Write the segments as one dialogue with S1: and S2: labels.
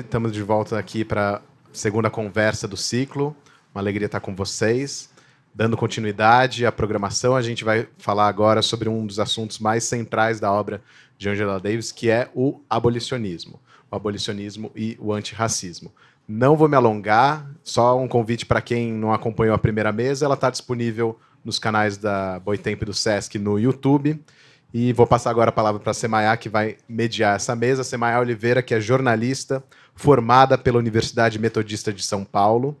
S1: Estamos de volta
S2: aqui para a segunda conversa do ciclo. Uma alegria estar com vocês. Dando continuidade à programação, a gente vai falar agora sobre um dos assuntos mais centrais da obra de Angela Davis, que é o abolicionismo. O abolicionismo e o antirracismo. Não vou me alongar, só um convite para quem não acompanhou a primeira mesa, ela está disponível nos canais da Boitempo e do Sesc no YouTube e vou passar agora a palavra para a Semaia, que vai mediar essa mesa. Semaia Oliveira, que é jornalista, formada pela Universidade Metodista de São Paulo,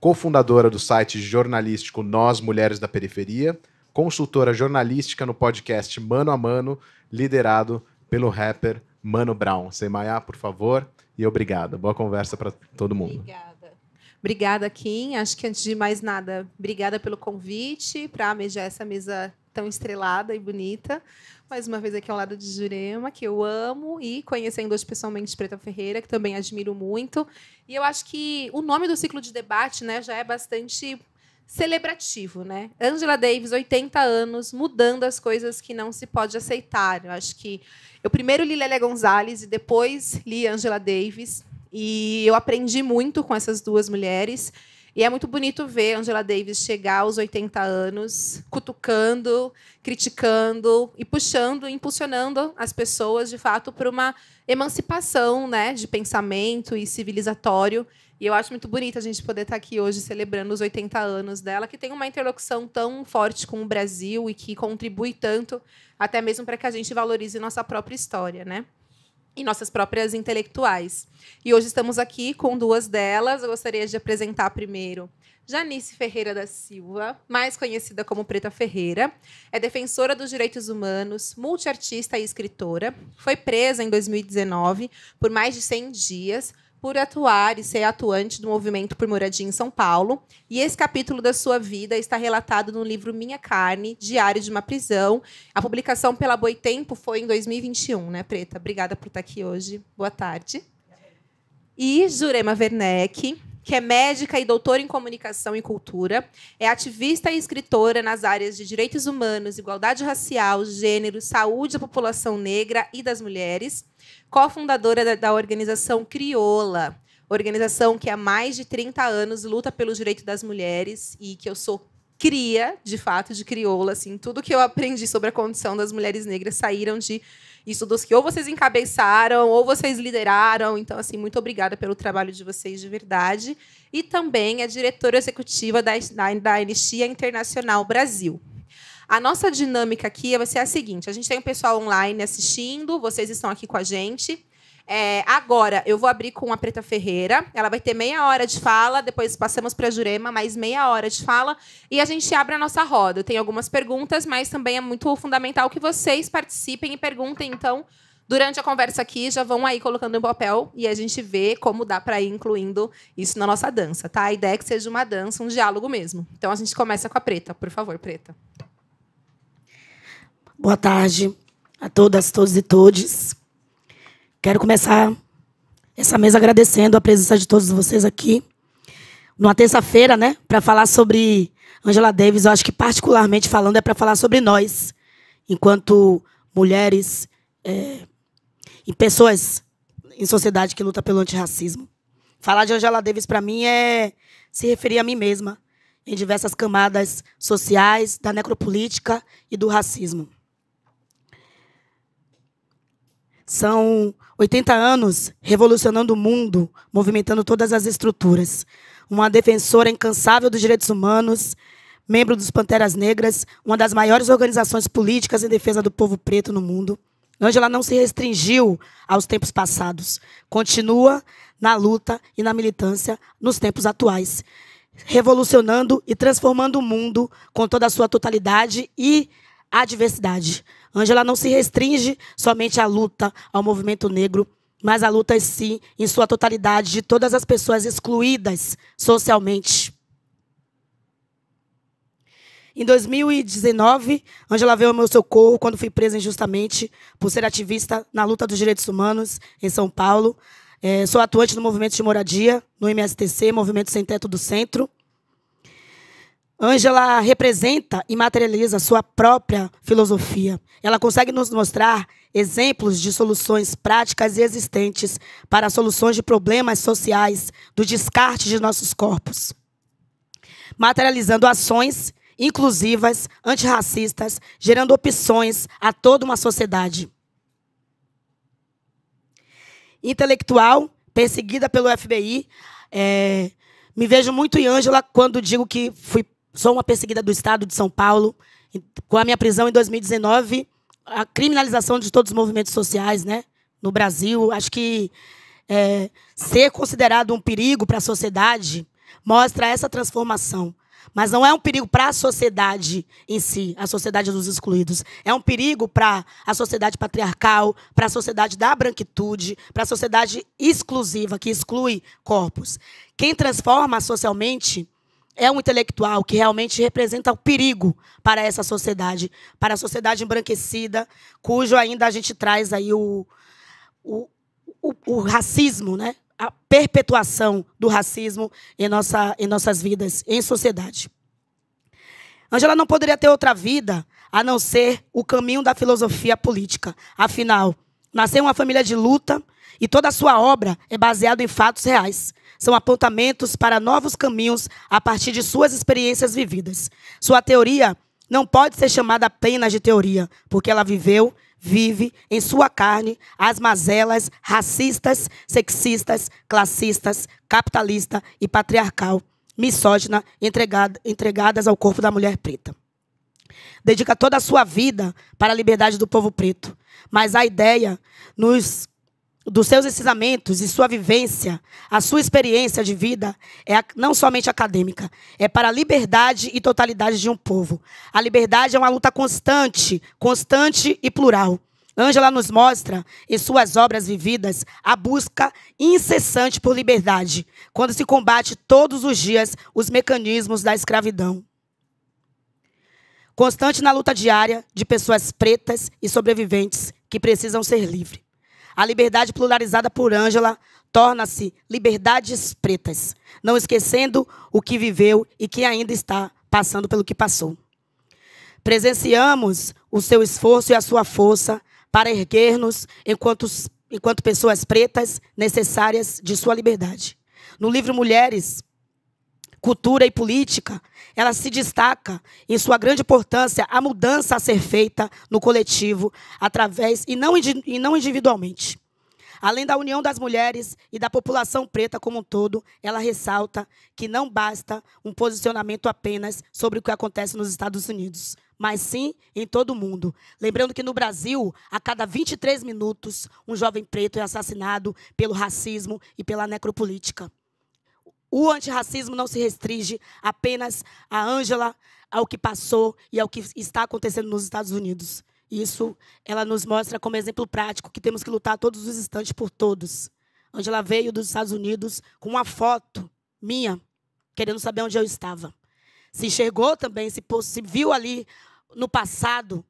S2: cofundadora do site jornalístico Nós Mulheres da Periferia, consultora jornalística no podcast Mano a Mano, liderado pelo rapper Mano Brown. Semaia, por favor, e obrigado. Boa conversa para todo mundo. Obrigada. Obrigada, Kim. Acho que antes de mais nada, obrigada pelo convite para mediar essa mesa tão estrelada e bonita. Mais uma vez aqui ao lado de Jurema, que eu amo, e conhecendo hoje pessoalmente Preta Ferreira, que também admiro muito. E eu acho que o nome do ciclo de debate né, já é bastante celebrativo, né? Angela Davis, 80 anos, mudando as coisas que não se pode aceitar. Eu acho que eu primeiro li Lélia Gonzalez e depois li Angela Davis, e eu aprendi muito com essas duas mulheres. E é muito bonito ver Angela Davis chegar aos 80 anos, cutucando, criticando e puxando, impulsionando as pessoas, de fato, para uma emancipação né, de pensamento e civilizatório. E eu acho muito bonito a gente poder estar tá aqui hoje celebrando os 80 anos dela, que tem uma interlocução tão forte com o Brasil e que contribui tanto, até mesmo para que a gente valorize nossa própria história, né? e nossas próprias intelectuais. E hoje estamos aqui com duas delas. Eu gostaria de apresentar primeiro Janice Ferreira da Silva, mais conhecida como Preta Ferreira, é defensora dos direitos humanos, multiartista e escritora. Foi presa em 2019 por mais de 100 dias por atuar e ser atuante do movimento por moradia em São Paulo, e esse capítulo da sua vida está relatado no livro Minha Carne, Diário de uma Prisão. A publicação pela Boitempo foi em 2021, né, Preta? Obrigada por estar aqui hoje. Boa tarde. E Jurema Werneck, que é médica e doutora em comunicação e cultura, é ativista e escritora nas áreas de direitos humanos, igualdade racial, gênero, saúde da população negra e das mulheres, cofundadora da, da organização Crioula, organização que há mais de 30 anos luta pelo direito das mulheres e que eu sou cria, de fato, de crioula, assim, tudo que eu aprendi sobre a condição das mulheres negras saíram de estudos que ou vocês encabeçaram ou vocês lideraram. Então, assim, muito obrigada pelo trabalho de vocês de verdade. E também é diretora executiva da, da, da Anistia Internacional Brasil. A nossa dinâmica aqui vai ser a seguinte: a gente tem o pessoal online assistindo, vocês estão aqui com a gente. É, agora, eu vou abrir com a Preta Ferreira. Ela vai ter meia hora de fala, depois passamos para a Jurema, mais meia hora de fala. E a gente abre a nossa roda. Tem algumas perguntas, mas também é muito fundamental que vocês participem e perguntem. Então, durante a conversa aqui, já vão aí colocando em papel e a gente vê como dá para ir incluindo isso na nossa dança, tá? A ideia é que seja uma dança, um diálogo mesmo. Então a gente começa com a Preta, por favor, Preta.
S3: Boa tarde a todas, todos e todes. Quero começar essa mesa agradecendo a presença de todos vocês aqui. Numa terça-feira, né, para falar sobre Angela Davis, eu acho que particularmente falando é para falar sobre nós, enquanto mulheres é, e pessoas em sociedade que luta pelo antirracismo. Falar de Angela Davis para mim é se referir a mim mesma em diversas camadas sociais, da necropolítica e do racismo. São 80 anos revolucionando o mundo, movimentando todas as estruturas. Uma defensora incansável dos direitos humanos, membro dos Panteras Negras, uma das maiores organizações políticas em defesa do povo preto no mundo. ela não se restringiu aos tempos passados. Continua na luta e na militância nos tempos atuais, revolucionando e transformando o mundo com toda a sua totalidade e adversidade. Ângela não se restringe somente à luta ao movimento negro, mas à luta em si, em sua totalidade, de todas as pessoas excluídas socialmente. Em 2019, Angela veio ao meu socorro quando fui presa injustamente por ser ativista na luta dos direitos humanos em São Paulo. É, sou atuante no movimento de moradia, no MSTC, Movimento Sem Teto do Centro. Ângela representa e materializa sua própria filosofia. Ela consegue nos mostrar exemplos de soluções práticas e existentes para soluções de problemas sociais do descarte de nossos corpos, materializando ações inclusivas, antirracistas, gerando opções a toda uma sociedade. Intelectual, perseguida pelo FBI, é, eh, me vejo muito em Ângela quando digo que fui sou uma perseguida do Estado de São Paulo. Com a minha prisão em 2019, a criminalização de todos os movimentos sociais né, no Brasil, acho que é, ser considerado um perigo para a sociedade mostra essa transformação. Mas não é um perigo para a sociedade em si, a sociedade dos excluídos. É um perigo para a sociedade patriarcal, para a sociedade da branquitude, para a sociedade exclusiva, que exclui corpos. Quem transforma socialmente é um intelectual que realmente representa o perigo para essa sociedade, para a sociedade embranquecida, cujo ainda a gente traz aí o, o, o, o racismo, né? a perpetuação do racismo em, nossa, em nossas vidas, em sociedade. Angela não poderia ter outra vida a não ser o caminho da filosofia política. Afinal, nasceu em uma família de luta e toda a sua obra é baseada em fatos reais são apontamentos para novos caminhos a partir de suas experiências vividas. Sua teoria não pode ser chamada apenas de teoria, porque ela viveu, vive em sua carne as mazelas racistas, sexistas, classistas, capitalista e patriarcal, misógina, entregada, entregadas ao corpo da mulher preta. Dedica toda a sua vida para a liberdade do povo preto, mas a ideia nos dos seus ensinamentos e sua vivência, a sua experiência de vida é não somente acadêmica, é para a liberdade e totalidade de um povo. A liberdade é uma luta constante, constante e plural. Ângela nos mostra, em suas obras vividas, a busca incessante por liberdade, quando se combate todos os dias os mecanismos da escravidão constante na luta diária de pessoas pretas e sobreviventes que precisam ser livres. A liberdade pluralizada por Ângela torna-se liberdades pretas, não esquecendo o que viveu e que ainda está passando pelo que passou. Presenciamos o seu esforço e a sua força para erguer-nos enquanto, enquanto pessoas pretas necessárias de sua liberdade. No livro Mulheres, cultura e política, ela se destaca em sua grande importância a mudança a ser feita no coletivo através e não, e não individualmente. Além da união das mulheres e da população preta como um todo, ela ressalta que não basta um posicionamento apenas sobre o que acontece nos Estados Unidos, mas sim em todo o mundo. Lembrando que no Brasil, a cada 23 minutos, um jovem preto é assassinado pelo racismo e pela necropolítica. O antirracismo não se restringe apenas a Ângela, ao que passou e ao que está acontecendo nos Estados Unidos. Isso ela nos mostra como exemplo prático que temos que lutar todos os instantes por todos. Ângela veio dos Estados Unidos com uma foto minha, querendo saber onde eu estava. Se enxergou também, se, se viu ali no passado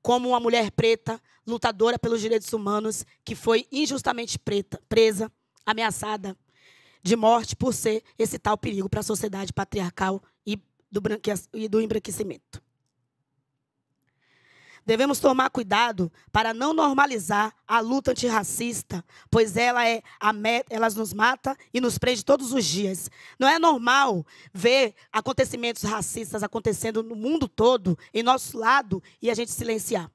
S3: como uma mulher preta, lutadora pelos direitos humanos, que foi injustamente preta, presa, ameaçada, de morte por ser esse tal perigo para a sociedade patriarcal e do, e do embranquecimento. Devemos tomar cuidado para não normalizar a luta antirracista, pois ela é a meta, elas nos mata e nos prende todos os dias. Não é normal ver acontecimentos racistas acontecendo no mundo todo, em nosso lado, e a gente silenciar.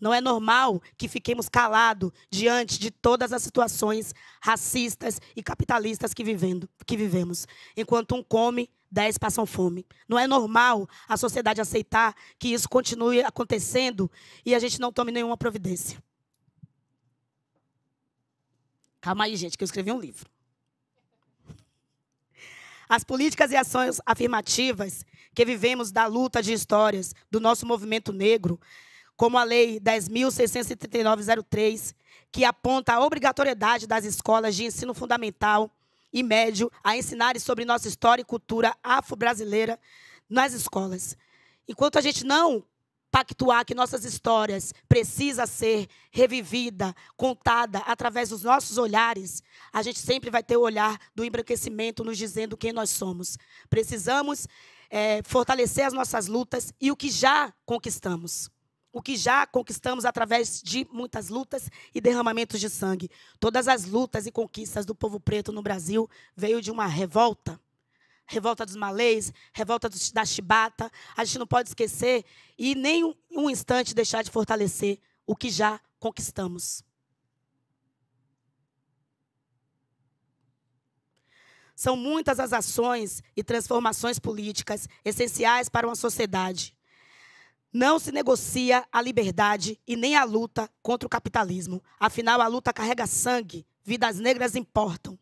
S3: Não é normal que fiquemos calados diante de todas as situações racistas e capitalistas que, vivendo, que vivemos. Enquanto um come, dez passam fome. Não é normal a sociedade aceitar que isso continue acontecendo e a gente não tome nenhuma providência. Calma aí, gente, que eu escrevi um livro. As políticas e ações afirmativas que vivemos da luta de histórias do nosso movimento negro como a Lei 10.639-03, que aponta a obrigatoriedade das escolas de ensino fundamental e médio a ensinarem sobre nossa história e cultura afro-brasileira nas escolas. Enquanto a gente não pactuar que nossas histórias precisa ser revivida, contada através dos nossos olhares, a gente sempre vai ter o olhar do embranquecimento nos dizendo quem nós somos. Precisamos é, fortalecer as nossas lutas e o que já conquistamos o que já conquistamos através de muitas lutas e derramamentos de sangue. Todas as lutas e conquistas do povo preto no Brasil veio de uma revolta. Revolta dos malês, revolta dos, da chibata. A gente não pode esquecer e nem um, um instante deixar de fortalecer o que já conquistamos. São muitas as ações e transformações políticas essenciais para uma sociedade não se negocia a liberdade e nem a luta contra o capitalismo. Afinal, a luta carrega sangue, vidas negras importam.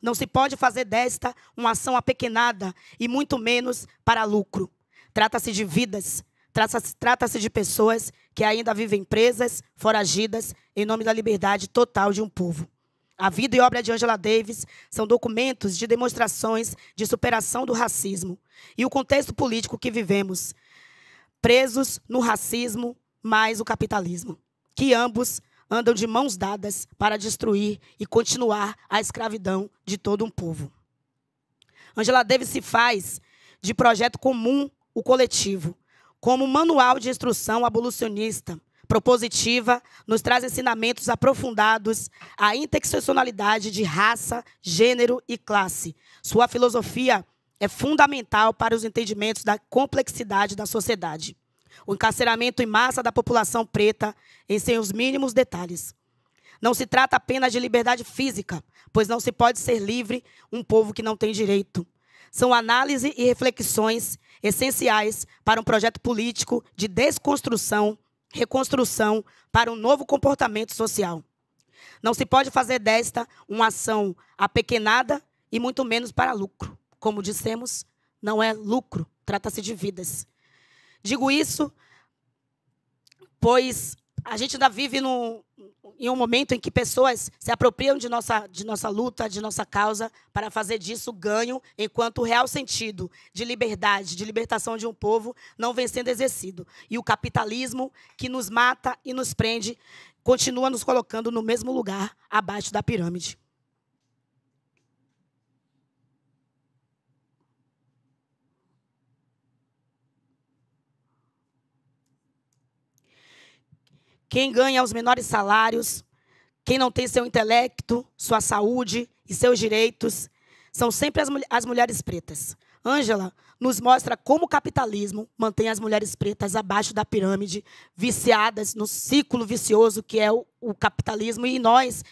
S3: Não se pode fazer desta uma ação apequenada e muito menos para lucro. Trata-se de vidas, trata-se trata de pessoas que ainda vivem presas, foragidas, em nome da liberdade total de um povo. A vida e obra de Angela Davis são documentos de demonstrações de superação do racismo e o contexto político que vivemos presos no racismo mais o capitalismo, que ambos andam de mãos dadas para destruir e continuar a escravidão de todo um povo. Angela Davis se faz de projeto comum o coletivo, como manual de instrução abolicionista propositiva, nos traz ensinamentos aprofundados à interseccionalidade de raça, gênero e classe. Sua filosofia é fundamental para os entendimentos da complexidade da sociedade. O encarceramento em massa da população preta em seus mínimos detalhes. Não se trata apenas de liberdade física, pois não se pode ser livre um povo que não tem direito. São análise e reflexões essenciais para um projeto político de desconstrução, reconstrução para um novo comportamento social. Não se pode fazer desta uma ação apequenada e muito menos para lucro como dissemos, não é lucro, trata-se de vidas. Digo isso, pois a gente ainda vive no, em um momento em que pessoas se apropriam de nossa, de nossa luta, de nossa causa, para fazer disso ganho, enquanto o real sentido de liberdade, de libertação de um povo, não vem sendo exercido. E o capitalismo, que nos mata e nos prende, continua nos colocando no mesmo lugar, abaixo da pirâmide. quem ganha os menores salários, quem não tem seu intelecto, sua saúde e seus direitos, são sempre as, as mulheres pretas. Ângela nos mostra como o capitalismo mantém as mulheres pretas abaixo da pirâmide, viciadas no ciclo vicioso que é o, o capitalismo, e nós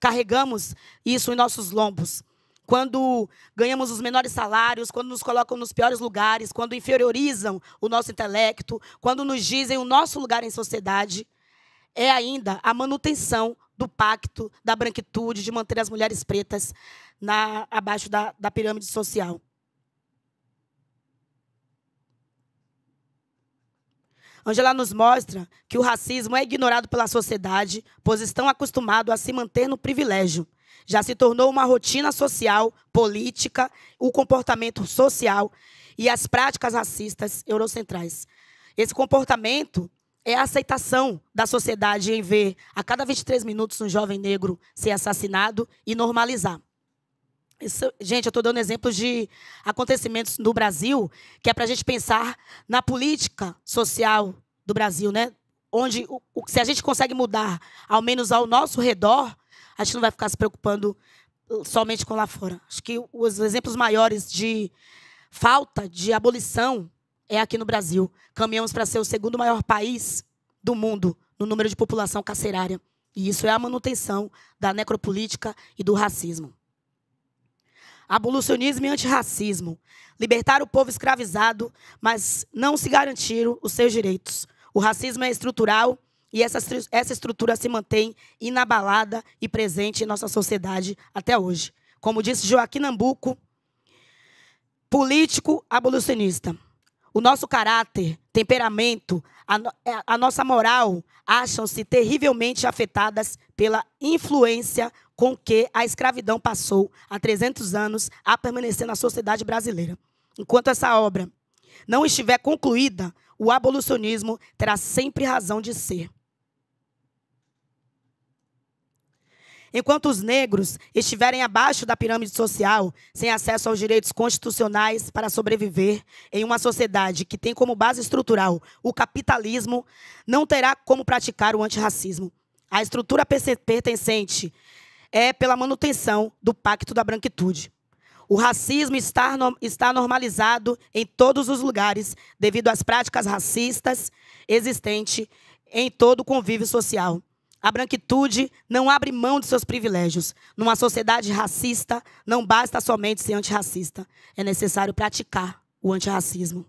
S3: carregamos isso em nossos lombos quando ganhamos os menores salários, quando nos colocam nos piores lugares, quando inferiorizam o nosso intelecto, quando nos dizem o nosso lugar em sociedade, é ainda a manutenção do pacto da branquitude, de manter as mulheres pretas na, abaixo da, da pirâmide social. Angela nos mostra que o racismo é ignorado pela sociedade, pois estão acostumados a se manter no privilégio. Já se tornou uma rotina social, política, o comportamento social e as práticas racistas eurocentrais. Esse comportamento é a aceitação da sociedade em ver a cada 23 minutos um jovem negro ser assassinado e normalizar. Isso, gente, eu estou dando exemplos de acontecimentos no Brasil, que é para a gente pensar na política social do Brasil, né? Onde, o, o, se a gente consegue mudar, ao menos ao nosso redor, a gente não vai ficar se preocupando uh, somente com lá fora. Acho que os exemplos maiores de falta de abolição é aqui no Brasil. Caminhamos para ser o segundo maior país do mundo no número de população carcerária. E isso é a manutenção da necropolítica e do racismo. Abolicionismo e antirracismo. Libertar o povo escravizado, mas não se garantiram os seus direitos. O racismo é estrutural e essa, essa estrutura se mantém inabalada e presente em nossa sociedade até hoje. Como disse Joaquim Nambuco, político abolicionista. O nosso caráter, temperamento, a, é, a nossa moral acham-se terrivelmente afetadas pela influência com que a escravidão passou há 300 anos a permanecer na sociedade brasileira. Enquanto essa obra não estiver concluída, o abolicionismo terá sempre razão de ser. Enquanto os negros estiverem abaixo da pirâmide social, sem acesso aos direitos constitucionais para sobreviver em uma sociedade que tem como base estrutural o capitalismo, não terá como praticar o antirracismo. A estrutura pertencente é pela manutenção do Pacto da Branquitude. O racismo está, normalizado em todos os lugares devido às práticas racistas existentes em todo o convívio social. A branquitude não abre mão de seus privilégios. Numa sociedade racista, não basta somente ser antirracista. É necessário praticar o antirracismo.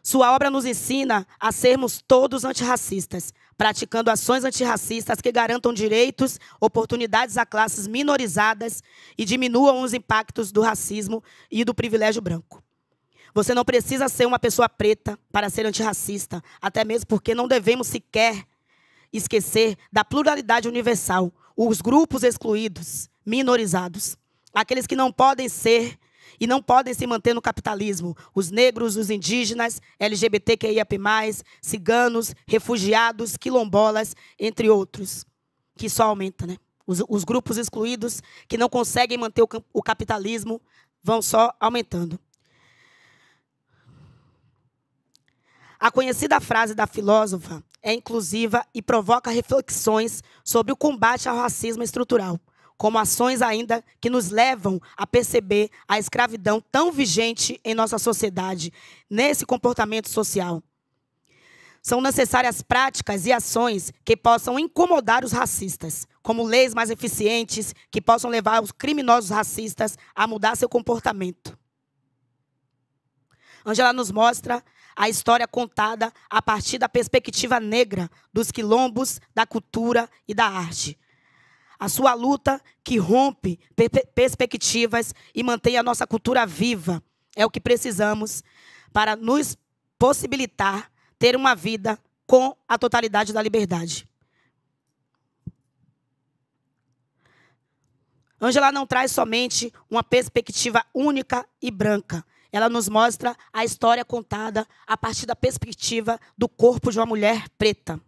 S3: Sua obra nos ensina a sermos todos antirracistas, praticando ações antirracistas que garantam direitos, oportunidades a classes minorizadas e diminuam os impactos do racismo e do privilégio branco. Você não precisa ser uma pessoa preta para ser antirracista, até mesmo porque não devemos sequer esquecer da pluralidade universal, os grupos excluídos, minorizados, aqueles que não podem ser e não podem se manter no capitalismo, os negros, os indígenas, LGBTQIAP+, ciganos, refugiados, quilombolas, entre outros, que só aumenta, né? Os, os grupos excluídos que não conseguem manter o, o capitalismo vão só aumentando. A conhecida frase da filósofa é inclusiva e provoca reflexões sobre o combate ao racismo estrutural, como ações ainda que nos levam a perceber a escravidão tão vigente em nossa sociedade, nesse comportamento social. São necessárias práticas e ações que possam incomodar os racistas, como leis mais eficientes que possam levar os criminosos racistas a mudar seu comportamento. Angela nos mostra a história contada a partir da perspectiva negra, dos quilombos, da cultura e da arte. A sua luta que rompe perspectivas e mantém a nossa cultura viva é o que precisamos para nos possibilitar ter uma vida com a totalidade da liberdade. Angela não traz somente uma perspectiva única e branca, ela nos mostra a história contada a partir da perspectiva do corpo de uma mulher preta.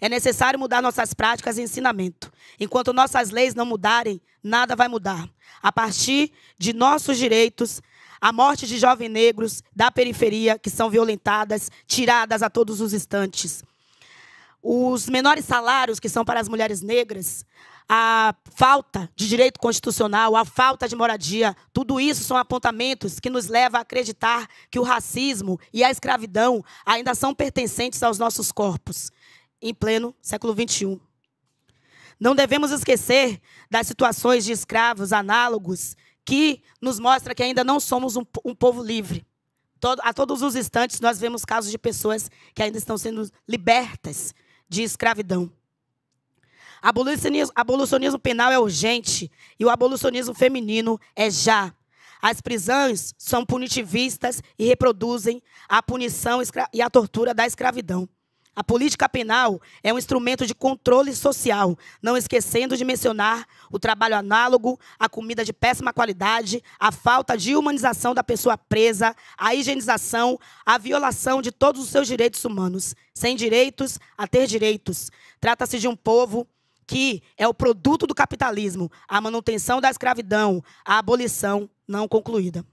S3: É necessário mudar nossas práticas e ensinamento. Enquanto nossas leis não mudarem, nada vai mudar. A partir de nossos direitos, a morte de jovens negros da periferia que são violentadas, tiradas a todos os instantes. Os menores salários que são para as mulheres negras, a falta de direito constitucional, a falta de moradia, tudo isso são apontamentos que nos levam a acreditar que o racismo e a escravidão ainda são pertencentes aos nossos corpos, em pleno século XXI. Não devemos esquecer das situações de escravos análogos que nos mostra que ainda não somos um, um povo livre. Todo, a todos os instantes nós vemos casos de pessoas que ainda estão sendo libertas de escravidão. Abolicionismo, abolicionismo penal é urgente e o abolicionismo feminino é já. As prisões são punitivistas e reproduzem a punição e a tortura da escravidão. A política penal é um instrumento de controle social, não esquecendo de mencionar o trabalho análogo, a comida de péssima qualidade, a falta de humanização da pessoa presa, a higienização, a violação de todos os seus direitos humanos, sem direitos a ter direitos. Trata-se de um povo que é o produto do capitalismo, a manutenção da escravidão, a abolição não concluída.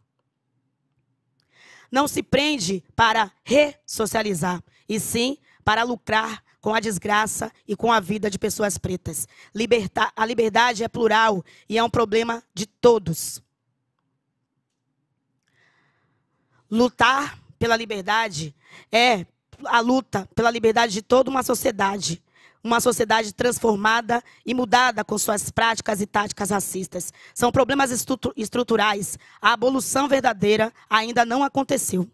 S3: Não se prende para ressocializar, e sim para lucrar com a desgraça e com a vida de pessoas pretas. Liberta a liberdade é plural e é um problema de todos. Lutar pela liberdade é a luta pela liberdade de toda uma sociedade uma sociedade transformada e mudada com suas práticas e táticas racistas. São problemas estruturais. A abolição verdadeira ainda não aconteceu.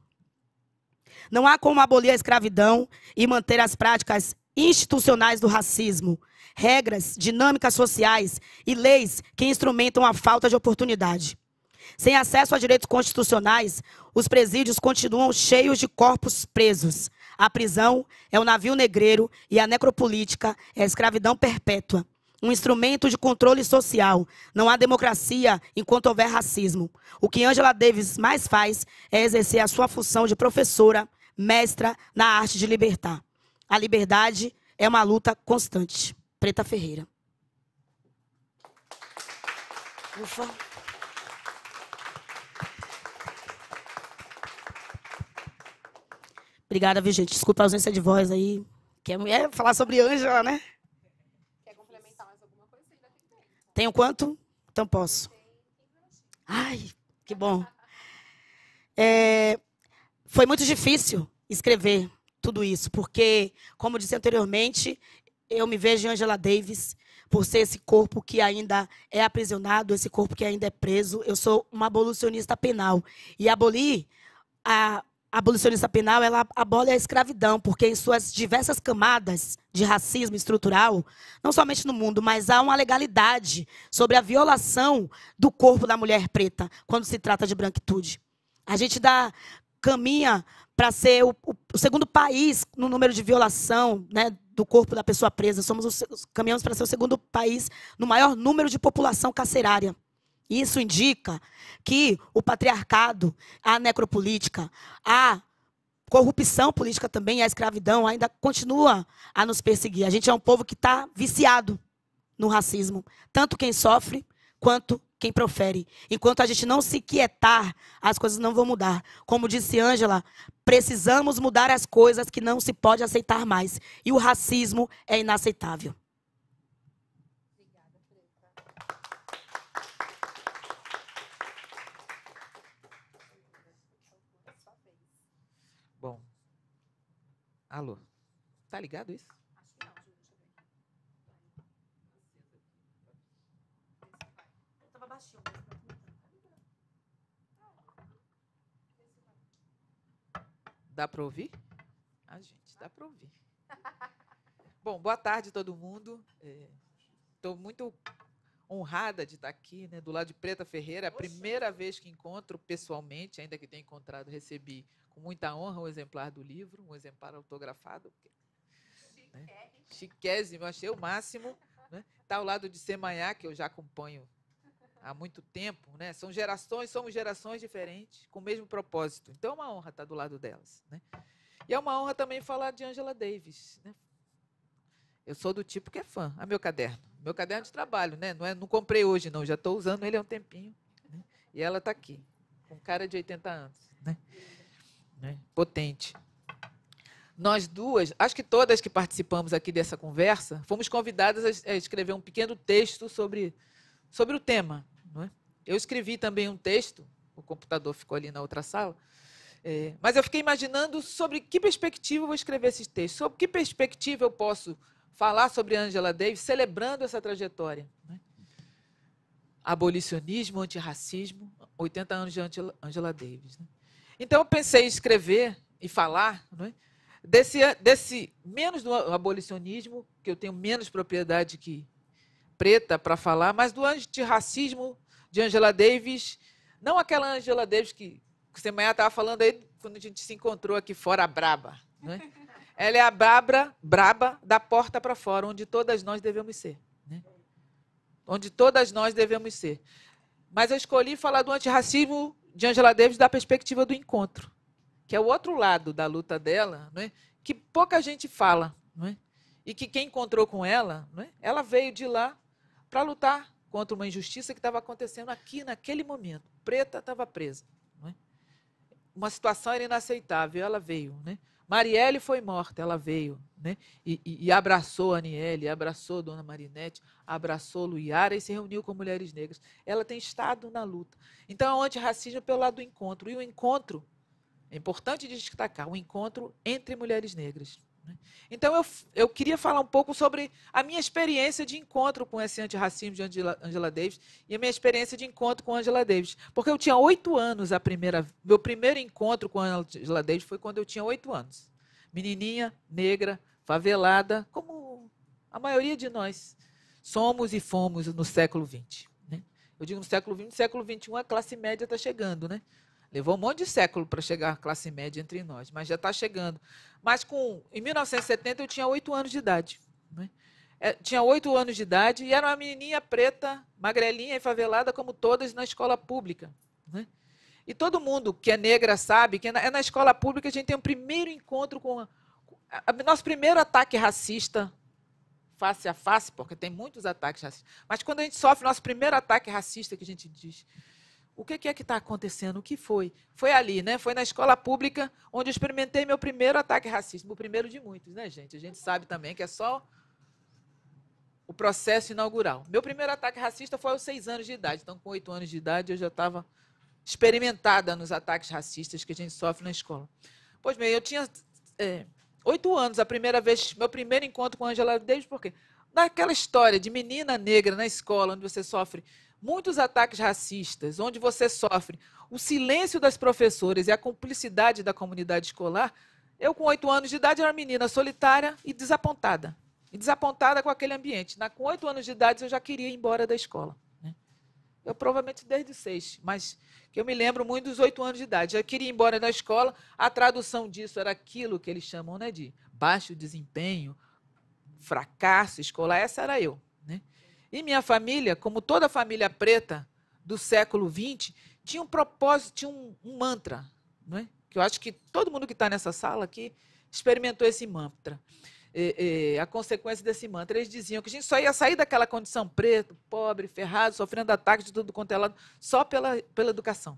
S3: Não há como abolir a escravidão e manter as práticas institucionais do racismo, regras, dinâmicas sociais e leis que instrumentam a falta de oportunidade. Sem acesso a direitos constitucionais, os presídios continuam cheios de corpos presos, a prisão é o navio negreiro e a necropolítica é a escravidão perpétua. Um instrumento de controle social. Não há democracia enquanto houver racismo. O que Angela Davis mais faz é exercer a sua função de professora, mestra na arte de libertar. A liberdade é uma luta constante. Preta Ferreira. Ufa. Obrigada, viu, gente? Desculpa a ausência de voz aí. Que mulher é falar sobre Ângela, né? Quer complementar mais alguma coisa? Ainda tem tempo. Né? Tenho quanto? Então posso. Ai, que bom. É, foi muito difícil escrever tudo isso, porque, como disse anteriormente, eu me vejo Angela Davis por ser esse corpo que ainda é aprisionado, esse corpo que ainda é preso. Eu sou uma abolicionista penal. E abolir a abolicionista penal, ela abole a escravidão, porque em suas diversas camadas de racismo estrutural, não somente no mundo, mas há uma legalidade sobre a violação do corpo da mulher preta quando se trata de branquitude. A gente dá caminha para ser o, o, segundo país no número de violação né, do corpo da pessoa presa. Somos os, caminhamos para ser o segundo país no maior número de população carcerária. Isso indica que o patriarcado, a necropolítica, a corrupção política também, a escravidão ainda continua a nos perseguir. A gente é um povo que está viciado no racismo, tanto quem sofre quanto quem profere. Enquanto a gente não se quietar, as coisas não vão mudar. Como disse Ângela, precisamos mudar as coisas que não se pode aceitar mais. E o racismo é inaceitável.
S2: Alô, tá ligado isso?
S3: Acho que não,
S1: tá Dá para ouvir? Ah, gente, dá para ouvir. Bom, boa tarde todo mundo. Estou é, muito honrada de estar aqui, né, do lado de Preta Ferreira. É a primeira vez que encontro pessoalmente, ainda que tenha encontrado, recebi com muita honra, um exemplar do livro, um exemplar autografado. Né? Chiquésimo, achei o máximo. Né? Está ao lado de Semanhá, que eu já acompanho há muito tempo. Né? São gerações, somos gerações diferentes, com o mesmo propósito. Então é uma honra estar do lado delas. Né? E é uma honra também falar de Angela Davis. Né? Eu sou do tipo que é fã. Ah, meu caderno. Meu caderno de trabalho, né? Não, é, não comprei hoje, não. Já estou usando ele há um tempinho. Né? E ela está aqui, com cara de 80 anos. Né? né? potente. Nós duas, acho que todas que participamos aqui dessa conversa, fomos convidadas a escrever um pequeno texto sobre, sobre o tema. É? Eu escrevi também um texto, o computador ficou ali na outra sala, é, mas eu fiquei imaginando sobre que perspectiva eu vou escrever esse texto, sobre que perspectiva eu posso falar sobre Angela Davis, celebrando essa trajetória. Né? Abolicionismo, antirracismo, 80 anos de Angela, Angela Davis. Né? Então eu pensei em escrever e falar é? desse, desse menos do abolicionismo, que eu tenho menos propriedade que preta para falar, mas do antirracismo de Angela Davis, não aquela Angela Davis que, que você estava falando aí quando a gente se encontrou aqui fora, a braba. Né? Ela é a braba, braba da porta para fora, onde todas nós devemos ser. Né? Onde todas nós devemos ser. Mas eu escolhi falar do antirracismo de Angela Davis da perspectiva do encontro, que é o outro lado da luta dela, não é? que pouca gente fala, não é? e que quem encontrou com ela, não é? ela veio de lá para lutar contra uma injustiça que estava acontecendo aqui naquele momento. Preta estava presa. Não é? Uma situação era inaceitável, ela veio. Não é? Marielle foi morta, ela veio, né? E, e, e abraçou a Aniele, abraçou a Dona Marinette, abraçou Luiara e se reuniu com mulheres negras. Ela tem estado na luta. Então, é o antirracismo é pelo lado do encontro. E o encontro, é importante destacar, o encontro entre mulheres negras. Né? Então, eu, eu queria falar um pouco sobre a minha experiência de encontro com esse antirracismo de Angela, Angela Davis e a minha experiência de encontro com Angela Davis. Porque eu tinha oito anos, a primeira, meu primeiro encontro com Angela Davis foi quando eu tinha oito anos. Menininha, negra, favelada, como a maioria de nós somos e fomos no século XX. Né? Eu digo no século XX, no século XXI a classe média está chegando, né? Levou um monte de século para chegar a classe média entre nós, mas já está chegando. Mas com, em 1970 eu tinha oito anos de idade. Né? É, tinha oito anos de idade e era uma menininha preta, magrelinha e favelada, como todas na escola pública. Né? E todo mundo que é negra sabe que é na, é na escola pública a gente tem o um primeiro encontro com. A, a, a, nosso primeiro ataque racista face a face, porque tem muitos ataques racistas. Mas quando a gente sofre nosso primeiro ataque racista, que a gente diz, o que é que está acontecendo? O que foi? Foi ali, né? Foi na escola pública onde eu experimentei meu primeiro ataque racista, o primeiro de muitos, né, gente? A gente sabe também que é só o processo inaugural. Meu primeiro ataque racista foi aos seis anos de idade, então com oito anos de idade eu já estava experimentada nos ataques racistas que a gente sofre na escola. Pois bem, eu tinha é, oito anos a primeira vez, meu primeiro encontro com Angela Davis, por quê? Naquela história de menina negra na escola, onde você sofre muitos ataques racistas, onde você sofre o silêncio das professoras e a cumplicidade da comunidade escolar, eu, com oito anos de idade, era uma menina solitária e desapontada. E desapontada com aquele ambiente. Na, com oito anos de idade, eu já queria ir embora da escola. Né? Eu provavelmente desde seis, mas que eu me lembro muito dos oito anos de idade. Eu queria ir embora da escola. A tradução disso era aquilo que eles chamam né, de baixo desempenho, fracasso escolar. Essa era eu. E minha família, como toda família preta do século XX, tinha um propósito, tinha um, um mantra, é? que eu acho que todo mundo que está nessa sala aqui experimentou esse mantra. a consequência desse mantra. Eles diziam que a gente só ia sair daquela condição preta, pobre, ferrado, sofrendo ataques de tudo quanto é lado, só pela, pela educação.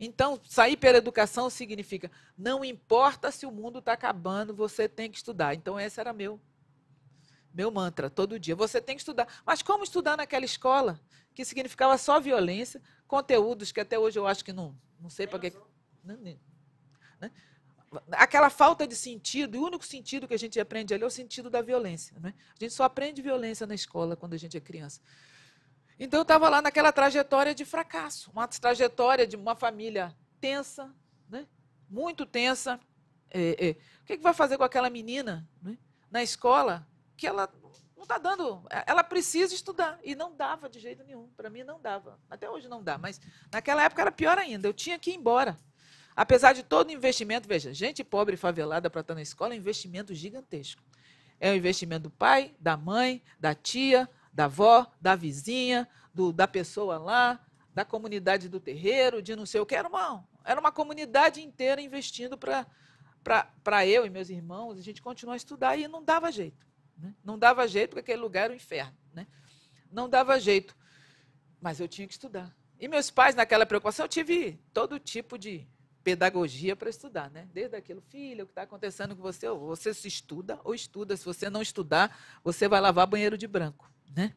S1: Então, sair pela educação significa não importa se o mundo está acabando, você tem que estudar. Então, esse era meu meu mantra, todo dia. Você tem que estudar. Mas como estudar naquela escola que significava só violência, conteúdos que até hoje eu acho que não, não sei para que. Né? Aquela falta de sentido, o único sentido que a gente aprende ali é o sentido da violência. Né? A gente só aprende violência na escola quando a gente é criança. Então eu estava lá naquela trajetória de fracasso, uma trajetória de uma família tensa, né? muito tensa. É, é. O que, é que vai fazer com aquela menina né? na escola? que ela não está dando. Ela precisa estudar. E não dava de jeito nenhum. Para mim, não dava. Até hoje não dá. Mas naquela época era pior ainda. Eu tinha que ir embora. Apesar de todo o investimento, veja, gente pobre e favelada para estar na escola é um investimento gigantesco. É o um investimento do pai, da mãe, da tia, da avó, da vizinha, do, da pessoa lá, da comunidade do terreiro, de não sei o que. Era uma, era uma comunidade inteira investindo para eu e meus irmãos, a gente continuar a estudar e não dava jeito. Né? Não dava jeito, porque aquele lugar era o um inferno. Né? Não dava jeito. Mas eu tinha que estudar. E meus pais, naquela preocupação, eu tive todo tipo de pedagogia para estudar, né? Desde aquilo, filho, o que está acontecendo com você? Ou você se estuda ou estuda. Se você não estudar, você vai lavar banheiro de branco, né?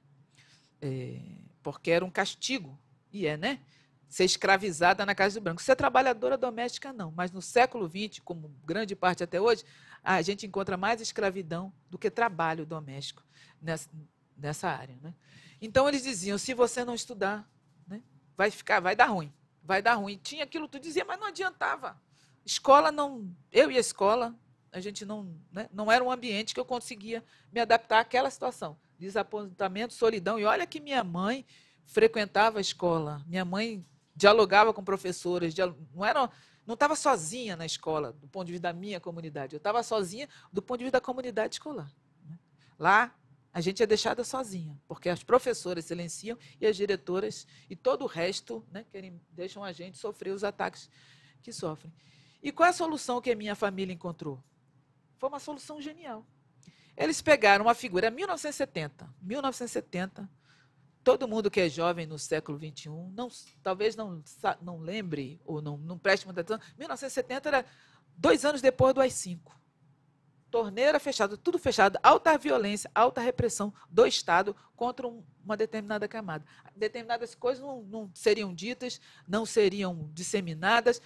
S1: É, porque era um castigo, e é, né? Ser escravizada na casa de branco. Ser trabalhadora doméstica, não. Mas no século XX, como grande parte até hoje, a gente encontra mais escravidão do que trabalho doméstico nessa, nessa área. Né? Então eles diziam: se você não estudar, né, vai ficar, vai dar ruim, vai dar ruim. Tinha aquilo tu dizia, mas não adiantava. Escola não, eu e a escola, a gente não, né, não era um ambiente que eu conseguia me adaptar àquela situação. Desapontamento, solidão. E olha que minha mãe frequentava a escola, minha mãe dialogava com professoras, não era não estava sozinha na escola, do ponto de vista da minha comunidade. Eu estava sozinha do ponto de vista da comunidade escolar. Né? Lá, a gente é deixada sozinha, porque as professoras silenciam e as diretoras e todo o resto né, querem, deixam a gente sofrer os ataques que sofrem. E qual é a solução que a minha família encontrou? Foi uma solução genial. Eles pegaram uma figura, 1970, 1970, todo mundo que é jovem no século XXI, não, talvez não, não lembre ou não, não preste muita atenção, 1970 era dois anos depois do AI-5. Torneira fechada, tudo fechado, alta violência, alta repressão do Estado contra uma determinada camada. Determinadas coisas não, não seriam ditas, não seriam disseminadas,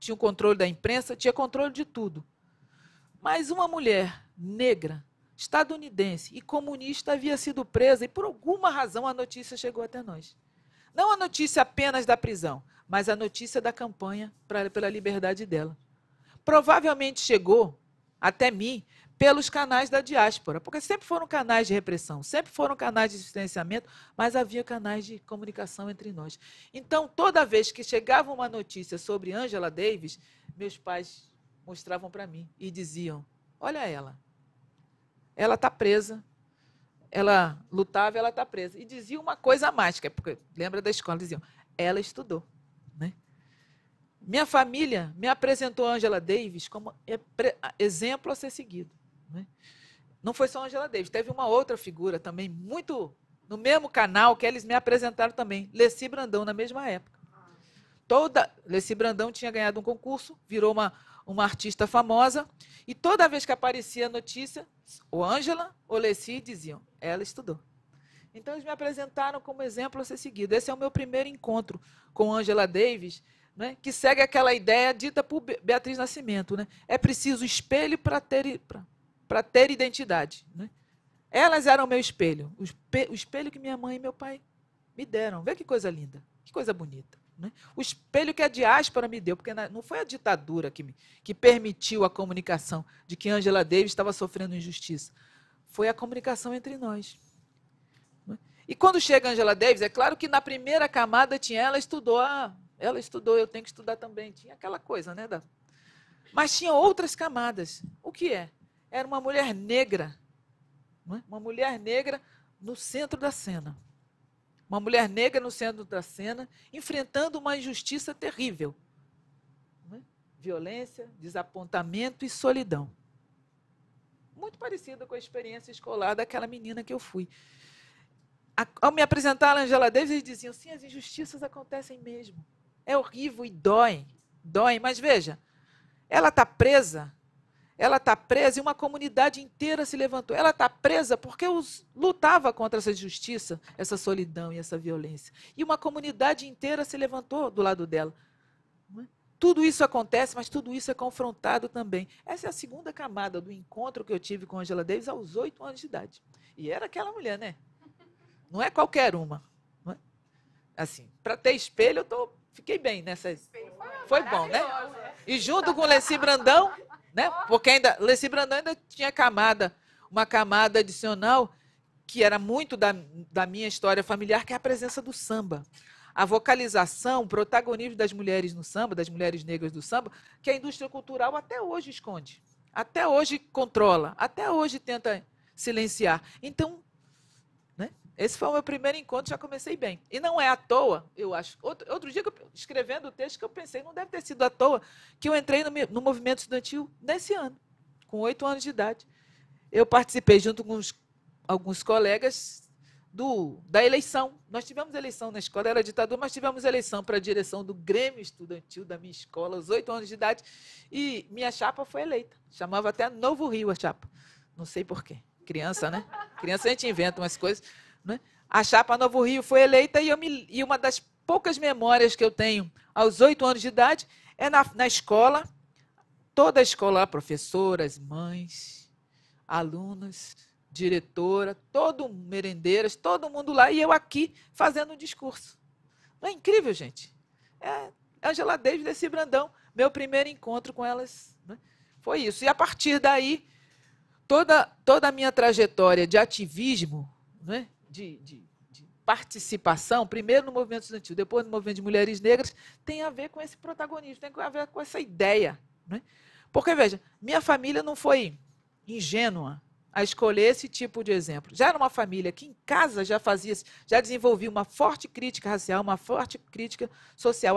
S1: tinha o controle da imprensa, tinha controle de tudo. Mas uma mulher negra estadunidense e comunista havia sido presa e por alguma razão a notícia chegou até nós. Não a notícia apenas da prisão, mas a notícia da campanha pra, pela liberdade dela. Provavelmente chegou até mim pelos canais da diáspora, porque sempre foram canais de repressão, sempre foram canais de silenciamento, mas havia canais de comunicação entre nós. Então, toda vez que chegava uma notícia sobre Angela Davis, meus pais mostravam para mim e diziam: Olha ela, ela está presa. Ela lutava, ela está presa. E dizia uma coisa mais que é porque lembra da escola, diziam, ela estudou. Né? Minha família me apresentou Angela Davis como é exemplo a ser seguido. Né? Não foi só Angela Davis, teve uma outra figura também, muito no mesmo canal que eles me apresentaram também, Leci Brandão, na mesma época. Toda Leci Brandão tinha ganhado um concurso, virou uma uma artista famosa, e toda vez que aparecia a notícia, o Ângela ou Leci diziam, ela estudou. Então eles me apresentaram como exemplo a ser seguido. Esse é o meu primeiro encontro com Angela Davis, né, que segue aquela ideia dita por Beatriz Nascimento. Né? É preciso espelho para ter, para ter identidade. Né? Elas eram meu espelho, o espelho que minha mãe e meu pai me deram. Vê que coisa linda, que coisa bonita. Né? O espelho que a diáspora me deu, porque não foi a ditadura que, me, que permitiu a comunicação de que Angela Davis estava sofrendo injustiça. Foi a comunicação entre nós. Né? E quando chega Angela Davis, é claro que na primeira camada tinha ela estudou, ah, ela estudou, eu tenho que estudar também. Tinha aquela coisa, né? Da... Mas tinha outras camadas. O que é? Era uma mulher negra. Né? Uma mulher negra no centro da cena uma mulher negra no centro da cena, enfrentando uma injustiça terrível. Né? Violência, desapontamento e solidão. Muito parecida com a experiência escolar daquela menina que eu fui. Ao me apresentar a Angela Davis, eles diziam: sim, as injustiças acontecem mesmo. É horrível e dói, doem. Mas veja, ela está presa ela está presa e uma comunidade inteira se levantou. Ela está presa porque os, lutava contra essa injustiça, essa solidão e essa violência. E uma comunidade inteira se levantou do lado dela. É? Tudo isso acontece, mas tudo isso é confrontado também. Essa é a segunda camada do encontro que eu tive com Angela Davis aos oito anos de idade. E era aquela mulher, né? Não é qualquer uma. É? Assim, para ter espelho, eu tô... fiquei bem nessa. Foi bom, né? E junto com Leci Brandão, né? Porque ainda Leci Brandão ainda tinha camada, uma camada adicional que era muito da, da minha história familiar, que é a presença do samba. A vocalização, o protagonismo das mulheres no samba, das mulheres negras do samba, que a indústria cultural até hoje esconde, até hoje controla, até hoje tenta silenciar. Então, esse foi o meu primeiro encontro, já comecei bem. E não é à toa, eu acho. Outro, outro dia, eu, escrevendo o texto, que eu pensei, não deve ter sido à toa, que eu entrei no, no movimento estudantil nesse ano, com oito anos de idade. Eu participei junto com uns, alguns colegas do, da eleição. Nós tivemos eleição na escola, era ditador, mas tivemos eleição para a direção do Grêmio Estudantil da minha escola, aos oito anos de idade, e minha chapa foi eleita. Chamava até Novo Rio a chapa. Não sei porquê. Criança, né? Criança a gente inventa umas coisas. Né? A chapa Novo Rio foi eleita e, me, e, uma das poucas memórias que eu tenho aos oito anos de idade é na, na escola, toda a escola, professoras, mães, alunos, diretora, todo merendeiras, todo mundo lá e eu aqui fazendo um discurso. Não é incrível, gente? É Angela Davis, desse Brandão, meu primeiro encontro com elas. Né? Foi isso. E a partir daí, toda, toda a minha trajetória de ativismo, né? de, de, de participação, primeiro no movimento estudantil, depois no movimento de mulheres negras, tem a ver com esse protagonismo, tem a ver com essa ideia. Né? Porque, veja, minha família não foi ingênua a escolher esse tipo de exemplo. Já era uma família que em casa já fazia, já desenvolvia uma forte crítica racial, uma forte crítica social.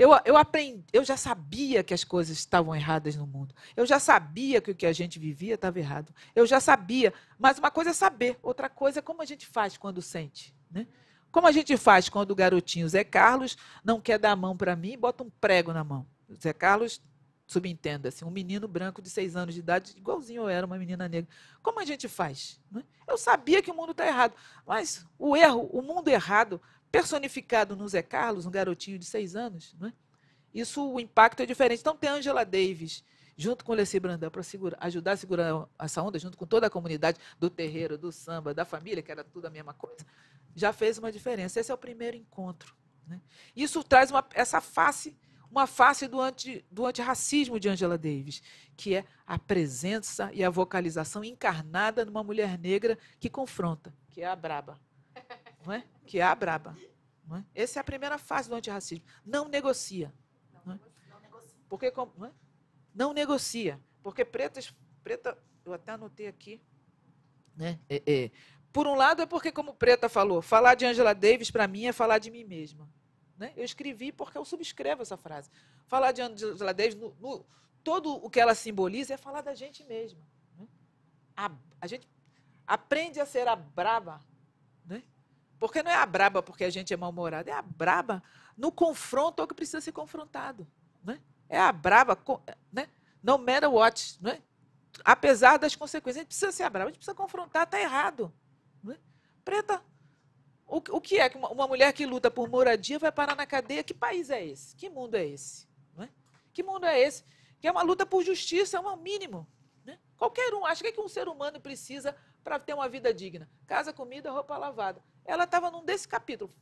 S1: Eu, eu aprendi, eu já sabia que as coisas estavam erradas no mundo. Eu já sabia que o que a gente vivia estava errado. Eu já sabia. Mas uma coisa é saber, outra coisa é como a gente faz quando sente. Né? Como a gente faz quando o garotinho Zé Carlos não quer dar a mão para mim e bota um prego na mão. Zé Carlos, subentenda-se, um menino branco de seis anos de idade, igualzinho eu era, uma menina negra. Como a gente faz? Né? Eu sabia que o mundo está errado, mas o erro, o mundo errado, personificado no Zé Carlos, um garotinho de seis anos, é? isso o impacto é diferente. Então, tem Angela Davis junto com o Leci Brandão para ajudar a segurar essa onda, junto com toda a comunidade do terreiro, do samba, da família, que era tudo a mesma coisa, já fez uma diferença. Esse é o primeiro encontro. Né? Isso traz uma, essa face, uma face do, anti, do antirracismo de Angela Davis, que é a presença e a vocalização encarnada numa mulher negra que confronta, que é a braba não é? que é a braba. Não é? Essa é a primeira fase do antirracismo. Não negocia. Não, não, não negocia. Porque, não, é? não negocia. Porque pretas, preta, eu até anotei aqui, né? É, é. Por um lado é porque, como Preta falou, falar de Angela Davis para mim é falar de mim mesma. Né? Eu escrevi porque eu subscrevo essa frase. Falar de Angela Davis, no, no, todo o que ela simboliza é falar da gente mesma. Né? A, a gente aprende a ser a brava porque não é a braba porque a gente é mal-humorado, é a braba no confronto ao que precisa ser confrontado. Né? É a braba, né? no matter what, né? apesar das consequências. A gente precisa ser a braba, a gente precisa confrontar, está errado. Né? Preta, o, o que é que uma, uma, mulher que luta por moradia vai parar na cadeia? Que país é esse? Que mundo é esse? Né? Que mundo é esse? Que é uma luta por justiça, é um mínimo. Né? Qualquer um, acho que, é que um ser humano precisa para ter uma vida digna. Casa, comida, roupa lavada. Ela estava num desse capítulo.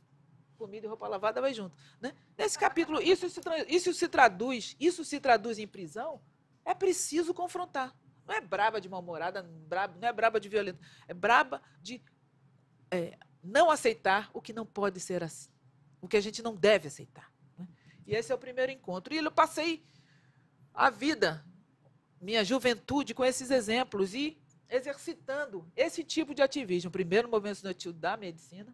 S1: Comida e roupa lavada vai junto. Né? Nesse capítulo, isso se, isso se traduz, isso se traduz em prisão, é preciso confrontar. Não é braba de mal-humorada, não é braba é de violenta. É braba de é, não aceitar o que não pode ser assim. O que a gente não deve aceitar. Né? E esse é o primeiro encontro. E eu passei a vida, minha juventude, com esses exemplos. E exercitando esse tipo de ativismo, primeiro no movimento estudantil da medicina,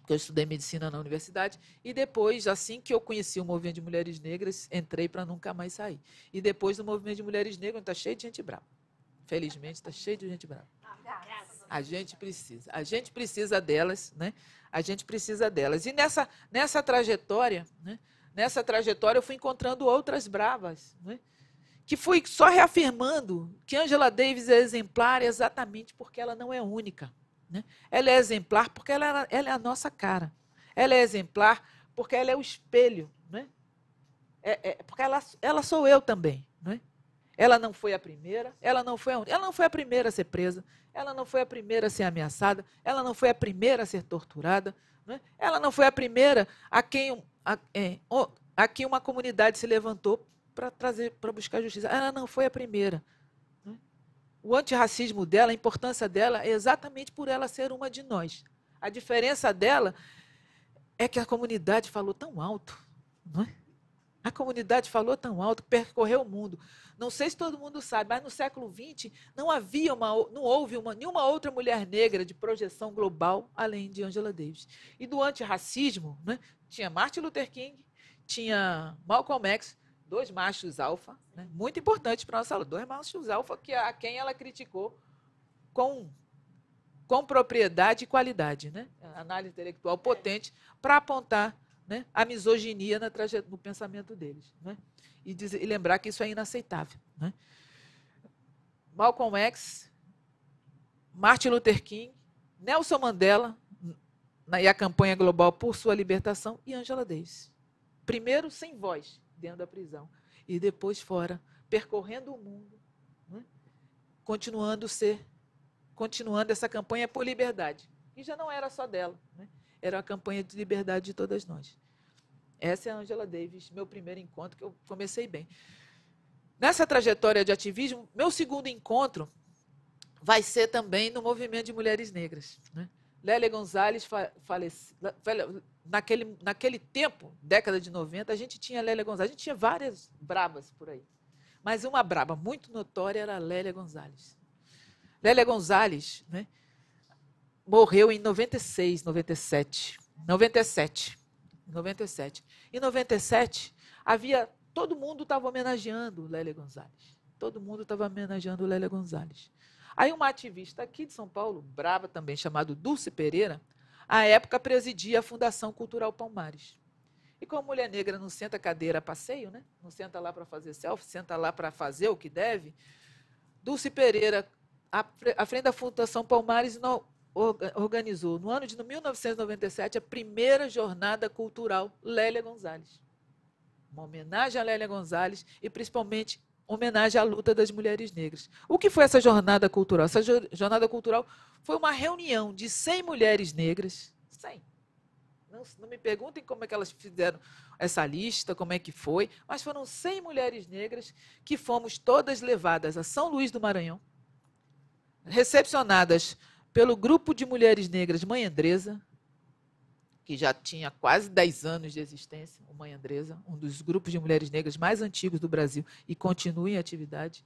S1: porque eu estudei medicina na universidade, e depois, assim que eu conheci o movimento de mulheres negras, entrei para nunca mais sair. E depois do movimento de mulheres negras, está então cheio de gente brava. Felizmente, está cheio de gente brava. A gente precisa, a gente precisa delas, né? A gente precisa delas. E nessa, nessa trajetória, né? nessa trajetória eu fui encontrando outras bravas, né? que fui só reafirmando que Angela Davis é exemplar exatamente porque ela não é única. Né? Ela é exemplar porque ela, ela é a nossa cara. Ela é exemplar porque ela é o espelho. Né? É, é, porque ela, ela sou eu também. Né? Ela não foi a primeira, ela não foi a única, ela não foi a primeira a ser presa, ela não foi a primeira a ser ameaçada, ela não foi a primeira a ser torturada, né? ela não foi a primeira a quem, a, é, a quem uma comunidade se levantou para trazer, para buscar justiça. Ela ah, não foi a primeira. Né? O antirracismo dela, a importância dela é exatamente por ela ser uma de nós. A diferença dela é que a comunidade falou tão alto, não é? A comunidade falou tão alto, percorreu o mundo. Não sei se todo mundo sabe, mas no século XX não havia uma, não houve uma, nenhuma outra mulher negra de projeção global além de Angela Davis. E do antirracismo, né, tinha Martin Luther King, tinha Malcolm X, dois machos alfa, né? muito importante para nossa aula, dois machos alfa que a quem ela criticou com com propriedade e qualidade, né? Análise intelectual potente para apontar né, a misoginia na no pensamento deles, né? E, e lembrar que isso é inaceitável, né? Malcolm X, Martin Luther King, Nelson Mandela e a campanha global por sua libertação e Angela Davis. Primeiro sem voz, dentro da prisão e depois fora, percorrendo o mundo, né? continuando ser, continuando essa campanha por liberdade. E já não era só dela, né? era a campanha de liberdade de todas nós. Essa é a Angela Davis, meu primeiro encontro, que eu comecei bem. Nessa trajetória de ativismo, meu segundo encontro vai ser também no movimento de mulheres negras. Né? Lélia Gonzalez falece, naquele, naquele tempo, década de 90, a gente tinha Lélia Gonzalez. A gente tinha várias brabas por aí. Mas uma braba muito notória era a Lélia Gonzalez. Lélia Gonzalez né, morreu em 96, 97. 97. 97. Em 97, havia. Todo mundo estava homenageando Lélia Gonzalez. Todo mundo estava homenageando Lélia Gonzalez. Aí uma ativista aqui de São Paulo, brava também, chamada Dulce Pereira, à época presidia a Fundação Cultural Palmares. E como a mulher negra não senta cadeira a passeio, né? não senta lá para fazer selfie, senta lá para fazer o que deve, Dulce Pereira, à frente da Fundação Palmares, organizou, no ano de 1997, a primeira jornada cultural Lélia Gonzalez. Uma homenagem a Lélia Gonzalez e, principalmente, homenagem à luta das mulheres negras. O que foi essa jornada cultural? Essa jornada cultural foi uma reunião de 100 mulheres negras, 100. Não, não me perguntem como é que elas fizeram essa lista, como é que foi, mas foram 100 mulheres negras que fomos todas levadas a São Luís do Maranhão, recepcionadas pelo grupo de mulheres negras Mãe Andresa, que já tinha quase 10 anos de existência, o Mãe Andresa, um dos grupos de mulheres negras mais antigos do Brasil e continua em atividade,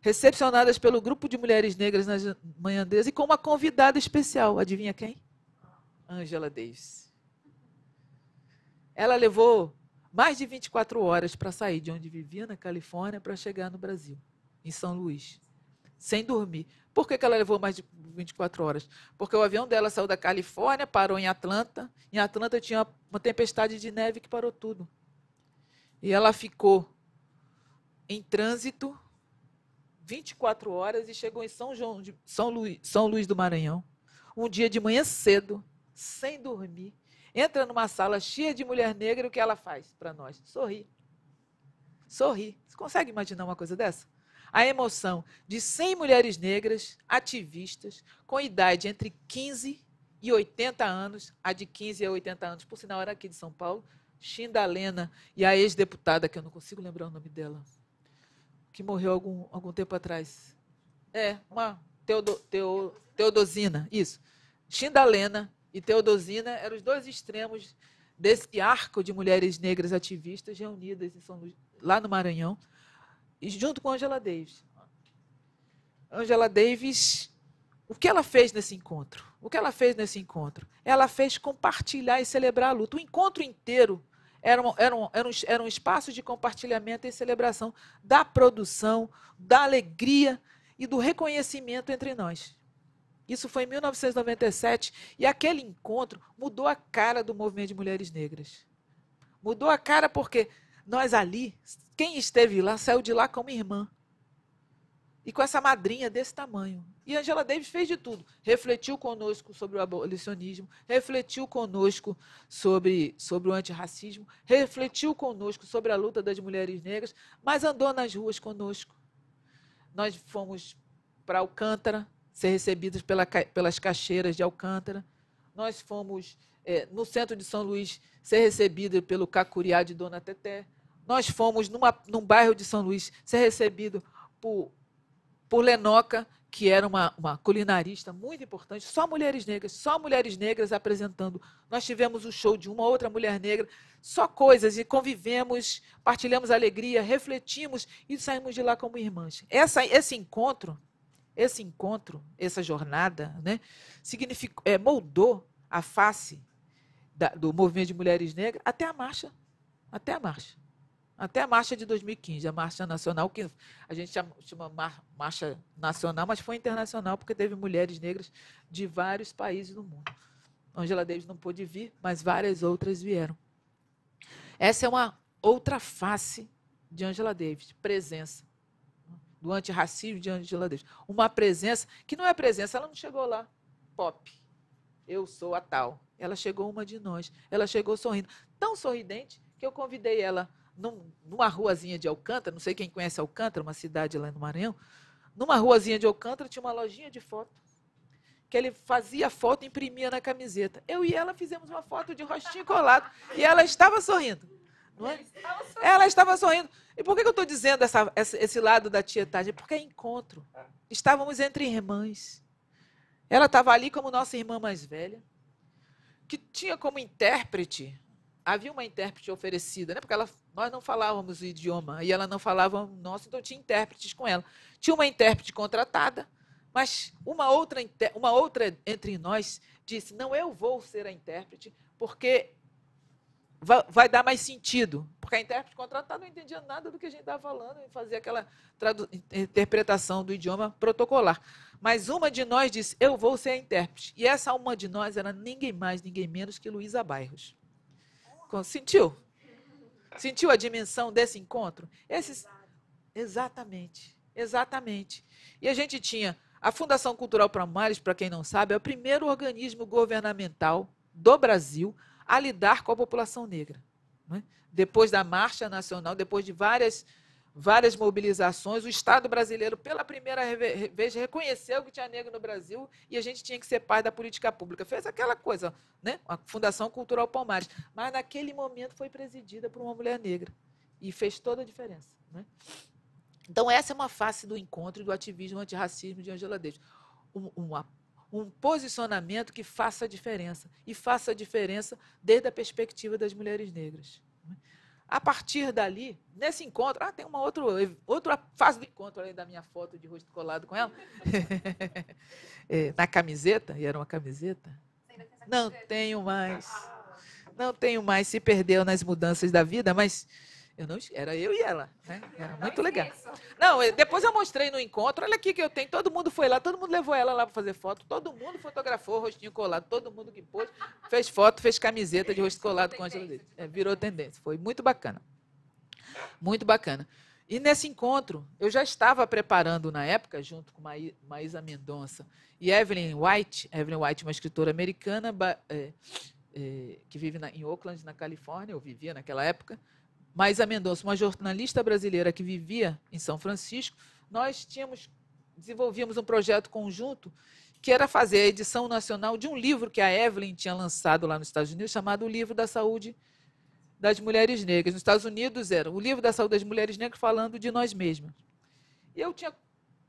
S1: recepcionadas pelo grupo de mulheres negras na Mãe Andresa e com uma convidada especial, adivinha quem? Angela Davis. Ela levou mais de 24 horas para sair de onde vivia na Califórnia para chegar no Brasil, em São Luís sem dormir. Por que, que ela levou mais de 24 horas? Porque o avião dela saiu da Califórnia, parou em Atlanta. Em Atlanta tinha uma tempestade de neve que parou tudo. E ela ficou em trânsito 24 horas e chegou em São João de São Luís, São Luís do Maranhão. Um dia de manhã cedo, sem dormir, entra numa sala cheia de mulher negra, e o que ela faz para nós? Sorri. Sorri. Você consegue imaginar uma coisa dessa? a emoção de 100 mulheres negras ativistas com idade entre 15 e 80 anos, a de 15 a 80 anos, por sinal era aqui de São Paulo, Chindalena e a ex-deputada, que eu não consigo lembrar o nome dela, que morreu algum, algum tempo atrás. É, uma Teodo, Teo, Teodosina, isso. Chindalena e Teodosina eram os dois extremos desse arco de mulheres negras ativistas reunidas Lu... lá no Maranhão, junto com Angela Davis. Angela Davis, o que ela fez nesse encontro? O que ela fez nesse encontro? Ela fez compartilhar e celebrar a luta. O encontro inteiro era um, era um, era um, era um espaço de compartilhamento e celebração da produção, da alegria e do reconhecimento entre nós. Isso foi em 1997 e aquele encontro mudou a cara do movimento de mulheres negras. Mudou a cara porque nós ali, quem esteve lá, saiu de lá como irmã. E com essa madrinha desse tamanho. E Angela Davis fez de tudo. Refletiu conosco sobre o abolicionismo, refletiu conosco sobre, sobre o antirracismo, refletiu conosco sobre a luta das mulheres negras, mas andou nas ruas conosco. Nós fomos para Alcântara, ser recebidos pela, pelas caixeiras de Alcântara. Nós fomos é, no centro de São Luís ser recebidos pelo Cacuriá de Dona Teté. Nós fomos numa, num bairro de São Luís ser recebido por, por Lenoca, que era uma, uma culinarista muito importante, só mulheres negras, só mulheres negras apresentando. Nós tivemos o um show de uma outra mulher negra, só coisas, e convivemos, partilhamos alegria, refletimos e saímos de lá como irmãs. Essa, esse encontro, esse encontro, essa jornada, né, significou, é, eh, moldou a face da, do movimento de mulheres negras até a marcha, até a marcha. Até a marcha de 2015, a marcha nacional, que a gente chama marcha nacional, mas foi internacional, porque teve mulheres negras de vários países do mundo. Angela Davis não pôde vir, mas várias outras vieram. Essa é uma outra face de Angela Davis, presença do antirracismo de Angela Davis. Uma presença que não é presença, ela não chegou lá pop. Eu sou a tal. Ela chegou uma de nós. Ela chegou sorrindo, tão sorridente que eu convidei ela num, numa ruazinha de Alcântara, não sei quem conhece Alcântara, uma cidade lá no Maranhão, numa ruazinha de Alcântara tinha uma lojinha de foto, que ele fazia foto e imprimia na camiseta. Eu e ela fizemos uma foto de rostinho colado, e ela estava sorrindo. Não é? Ela estava sorrindo. E por que eu estou dizendo essa, esse lado da tietagem? Porque é encontro. Estávamos entre irmãs. Ela estava ali como nossa irmã mais velha, que tinha como intérprete havia uma intérprete oferecida, né? Porque ela, nós não falávamos o idioma e ela não falava o nosso, então tinha intérpretes com ela. Tinha uma intérprete contratada, mas uma outra, uma outra entre nós disse: Não, eu vou ser a intérprete, porque vai, vai dar mais sentido. Porque a intérprete contratada não entendia nada do que a gente estava falando e fazia aquela interpretação do idioma protocolar. Mas uma de nós disse: Eu vou ser a intérprete. E essa uma de nós era ninguém mais, ninguém menos que Luísa Bairros. Sentiu? Sentiu a dimensão desse encontro? Esses... Exatamente, exatamente. E a gente tinha a Fundação Cultural Palmares, para quem não sabe, é o primeiro organismo governamental do Brasil a lidar com a população negra. Né? Depois da Marcha Nacional, depois de várias várias mobilizações. O Estado brasileiro, pela primeira vez, reconheceu que tinha negro no Brasil e a gente tinha que ser pai da política pública. Fez aquela coisa, né? A Fundação Cultural Palmares. Mas naquele momento foi presidida por uma mulher negra e fez toda a diferença. Né? Então, essa é uma face do encontro do ativismo antirracismo de Angela Davis. Um, um posicionamento que faça a diferença. E faça a diferença desde a perspectiva das mulheres negras. Né? A partir dali, nesse encontro, ah, tem uma outra, outra fase do encontro além da minha foto de rosto colado com ela, é, na camiseta, e era uma camiseta. Não tenho mais. Não tenho mais, se perdeu nas mudanças da vida, mas eu não, era eu e ela, né? Era muito legal. Não, depois eu mostrei no encontro, olha aqui que eu tenho, todo mundo foi lá, todo mundo levou ela lá para fazer foto, todo mundo fotografou rostinho colado, todo mundo que pôs, fez foto, fez camiseta de rosto colado com Angela É, virou tendência, foi muito bacana. Muito bacana. E nesse encontro, eu já estava preparando na época, junto com Maísa Mendonça e Evelyn White, Evelyn White, uma escritora americana é, é, que vive na, em Oakland, na Califórnia, eu vivia naquela época, Maísa Mendonça, uma jornalista brasileira que vivia em São Francisco, nós tínhamos desenvolvíamos um projeto conjunto que era fazer a edição nacional de um livro que a Evelyn tinha lançado lá nos Estados Unidos, chamado O Livro da Saúde das Mulheres Negras. Nos Estados Unidos era O Livro da Saúde das Mulheres Negras falando de nós mesmas. E eu tinha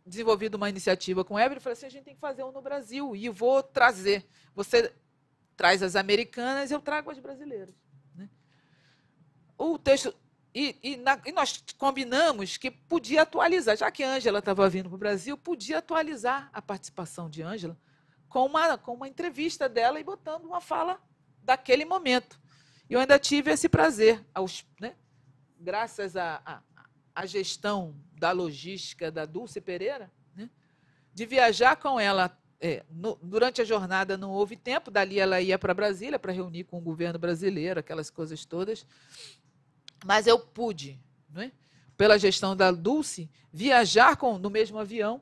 S1: desenvolvido uma iniciativa com a Evelyn, falei assim, a gente tem que fazer um no Brasil e vou trazer. Você traz as americanas, eu trago as brasileiras o texto. E, e, na, e nós combinamos que podia atualizar, já que Ângela estava vindo para o Brasil, podia atualizar a participação de Ângela com uma, com uma entrevista dela e botando uma fala daquele momento. E eu ainda tive esse prazer, aos, né, graças à gestão da logística da Dulce Pereira, né, de viajar com ela é, no, durante a jornada não houve tempo, dali ela ia para Brasília para reunir com o governo brasileiro, aquelas coisas todas. Mas eu pude, né? pela gestão da Dulce, viajar com, no mesmo avião.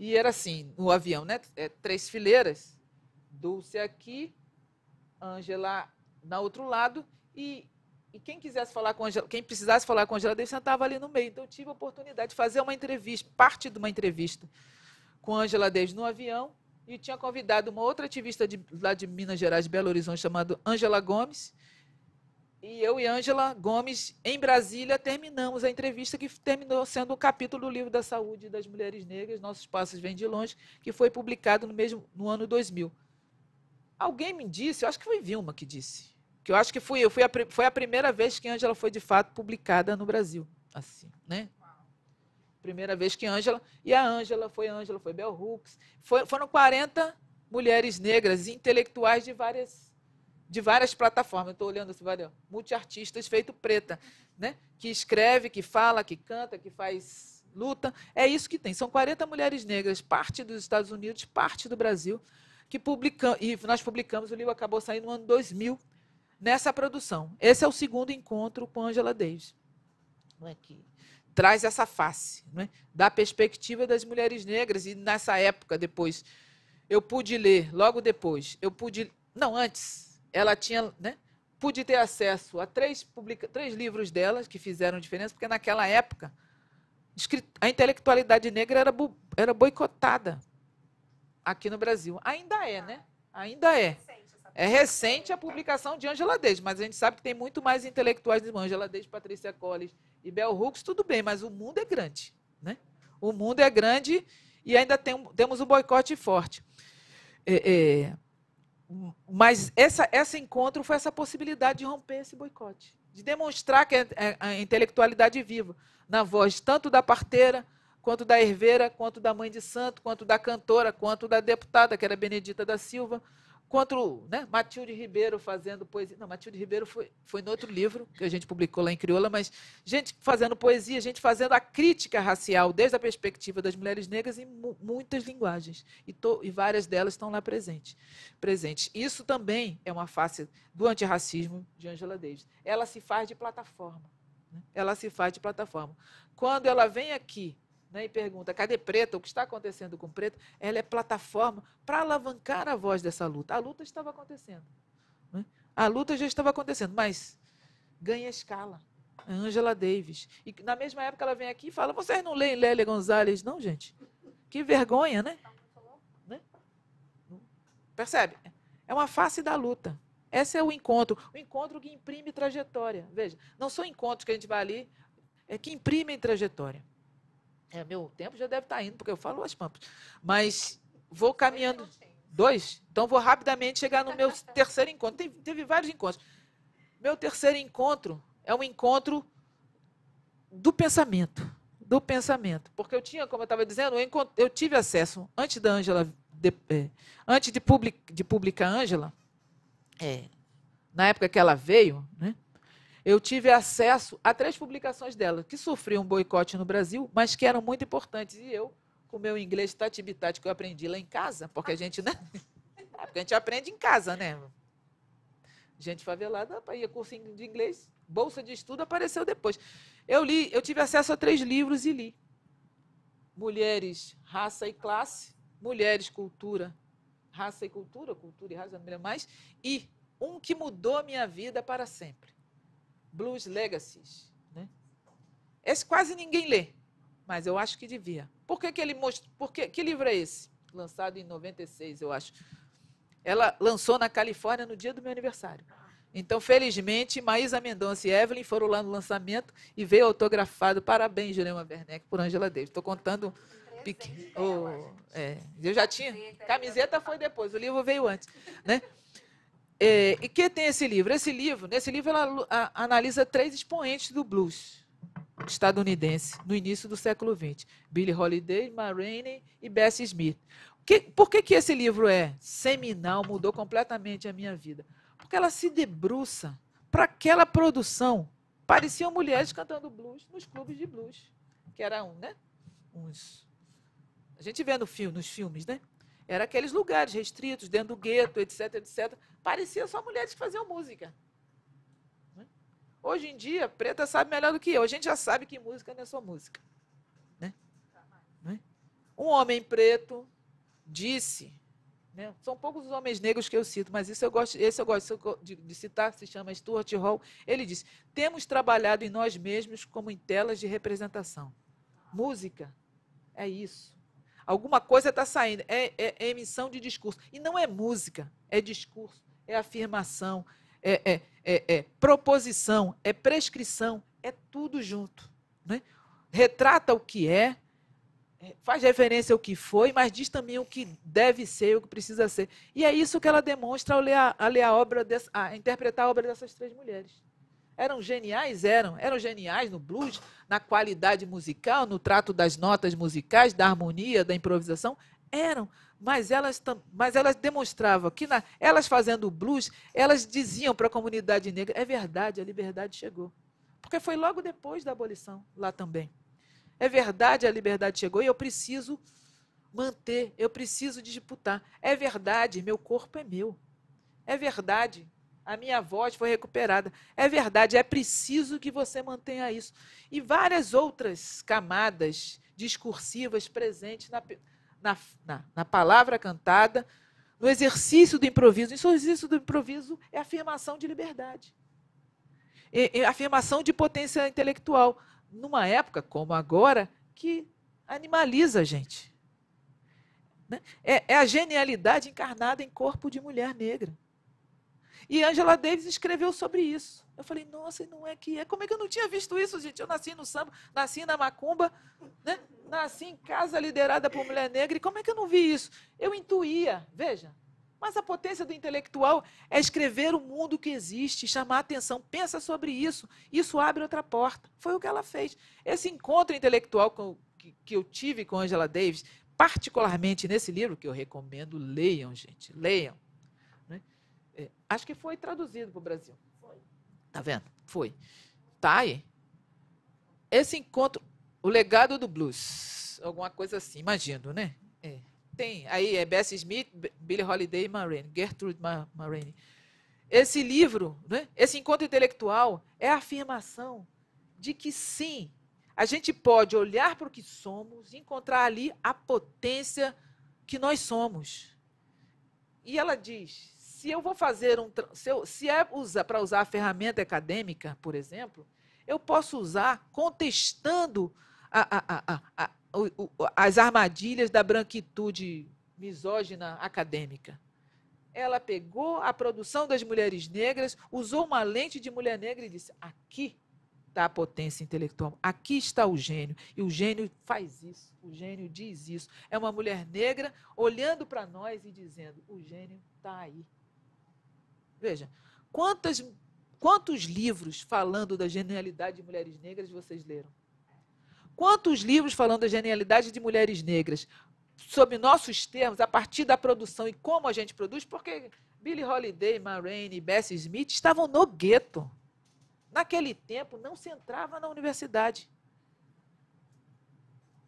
S1: E era assim, o avião, né? É, três fileiras. Dulce aqui, Ângela na outro lado e, e, quem quisesse falar com Angela, quem precisasse falar com Angela Davis sentava ali no meio. Então eu tive a oportunidade de fazer uma entrevista, parte de uma entrevista com Angela desde no avião e tinha convidado uma outra ativista de, lá de Minas Gerais, de Belo Horizonte, chamada Angela Gomes, e eu e Ângela Gomes, em Brasília, terminamos a entrevista que terminou sendo um capítulo do livro da saúde das mulheres negras, Nossos Passos Vêm de Longe, que foi publicado no, mesmo, no ano 2000. Alguém me disse, eu acho que foi Vilma que disse, que eu acho que fui, eu fui a, foi a primeira vez que Ângela foi de fato publicada no Brasil, assim, né? Primeira vez que Ângela, e a Ângela foi Ângela, foi Bel Hooks, foi, foram 40 mulheres negras intelectuais de várias de várias plataformas. Estou olhando assim, valeu. Multiartistas feito preta, né? Que escreve, que fala, que canta, que faz luta. É isso que tem. São 40 mulheres negras, parte dos Estados Unidos, parte do Brasil, que publicam e nós publicamos, o livro acabou saindo no ano 2000 nessa produção. Esse é o segundo encontro com Angela Davis. Não é que traz essa face, né? da perspectiva das mulheres negras e nessa época depois eu pude ler, logo depois, eu pude, não, antes, ela tinha, né, pude ter acesso a três, publica... três livros delas que fizeram diferença, porque naquela época a intelectualidade negra era, era boicotada aqui no Brasil. Ainda é, né? Ainda é. É recente a publicação de Angela Davis, mas a gente sabe que tem muito mais intelectuais de Angela Davis, Patrícia Collins e Bell Hooks, tudo bem, mas o mundo é grande, né? O mundo é grande e ainda tem, temos um boicote forte. É, é... Mas essa, esse encontro foi essa possibilidade de romper esse boicote, de demonstrar que a, intelectualidade viva, na voz tanto da parteira, quanto da herveira, quanto da mãe de santo, quanto da cantora, quanto da deputada, que era Benedita da Silva, Contra o, né, Matilde Ribeiro fazendo poesia. Não, Matilde Ribeiro foi, foi no outro livro que a gente publicou lá em Crioula, mas gente fazendo poesia, gente fazendo a crítica racial desde a perspectiva das mulheres negras em mu muitas linguagens. E, to, e várias delas estão lá presentes. presentes. Isso também é uma face do antirracismo de Angela Davis. Ela se faz de plataforma. Né? Ela se faz de plataforma. Quando ela vem aqui né, e pergunta: cadê Preta? O que está acontecendo com Preta? Ela é plataforma para alavancar a voz dessa luta. A luta estava acontecendo. Né? A luta já estava acontecendo, mas ganha escala. A Angela Davis. E na mesma época ela vem aqui e fala: vocês não leem Lélia Gonzalez, não, gente? Que vergonha, né? né? Percebe? É uma face da luta. Esse é o encontro, o encontro que imprime trajetória. Veja, não são encontros que a gente vai ali, é que imprimem trajetória. É, meu tempo já deve estar tá indo, porque eu falo as pampas. Mas vou caminhando. Dois? Então vou rapidamente chegar no meu terceiro encontro. Teve, teve vários encontros. Meu terceiro encontro é um encontro do pensamento. Do pensamento. Porque eu tinha, como eu estava dizendo, eu, eu, tive acesso, antes da Ângela, é, antes de, public, de publicar Ângela, é, na época que ela veio, né, eu tive acesso a três publicações dela, que sofriam um boicote no Brasil, mas que eram muito importantes. E eu, com o meu inglês tatibitati que eu aprendi lá em casa, porque a gente, né? porque a gente aprende em casa, né? Gente favelada, ia curso de inglês, bolsa de estudo apareceu depois. Eu li, eu tive acesso a três livros e li. Mulheres, raça e classe, mulheres, cultura, raça e cultura, cultura e raça, não me lembro mais, e um que mudou minha vida para sempre. Blues Legacies. Né? Esse quase ninguém lê, mas eu acho que devia. Por que, que ele mostrou? Por que, que livro é esse? Lançado em 96, eu acho. Ela lançou na Califórnia no dia do meu aniversário. Então, felizmente, Maísa Mendonça e Evelyn foram lá no lançamento e veio autografado. Parabéns, Jurema Werneck, por Angela Davis. Estou contando. Pequ... Né, oh, é. Eu já tinha. Camiseta né? foi depois, o livro veio antes. Né? É, e que tem esse livro? Esse livro, nesse livro, ela a, analisa três expoentes do blues estadunidense no início do século XX: Billie Holiday, Ma Rainey e Bessie Smith. Que, por que, que esse livro é seminal, mudou completamente a minha vida? Porque ela se debruça para aquela produção. Pareciam mulheres cantando blues nos clubes de blues, que era um, né? Uns. A gente vê no filme, nos filmes, né? Era aqueles lugares restritos, dentro do gueto, etc, etc. Parecia só mulheres que faziam música. Né? Hoje em dia, preta sabe melhor do que eu. A gente já sabe que música não é só música. Né? né? Um homem preto disse, né? são poucos os homens negros que eu cito, mas isso eu gosto, esse eu gosto de, de citar, se chama Stuart Hall. Ele diz: temos trabalhado em nós mesmos como em telas de representação. Música é isso. Alguma coisa está saindo. É, é, é, emissão de discurso. E não é música, é discurso, é afirmação, é, é, é, é proposição, é prescrição, é tudo junto. Né? Retrata o que é, é, faz referência ao que foi, mas diz também o que deve ser, o que precisa ser. E é isso que ela demonstra ao ler a, a, ler a obra, a interpretar a obra dessas três mulheres. Eram geniais? Eram. Eram geniais no blues? na qualidade musical, no trato das notas musicais, da harmonia, da improvisação, eram, mas elas, mas elas demonstravam que na, elas fazendo blues, elas diziam para a comunidade negra: é verdade, a liberdade chegou. Porque foi logo depois da abolição lá também. É verdade, a liberdade chegou e eu preciso manter, eu preciso disputar. É verdade, meu corpo é meu. É verdade, a minha voz foi recuperada. É verdade, é preciso que você mantenha isso. E várias outras camadas discursivas presentes na, na, na, na palavra cantada, no exercício do improviso. O exercício do improviso é afirmação de liberdade, é, é afirmação de potência intelectual. Numa época como agora, que animaliza a gente. Né? É, é a genialidade encarnada em corpo de mulher negra. E Angela Davis escreveu sobre isso. Eu falei, nossa, e não é que é? Como é que eu não tinha visto isso, gente? Eu nasci no samba, nasci na macumba, né? nasci em casa liderada por mulher negra, e como é que eu não vi isso? Eu intuía, veja. Mas a potência do intelectual é escrever o mundo que existe, chamar atenção, pensa sobre isso, isso abre outra porta. Foi o que ela fez. Esse encontro intelectual que eu tive com Angela Davis, particularmente nesse livro, que eu recomendo, leiam, gente, leiam é, acho que foi traduzido para o Brasil. Foi. Tá vendo? Foi. Tá aí. Esse encontro, o legado do blues, alguma coisa assim, imagino, né? É. Tem. Aí é Bessie Smith, Billie Holiday e Marraine, Gertrude Mar Marraine. Esse livro, né? esse encontro intelectual, é a afirmação de que sim, a gente pode olhar para o que somos e encontrar ali a potência que nós somos. E ela diz: se eu vou fazer um. Se, eu, se é usa, para usar a ferramenta acadêmica, por exemplo, eu posso usar contestando a, a, a, o, as armadilhas da branquitude misógina acadêmica. Ela pegou a produção das mulheres negras, usou uma lente de mulher negra e disse: aqui está a potência intelectual. Aqui está o gênio. E o gênio faz isso, o gênio diz isso. É uma mulher negra olhando para nós e dizendo: o gênio está aí. Veja, quantas, quantos livros falando da genialidade de mulheres negras vocês leram? Quantos livros falando da genialidade de mulheres negras, sob nossos termos, a partir da produção e como a gente produz? Porque Billie Holiday, Ma Rainey, Bessie Smith estavam no gueto. Naquele tempo não se entrava na universidade.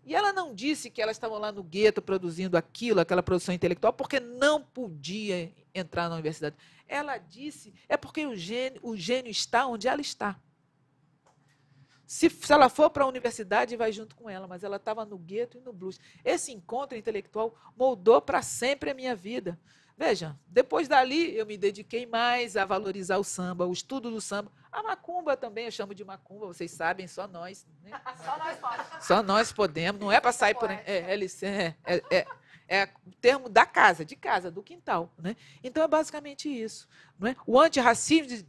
S1: E ela não disse que elas estavam lá no gueto produzindo aquilo, aquela produção intelectual, porque não podia entrar na universidade. Ela disse, é porque o gênio, o gênio está onde ela está. Se, se ela for para a universidade, vai junto com ela, mas ela estava no gueto e no blues. Esse encontro intelectual moldou para sempre a minha vida. Veja, depois dali eu me dediquei mais a valorizar o samba, o estudo do samba. A macumba também, eu chamo de macumba, vocês sabem, só nós. Né? Só nós podemos. Só nós podemos, não é para sair por É, é, é, é, é o termo da casa, de casa, do quintal. Né? Então é basicamente isso. Não é? O antirracismo de,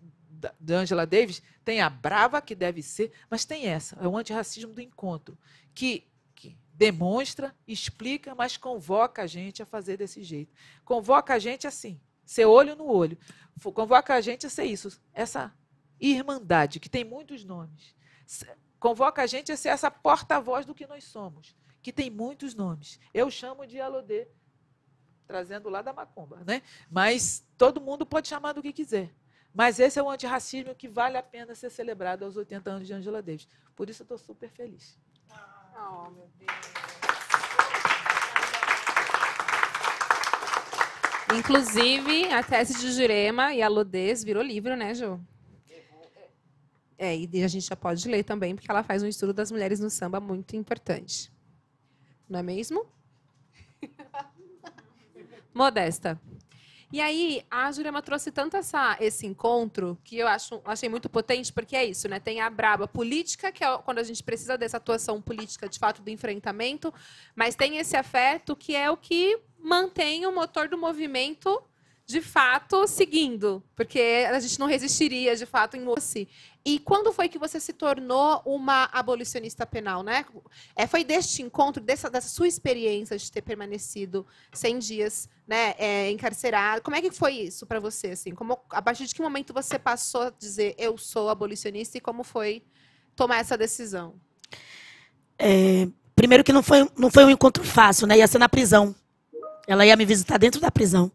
S1: Angela Davis tem a brava, que deve ser, mas tem essa, é o antirracismo do encontro, que, que demonstra, explica, mas convoca a gente a fazer desse jeito. Convoca a gente assim, ser olho no olho. Convoca a gente a ser isso, essa irmandade, que tem muitos nomes. Convoca a gente a ser essa porta-voz do que nós somos que tem muitos nomes. Eu chamo de alodê, trazendo lá da macumba, né? Mas todo mundo pode chamar do que quiser. Mas esse é o antirracismo que vale a pena ser celebrado aos 80 anos de Angela Davis. Por isso eu estou super feliz. Oh, meu Deus.
S2: Inclusive, a tese de Jurema e a Lodez virou livro, né, Ju? É, e a gente já pode ler também, porque ela faz um estudo das mulheres no samba muito importante não é mesmo? Modesta. E aí, a Jurema trouxe tanto essa, esse encontro que eu acho, achei muito potente, porque é isso, né? Tem a braba política, que é quando a gente precisa dessa atuação política, de fato, do enfrentamento, mas tem esse afeto que é o que mantém o motor do movimento de fato, seguindo, porque a gente não resistiria, de fato, em você. E quando foi que você se tornou uma abolicionista penal, né? É, foi deste encontro, dessa, dessa sua experiência de ter permanecido 100 dias né, é, encarcerado. Como é que foi isso para você, assim? Como, a partir de que momento você passou a dizer, eu sou abolicionista, e como foi tomar essa decisão?
S3: É, primeiro que não foi, não foi um encontro fácil, né? Ia ser na prisão. Ela ia me visitar dentro da prisão.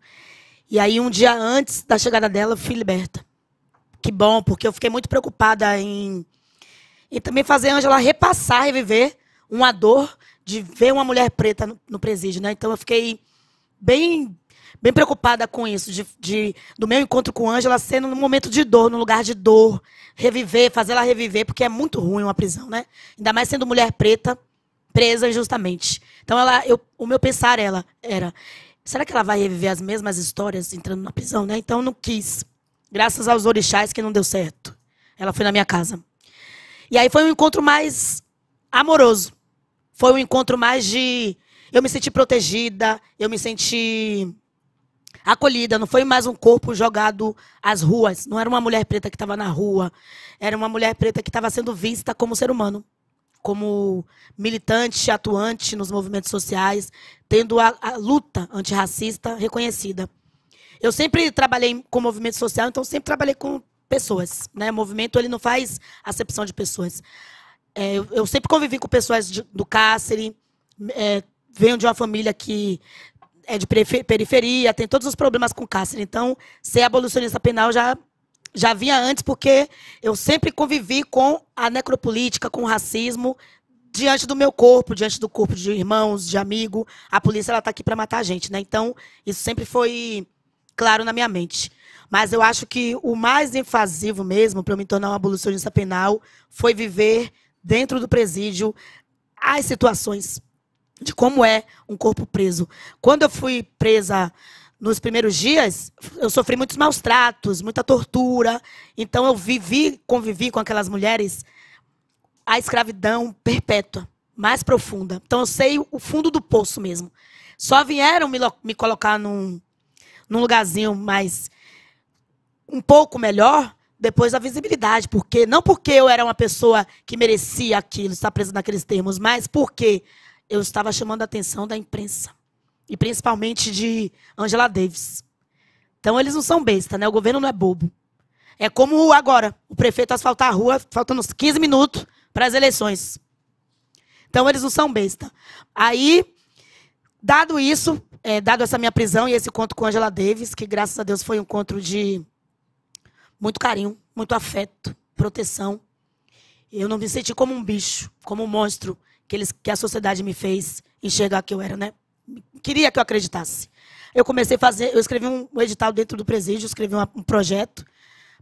S3: E aí, um dia antes da chegada dela, eu fui liberta. Que bom, porque eu fiquei muito preocupada em, em também fazer a Ângela repassar reviver uma dor de ver uma mulher preta no, no presídio, né? Então, eu fiquei bem bem preocupada com isso, de, de do meu encontro com Ângela sendo num momento de dor, num lugar de dor, reviver, fazer ela reviver, porque é muito ruim uma prisão, né? Ainda mais sendo mulher preta, presa injustamente. Então ela, eu, o meu pensar ela era, Será que ela vai reviver as mesmas histórias entrando na prisão, né? Então não quis. Graças aos orixás que não deu certo. Ela foi na minha casa. E aí foi um encontro mais amoroso. Foi um encontro mais de eu me senti protegida, eu me senti acolhida, não foi mais um corpo jogado às ruas, não era uma mulher preta que estava na rua, era uma mulher preta que estava sendo vista como ser humano como militante, atuante nos movimentos sociais, tendo a, a luta antirracista reconhecida. Eu sempre trabalhei com movimento social, então sempre trabalhei com pessoas. Né? O movimento ele não faz acepção de pessoas. É, eu, eu, sempre convivi com pessoas de, do cárcere, é, venho de uma família que é de periferia, tem todos os problemas com cárcere. Então, ser abolicionista penal já já vinha antes, porque eu sempre convivi com a necropolítica, com o racismo, diante do meu corpo, diante do corpo de irmãos, de amigo. A polícia ela tá aqui para matar a gente, né? Então, isso sempre foi claro na minha mente. Mas eu acho que o mais enfasivo mesmo para eu me tornar uma abolicionista penal foi viver dentro do presídio as situações de como é um corpo preso. Quando eu fui presa nos primeiros dias, eu sofri muitos maus tratos, muita tortura. Então eu vivi, convivi com aquelas mulheres a escravidão perpétua, mais profunda. Então eu sei o fundo do poço mesmo. Só vieram me, me colocar num, num lugarzinho mais um pouco melhor depois da visibilidade, porque não porque eu era uma pessoa que merecia aquilo, estar presa naqueles termos, mas porque eu estava chamando a atenção da imprensa. E principalmente de Angela Davis. Então eles não são besta, né? O governo não é bobo. É como agora, o prefeito asfaltar a rua, faltando uns 15 minutos para as eleições. Então eles não são besta. Aí, dado isso, é, dado essa minha prisão e esse encontro com Angela Davis, que graças a Deus foi um encontro de muito carinho, muito afeto, proteção. Eu não me senti como um bicho, como um monstro que, eles, que a sociedade me fez enxergar que eu era, né? queria que eu acreditasse. Eu comecei a fazer, eu escrevi um, edital dentro do presídio, escrevi um projeto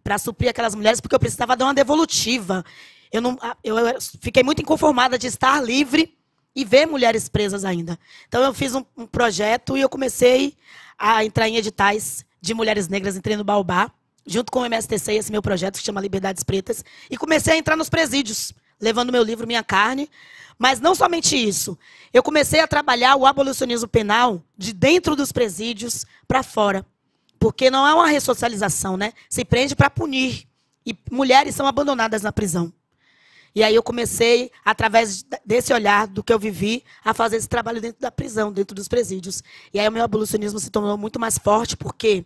S3: para suprir aquelas mulheres, porque eu precisava dar uma devolutiva. Eu, não, eu fiquei muito inconformada de estar livre e ver mulheres presas ainda. Então eu fiz um, um projeto e eu comecei a entrar em editais de mulheres negras, entrei no Baobá, junto com o MSTC, esse meu projeto que chama Liberdades Pretas, e comecei a entrar nos presídios, levando meu livro Minha Carne, mas não somente isso. Eu comecei a trabalhar o abolicionismo penal de dentro dos presídios para fora. Porque não é uma ressocialização, né? Se prende para punir. E mulheres são abandonadas na prisão. E aí eu comecei, através desse olhar do que eu vivi, a fazer esse trabalho dentro da prisão, dentro dos presídios. E aí o meu abolicionismo se tornou muito mais forte, porque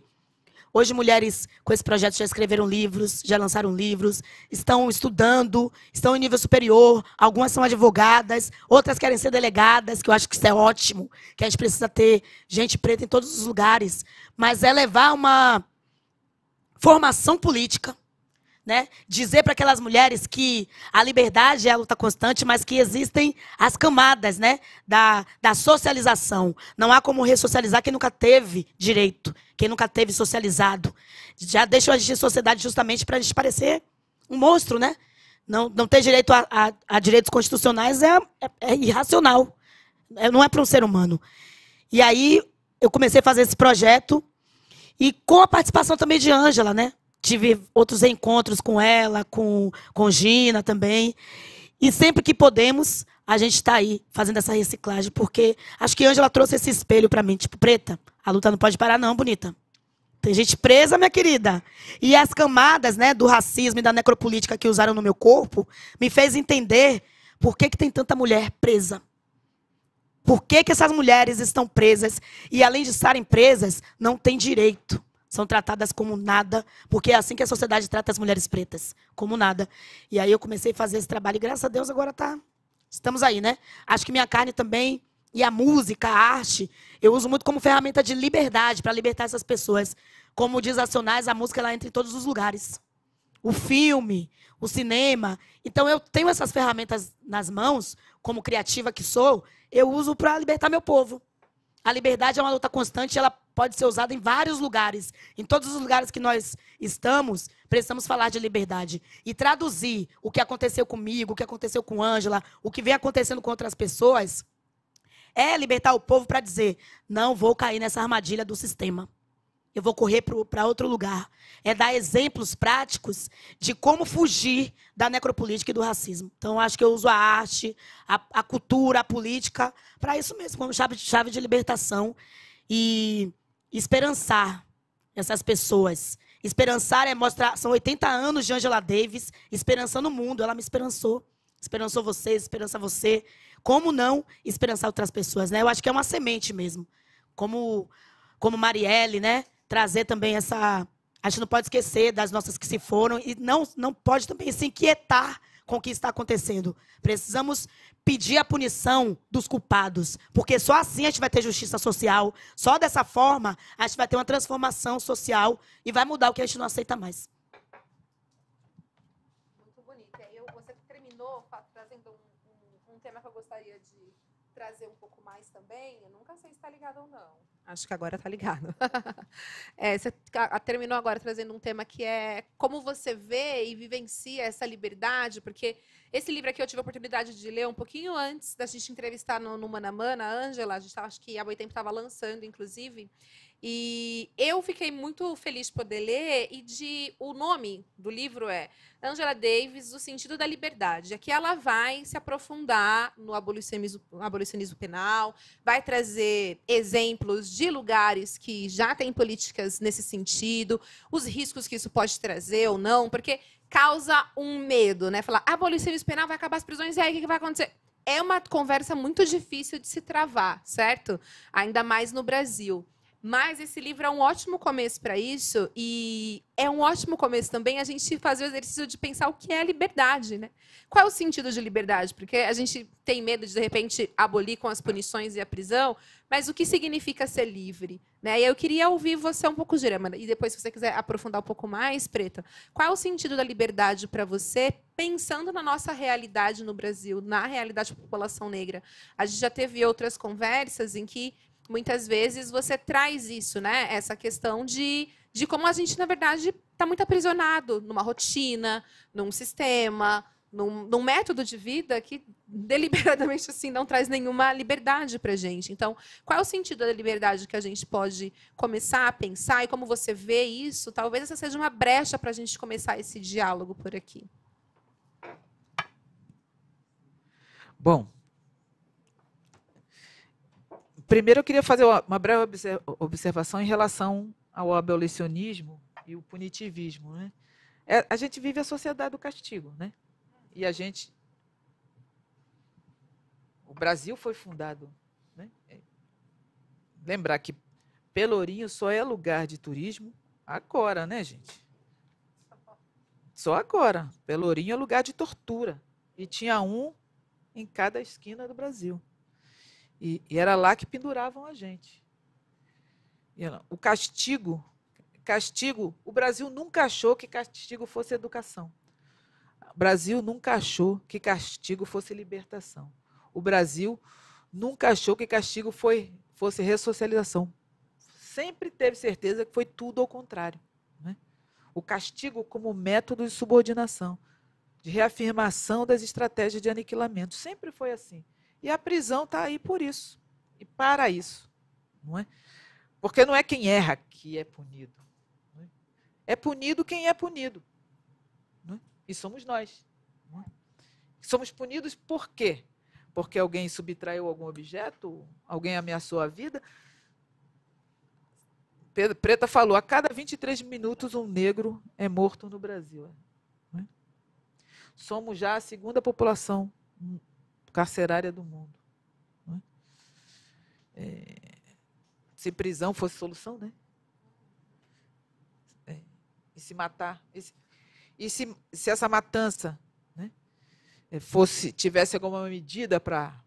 S3: Hoje, mulheres com esse projeto já escreveram livros, já lançaram livros, estão estudando, estão em nível superior. Algumas são advogadas, outras querem ser delegadas, que eu acho que isso é ótimo, que a gente precisa ter gente preta em todos os lugares. Mas é levar uma formação política né? Dizer para aquelas mulheres que a liberdade é a luta constante, mas que existem as camadas, né? Da, da socialização. Não há como ressocializar quem nunca teve direito, quem nunca teve socializado. Já deixam a sociedade justamente para gente parecer um monstro, né? Não, não ter direito a, a, a direitos constitucionais é, é, é irracional. É, não é para um ser humano. E aí eu comecei a fazer esse projeto e com a participação também de Ângela, né? tive outros encontros com ela, com, com Gina também. E sempre que podemos, a gente está aí fazendo essa reciclagem, porque acho que Ângela trouxe esse espelho para mim, tipo, preta, a luta não pode parar não, bonita. Tem gente presa, minha querida. E as camadas, né, do racismo e da necropolítica que usaram no meu corpo, me fez entender por que, que tem tanta mulher presa. Por que, que essas mulheres estão presas e, além de estarem presas, não têm direito são tratadas como nada, porque é assim que a sociedade trata as mulheres pretas, como nada. E aí eu comecei a fazer esse trabalho e graças a Deus agora tá estamos aí, né? Acho que minha carne também e a música, a arte, eu uso muito como ferramenta de liberdade para libertar essas pessoas. Como diz Acionais, a música ela entra em todos os lugares. O filme, o cinema. Então eu tenho essas ferramentas nas mãos, como criativa que sou, eu uso para libertar meu povo. A liberdade é uma luta constante, ela pode ser usada em vários lugares. Em todos os lugares que nós estamos, precisamos falar de liberdade. E traduzir o que aconteceu comigo, o que aconteceu com Ângela, o que vem acontecendo com outras pessoas, é libertar o povo para dizer: não vou cair nessa armadilha do sistema. Eu vou correr para outro lugar. É dar exemplos práticos de como fugir da necropolítica e do racismo. Então, acho que eu uso a arte, a, a cultura, a política, para isso mesmo, como chave, chave de libertação. E esperançar essas pessoas. Esperançar é mostrar. São 80 anos de Angela Davis esperançando o mundo. Ela me esperançou. Esperançou você, esperança você. Como não esperançar outras pessoas, né? Eu acho que é uma semente mesmo. Como, como Marielle, né? Trazer também essa. A gente não pode esquecer das nossas que se foram e não, não pode também se inquietar com o que está acontecendo. Precisamos pedir a punição dos culpados, porque só assim a gente vai ter justiça social, só dessa forma a gente vai ter uma transformação social e vai mudar o que a gente não aceita mais.
S2: Muito bonito. E aí você terminou trazendo um, um, um tema que eu gostaria de trazer um pouco mais também. Eu nunca sei se está ligado ou não Acho que agora tá ligado. é, você terminou agora trazendo um tema que é como você vê e vivencia essa liberdade, porque esse livro aqui eu tive a oportunidade de ler um pouquinho antes da gente entrevistar no, no Manamana, a Ângela, acho que a Boitempo estava lançando, inclusive, e eu fiquei muito feliz de poder ler e de o nome do livro é Angela Davis, O Sentido da Liberdade. Aqui ela vai se aprofundar no abolicionismo, abolicionismo penal, vai trazer exemplos de lugares que já têm políticas nesse sentido, os riscos que isso pode trazer ou não, porque causa um medo, né? Falar abolicionismo penal vai acabar as prisões e aí o que vai acontecer? É uma conversa muito difícil de se travar, certo? Ainda mais no Brasil. Mas esse livro é um ótimo começo para isso e é um ótimo começo também a gente fazer o exercício de pensar o que é liberdade, né? Qual é o sentido de liberdade? Porque a gente tem medo de de repente abolir com as punições e a prisão, mas o que significa ser livre, né? E eu queria ouvir você um pouco, Girama, e depois se você quiser aprofundar um pouco mais, Preta. Qual é o sentido da liberdade para você, pensando na nossa realidade no Brasil, na realidade da população negra? A gente já teve outras conversas em que muitas vezes você traz isso, né? Essa questão de, de como a gente, na verdade, está muito aprisionado numa rotina, num sistema, num, num, método de vida que deliberadamente assim não traz nenhuma liberdade para a gente. Então, qual é o sentido da liberdade que a gente pode começar a pensar e como você vê isso? Talvez essa seja uma brecha para a gente começar esse diálogo por aqui.
S1: Bom, Primeiro, eu queria fazer uma breve observação em relação ao abolicionismo e o punitivismo. Né? É, a gente vive a sociedade do castigo, né? E a gente. O Brasil foi fundado. Né? É, lembrar que Pelourinho só é lugar de turismo agora, né, gente? Só agora. Pelourinho é lugar de tortura. E tinha um em cada esquina do Brasil. E, e era lá que penduravam a gente. o castigo, castigo, o Brasil nunca achou que castigo fosse educação. O Brasil nunca achou que castigo fosse libertação. O Brasil nunca achou que castigo foi, fosse ressocialização. Sempre teve certeza que foi tudo ao contrário. Né? O castigo como método de subordinação, de reafirmação das estratégias de aniquilamento. Sempre foi assim. E a prisão está aí por isso e para isso, não é? Porque não é quem erra que é punido, é? é? punido quem é punido, é? e somos nós. É? Somos punidos por quê? Porque alguém subtraiu algum objeto, alguém ameaçou a vida. Pedro Preta falou: a cada 23 minutos um negro é morto no Brasil. É? Somos já a segunda população carcerária do mundo. Né? É, se prisão fosse solução, né? É, e se matar. E se, e se, se essa matança né, é, fosse tivesse alguma medida para.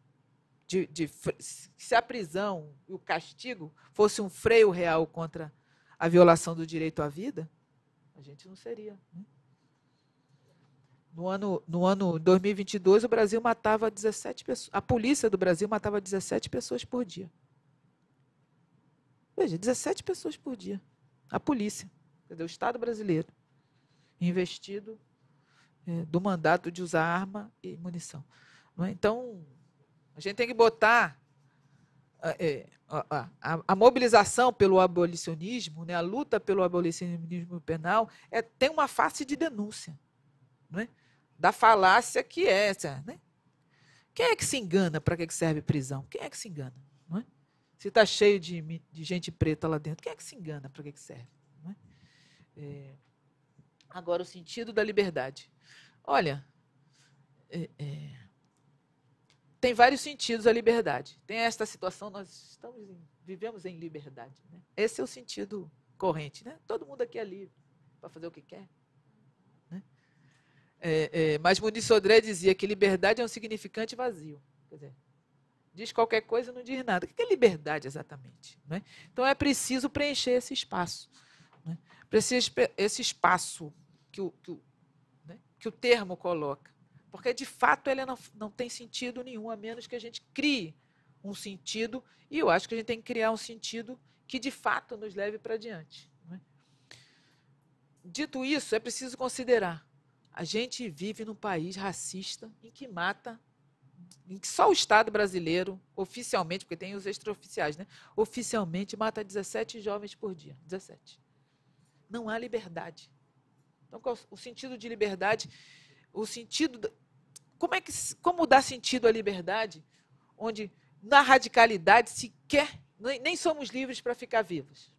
S1: De, de, se a prisão e o castigo fosse um freio real contra a violação do direito à vida, a gente não seria. Né? No ano, no ano 2022, o Brasil matava 17 pessoas. A polícia do Brasil matava 17 pessoas por dia. Veja, 17 pessoas por dia. A polícia, entendeu o Estado brasileiro, investido é, do mandato de usar arma e munição. É? Então, a gente tem que botar é, a, a, a, mobilização pelo abolicionismo, né, a luta pelo abolicionismo penal, é, tem uma face de denúncia. Não é? da falácia que é essa, né? Quem é que se engana? Para que serve prisão? Quem é que se engana? É? Se está cheio de, de, gente preta lá dentro, quem é que se engana? Para que serve? É? É, agora, o sentido da liberdade. Olha, é, é, tem vários sentidos a liberdade. Tem esta situação, nós estamos em, vivemos em liberdade. Né? Esse é o sentido corrente. Né? Todo mundo aqui é livre para fazer o que quer. É, é, mas Muniz Sodré dizia que liberdade é um significante vazio. Quer dizer, diz qualquer coisa não diz nada. O que é liberdade exatamente? Né? Então é preciso preencher esse espaço. Né? Precisa esse espaço que o, que, o, né? que o termo coloca. Porque, de fato, ele não, não tem sentido nenhum, a menos que a gente crie um sentido, e eu acho que a gente tem que criar um sentido que, de fato, nos leve para diante. É? Dito isso, é preciso considerar a gente vive num país racista em que mata, em que só o Estado brasileiro, oficialmente, porque tem os extraoficiais, né? Oficialmente mata 17 jovens por dia. 17. Não há liberdade. Então, qual, o sentido de liberdade, o sentido. Como é que. Como dá sentido à liberdade, onde na radicalidade sequer. Nem somos livres para ficar vivos.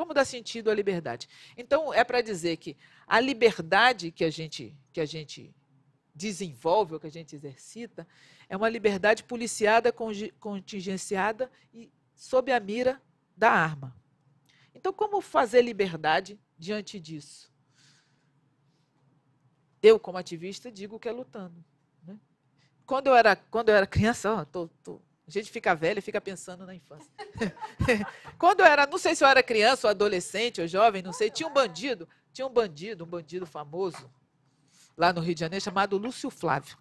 S1: Como dá sentido à liberdade? Então, é para dizer que a liberdade que a gente, que a gente desenvolve, ou que a gente exercita, é uma liberdade policiada, contingenciada e sob a mira da arma. Então, como fazer liberdade diante disso? Eu, como ativista, digo que é lutando. Né? Quando, eu era, quando eu era criança, estou a gente fica velho e fica pensando na infância. Quando eu era, não sei se eu era criança ou adolescente ou jovem, não sei, tinha um bandido, tinha um bandido, um bandido famoso lá no Rio de Janeiro chamado Lúcio Flávio.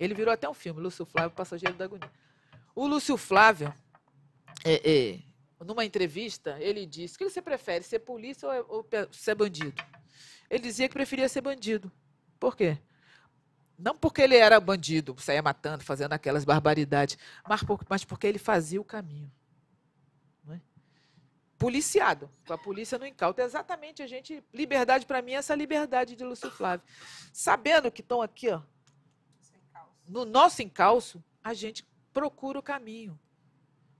S1: Ele virou até um filme, Lúcio Flávio, Passageiro da Agonia. O Lúcio Flávio, é, é, numa entrevista, ele disse: o que você prefere, ser polícia ou, ou ser bandido? Ele dizia que preferia ser bandido. Por quê? Não porque ele era bandido, saía matando, fazendo aquelas barbaridades, mas porque ele fazia o caminho. É? Policiado. A polícia não incauta. Exatamente, a gente. Liberdade para mim é essa liberdade de Lúcio Flávio. Sabendo que estão aqui, ó, no nosso encalço, a gente procura o caminho.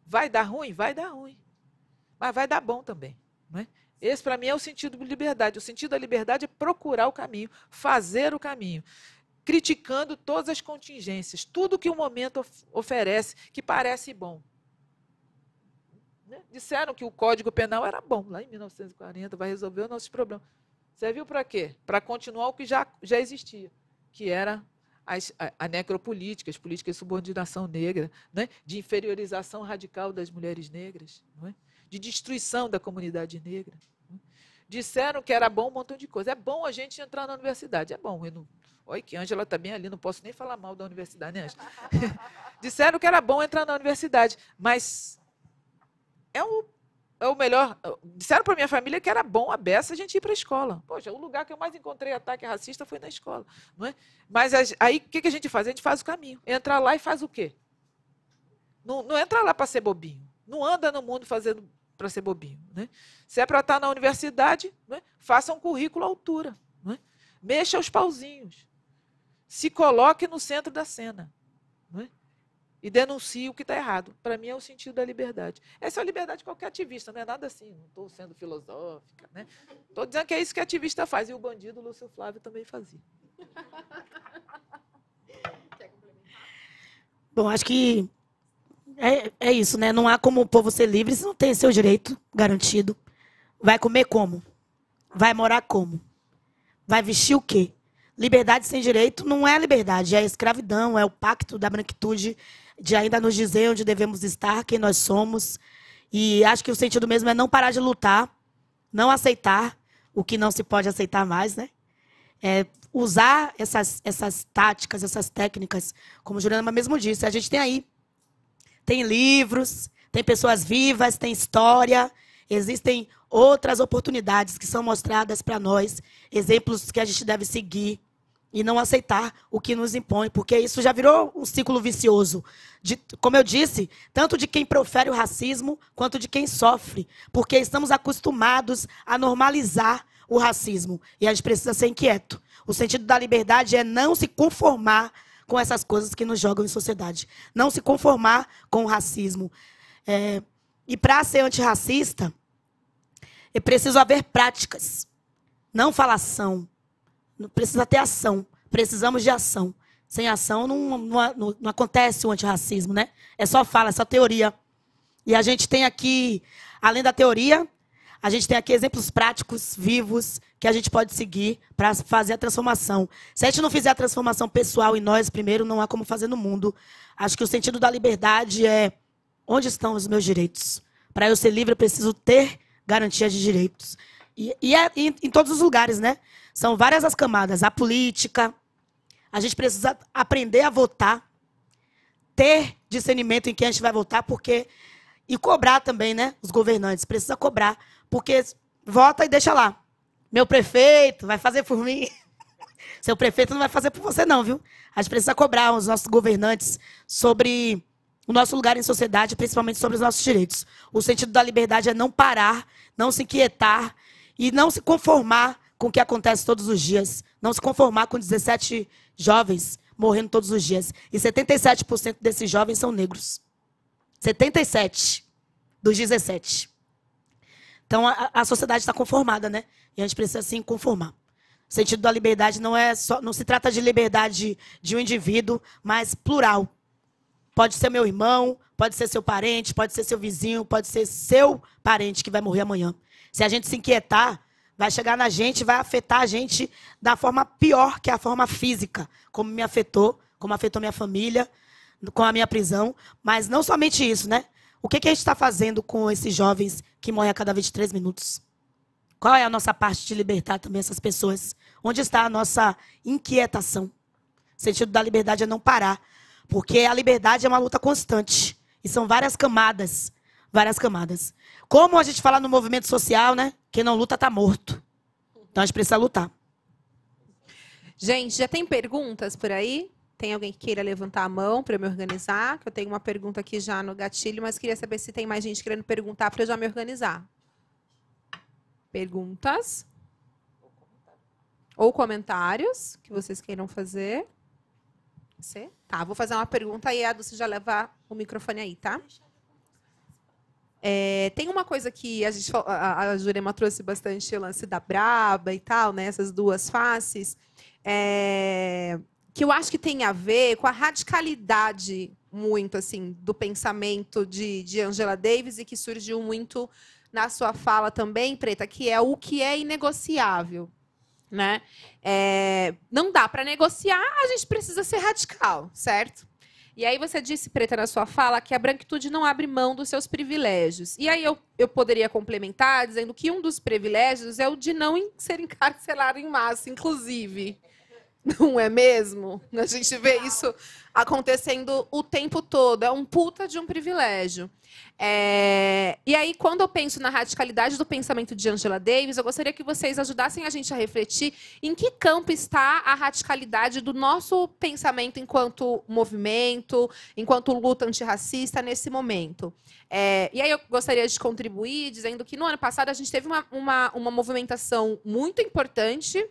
S1: Vai dar ruim? Vai dar ruim. Mas vai dar bom também. Não é? Esse, para mim, é o sentido de liberdade. O sentido da liberdade é procurar o caminho, fazer o caminho criticando todas as contingências, tudo que o momento of oferece que parece bom. Né? Disseram que o Código Penal era bom, lá em 1940, vai resolver os nossos problemas. Serviu para quê? Para continuar o que já, já existia, que era as, a, a necropolítica, as políticas de subordinação negra, né? de inferiorização radical das mulheres negras, é? de destruição da comunidade negra disseram que era bom um montão de coisa. É bom a gente entrar na universidade, é bom. não... Olha que Ângela está bem ali, não posso nem falar mal da universidade, né, Ângela? disseram que era bom entrar na universidade, mas é o, é o melhor. Disseram para minha família que era bom a beça a gente ir para a escola. Poxa, o lugar que eu mais encontrei ataque racista foi na escola. Não é? Mas aí o que, que a gente faz? A gente faz o caminho. Entrar lá e faz o quê? Não, não entra lá para ser bobinho. Não anda no mundo fazendo para ser bobinho. Né? Se é para estar tá na universidade, né? faça um currículo à altura. Né? Mexa os pauzinhos. Se coloque no centro da cena. Né? E denuncie o que está errado. Para mim é o sentido da liberdade. Essa é a liberdade de qualquer ativista, não é nada assim. Não estou sendo filosófica. Estou né? dizendo que é isso que ativista faz. E o bandido Lúcio Flávio também fazia.
S3: Bom, acho que é, é isso, né? Não há como o povo ser livre se não tem seu direito garantido. Vai comer como? Vai morar como? Vai vestir o quê? Liberdade sem direito não é liberdade, é escravidão, é o pacto da branquitude de ainda nos dizer onde devemos estar, quem nós somos. E acho que o sentido mesmo é não parar de lutar, não aceitar o que não se pode aceitar mais, né? É usar essas, essas táticas, essas técnicas, como o Juliana mesmo disse, a gente tem aí tem livros, tem pessoas vivas, tem história, existem outras oportunidades que são mostradas para nós, exemplos que a gente deve seguir e não aceitar o que nos impõe, porque isso já virou um ciclo vicioso. De, como eu disse, tanto de quem profere o racismo quanto de quem sofre, porque estamos acostumados a normalizar o racismo e a gente precisa ser inquieto. O sentido da liberdade é não se conformar com essas coisas que nos jogam em sociedade. Não se conformar com o racismo. É, e para ser antirracista, é preciso haver práticas, não falação. Precisa ter ação. Precisamos de ação. Sem ação não, não, não acontece o antirracismo, né? É só fala, é só teoria. E a gente tem aqui, além da teoria, a gente tem aqui exemplos práticos, vivos, que a gente pode seguir para fazer a transformação. Se a gente não fizer a transformação pessoal em nós primeiro, não há como fazer no mundo. Acho que o sentido da liberdade é onde estão os meus direitos? Para eu ser livre, eu preciso ter garantia de direitos. E, e é em, em todos os lugares, né? São várias as camadas. A política, a gente precisa aprender a votar, ter discernimento em quem a gente vai votar, porque e cobrar também, né? Os governantes precisa cobrar, porque vota e deixa lá. Meu prefeito vai fazer por mim. Seu prefeito não vai fazer por você, não, viu? A gente precisa cobrar os nossos governantes sobre o nosso lugar em sociedade, principalmente sobre os nossos direitos. O sentido da liberdade é não parar, não se inquietar e não se conformar com o que acontece todos os dias. Não se conformar com 17 jovens morrendo todos os dias. E 77% desses jovens são negros. 77 dos 17. Então a, a sociedade está conformada, né? E a gente precisa se assim, conformar. O sentido da liberdade não é só, não se trata de liberdade de um indivíduo, mas plural. Pode ser meu irmão, pode ser seu parente, pode ser seu vizinho, pode ser seu parente que vai morrer amanhã. Se a gente se inquietar, vai chegar na gente, vai afetar a gente da forma pior que a forma física, como me afetou, como afetou minha família, com a minha prisão. Mas não somente isso, né? O que, que a gente está fazendo com esses jovens que morrem a cada 23 minutos? Qual é a nossa parte de libertar também essas pessoas? Onde está a nossa inquietação? O sentido da liberdade é não parar. Porque a liberdade é uma luta constante. E são várias camadas. Várias camadas. Como a gente fala no movimento social, né? Quem não luta está morto. Então a gente precisa lutar.
S2: Gente, já tem perguntas por aí? Tem alguém que queira levantar a mão para eu me organizar? Que eu tenho uma pergunta aqui já no gatilho, mas queria saber se tem mais gente querendo perguntar para eu já me organizar. Perguntas? Ou comentários que vocês queiram fazer? Você? Tá, vou fazer uma pergunta e a Dulce já leva o microfone aí, tá? É, tem uma coisa que a gente a, a Jurema trouxe bastante o lance da braba e tal, né? Essas duas faces. É, que eu acho que tem a ver com a radicalidade muito assim do pensamento de, de Angela Davis e que surgiu muito na sua fala também, Preta, que é o que é inegociável. Né? É, não dá para negociar, a gente precisa ser radical, certo? E aí você disse, Preta, na sua fala, que a branquitude não abre mão dos seus privilégios. E aí eu, eu poderia complementar dizendo que um dos privilégios é o de não ser encarcelado em massa, inclusive. Não é mesmo? A gente vê isso acontecendo o tempo todo. É um puta de um privilégio. É... E aí, quando eu penso na radicalidade do pensamento de Angela Davis, eu gostaria que vocês ajudassem a gente a refletir em que campo está a radicalidade do nosso pensamento enquanto movimento, enquanto luta antirracista nesse momento. É... E aí, eu gostaria de contribuir dizendo que no ano passado a gente teve uma, uma, uma movimentação muito importante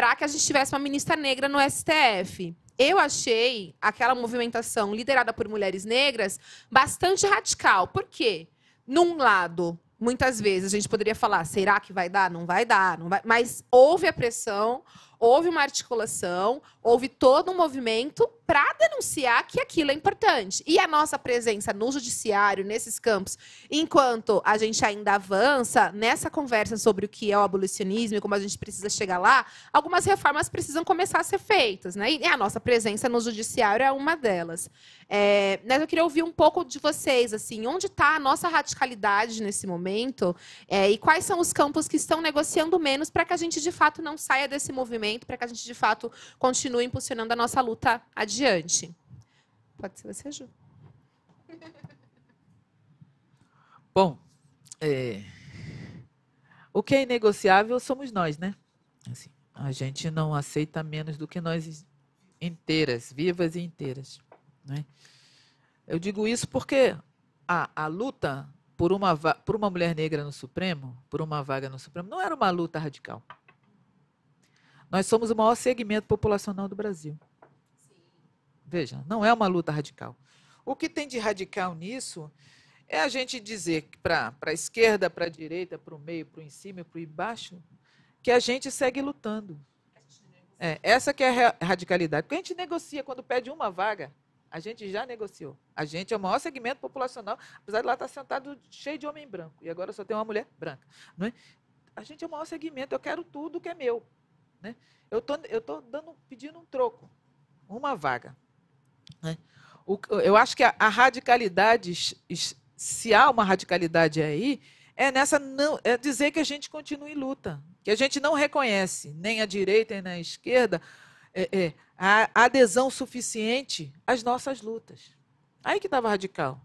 S2: para que a gente tivesse uma ministra negra no STF. Eu achei aquela movimentação liderada por mulheres negras bastante radical. Por quê? Num lado, muitas vezes a gente poderia falar, será que vai dar? Não vai dar, não vai. Mas houve a pressão, houve uma articulação, houve todo um movimento para denunciar que aquilo é importante. E a nossa presença no judiciário, nesses campos, enquanto a gente ainda avança nessa conversa sobre o que é o abolicionismo e como a gente precisa chegar lá, algumas reformas precisam começar a ser feitas, né? E a nossa presença no judiciário é uma delas. É, mas eu queria ouvir um pouco de vocês, assim, onde está a nossa radicalidade nesse momento é, e quais são os campos que estão negociando menos para que a gente de fato não saia desse movimento, para que a gente de fato continue continua impulsionando a nossa luta adiante. Pode ser você, Ju.
S1: Bom, é... o que é inegociável somos nós, né? Assim, a gente não aceita menos do que nós inteiras, vivas e inteiras. Né? Eu digo isso porque a, a luta por uma, por uma mulher negra no Supremo, por uma vaga no Supremo, não era uma luta radical. Nós somos o maior segmento populacional do Brasil. Veja, não é uma luta radical. O que tem de radical nisso é a gente dizer para a esquerda, para a direita, para o meio, para o em cima, para o embaixo, que a gente segue lutando. É, essa que é a radicalidade. Porque a gente negocia, quando pede uma vaga, a gente já negociou. A gente é o maior segmento populacional, apesar de lá estar sentado cheio de homem branco, e agora só tem uma mulher branca. Não é? A gente é o maior segmento, eu quero tudo que é meu. Né? Eu tô, tô dando, pedindo um troco, uma vaga. Né? O, eu acho que a, a, radicalidade, se há uma radicalidade aí, é nessa não, é dizer que a gente continua em luta, que a gente não reconhece nem a direita nem a esquerda é, é, a adesão suficiente às nossas lutas. Aí que estava radical.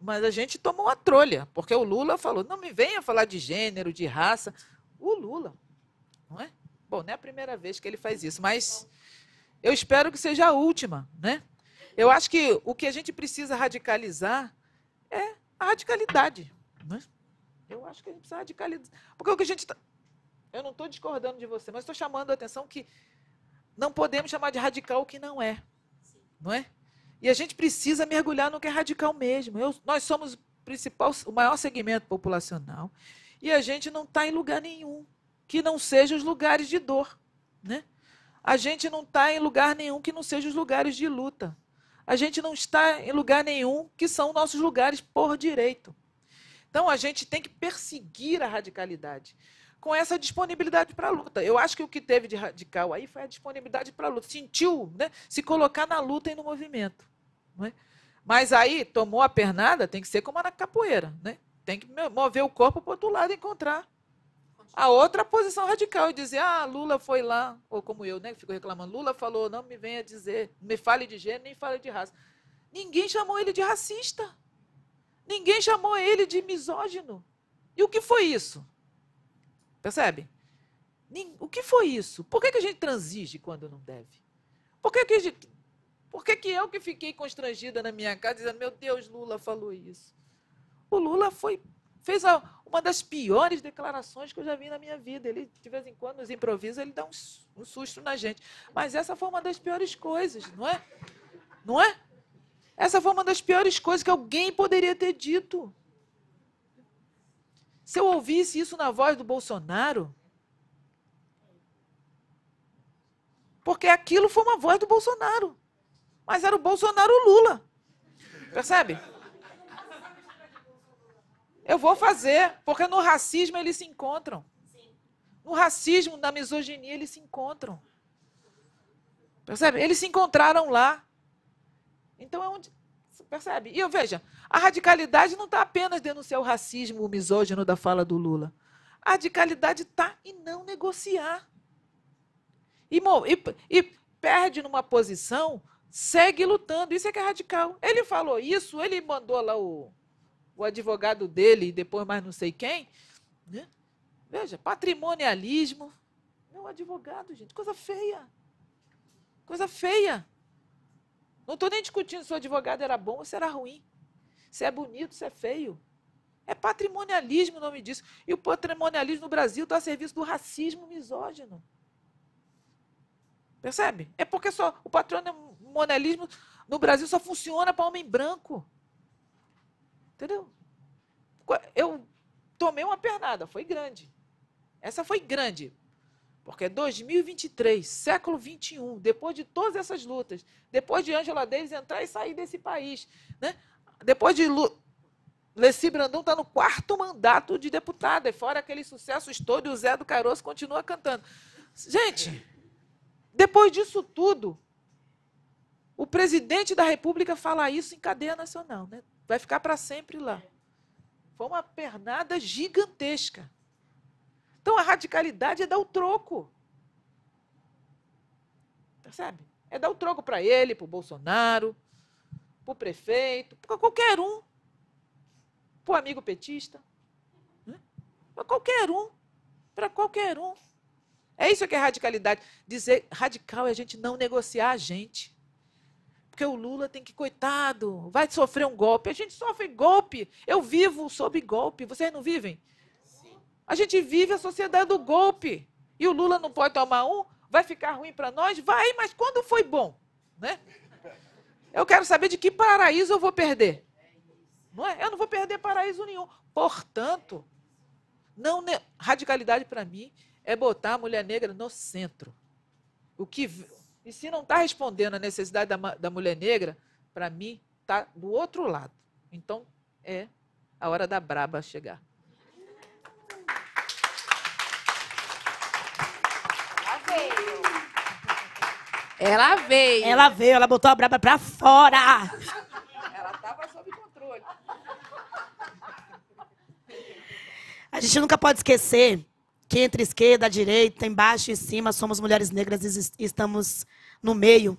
S1: Mas a gente tomou uma trolha, porque o Lula falou: não me venha falar de gênero, de raça. O Lula, não é? Bom, não é a primeira vez que ele faz isso, mas eu espero que seja a última, né? Eu acho que o que a gente precisa radicalizar é a radicalidade, né? Eu acho que a gente precisa radicalizar. Porque o que a gente tá... Eu não estou discordando de você, mas estou chamando a atenção que não podemos chamar de radical o que não é. Não é? E a gente precisa mergulhar no que é radical mesmo. Eu, nós somos o principal, o maior segmento populacional e a gente não está em lugar nenhum que não sejam os lugares de dor. Né? A gente não está em lugar nenhum que não seja os lugares de luta. A gente não está em lugar nenhum que são nossos lugares por direito. Então a gente tem que perseguir a radicalidade com essa disponibilidade para a luta. Eu acho que o que teve de radical aí foi a disponibilidade para a luta. Sentiu né, se colocar na luta e no movimento. É? Mas aí tomou a pernada, tem que ser como na capoeira. Né? Tem que mover o corpo para o outro lado e encontrar a outra posição radical e dizer, ah, Lula foi lá, ou como eu, né, que fico reclamando, Lula falou, não me venha dizer, me fale de gênero, nem fale de raça. Ninguém chamou ele de racista. Ninguém chamou ele de misógino. E o que foi isso? Percebe? O que foi isso? Por que, que a gente transige quando não deve? Por que, que, gente... Por que, que eu que fiquei constrangida na minha casa dizendo, meu Deus, Lula falou isso? O Lula foi fez uma das piores declarações que eu já vi na minha vida. Ele, de vez em quando, nos improvisa, ele dá um, susto na gente. Mas essa foi uma das piores coisas, não é? Não é? Essa foi uma das piores coisas que alguém poderia ter dito. Se eu ouvisse isso na voz do Bolsonaro. Porque aquilo foi uma voz do Bolsonaro. Mas era o Bolsonaro Lula. Percebe? Eu vou fazer, porque no racismo eles se encontram. No racismo, na misoginia, eles se encontram. Percebe? Eles se encontraram lá. Então é onde. Percebe? E eu veja, a radicalidade não está apenas denunciar o racismo o misógino da fala do Lula. A radicalidade está em não negociar. E, e, e perde numa posição, segue lutando. Isso é que é radical. Ele falou isso, ele mandou lá o, o advogado dele e depois mais não sei quem. Né? Veja, patrimonialismo. meu advogado, gente, coisa feia. Coisa feia. Não estou nem discutindo se o advogado era bom ou se era ruim. Se é bonito, se é feio. É patrimonialismo o nome disso. E o patrimonialismo no Brasil está a serviço do racismo misógino. Percebe? É porque só o patrimonialismo no Brasil só funciona para homem branco. Entendeu? Eu tomei uma pernada, foi grande. Essa foi grande. Porque 2023, século 21, depois de todas essas lutas, depois de Angela Davis entrar e sair desse país, né? depois de Lu... Leci Brandão está no quarto mandato de deputada, e fora aquele sucesso todo, e o Zé do Caroço continua cantando. Gente, depois disso tudo, o presidente da República fala isso em cadeia nacional. Né? vai ficar para sempre lá. Foi uma pernada gigantesca. Então a radicalidade é dar o troco. Percebe? É dar o troco para ele, para o Bolsonaro, para o prefeito, para qualquer um. Para o amigo petista. Hum? Para qualquer um. Para qualquer um. É isso que é radicalidade. Dizer radical é a gente não negociar a gente. Porque o Lula tem que, coitado, vai sofrer um golpe. A gente sofre golpe. Eu vivo sob golpe. Vocês não vivem? Sim. A gente vive a sociedade do golpe. E o Lula não pode tomar um? Vai ficar ruim para nós? Vai, mas quando foi bom? Né? Eu quero saber de que paraíso eu vou perder. Não é? Eu não vou perder paraíso nenhum. Portanto, não radicalidade para mim é botar a mulher negra no centro. O que e se não está respondendo a necessidade da, da mulher negra, para mim está do outro lado. Então é a hora da braba chegar.
S3: Ela veio. Ela veio, ela botou a braba pra fora. Ela tava sob controle. A gente nunca pode esquecer que entre esquerda, direita, embaixo e cima, somos mulheres negras e estamos no meio.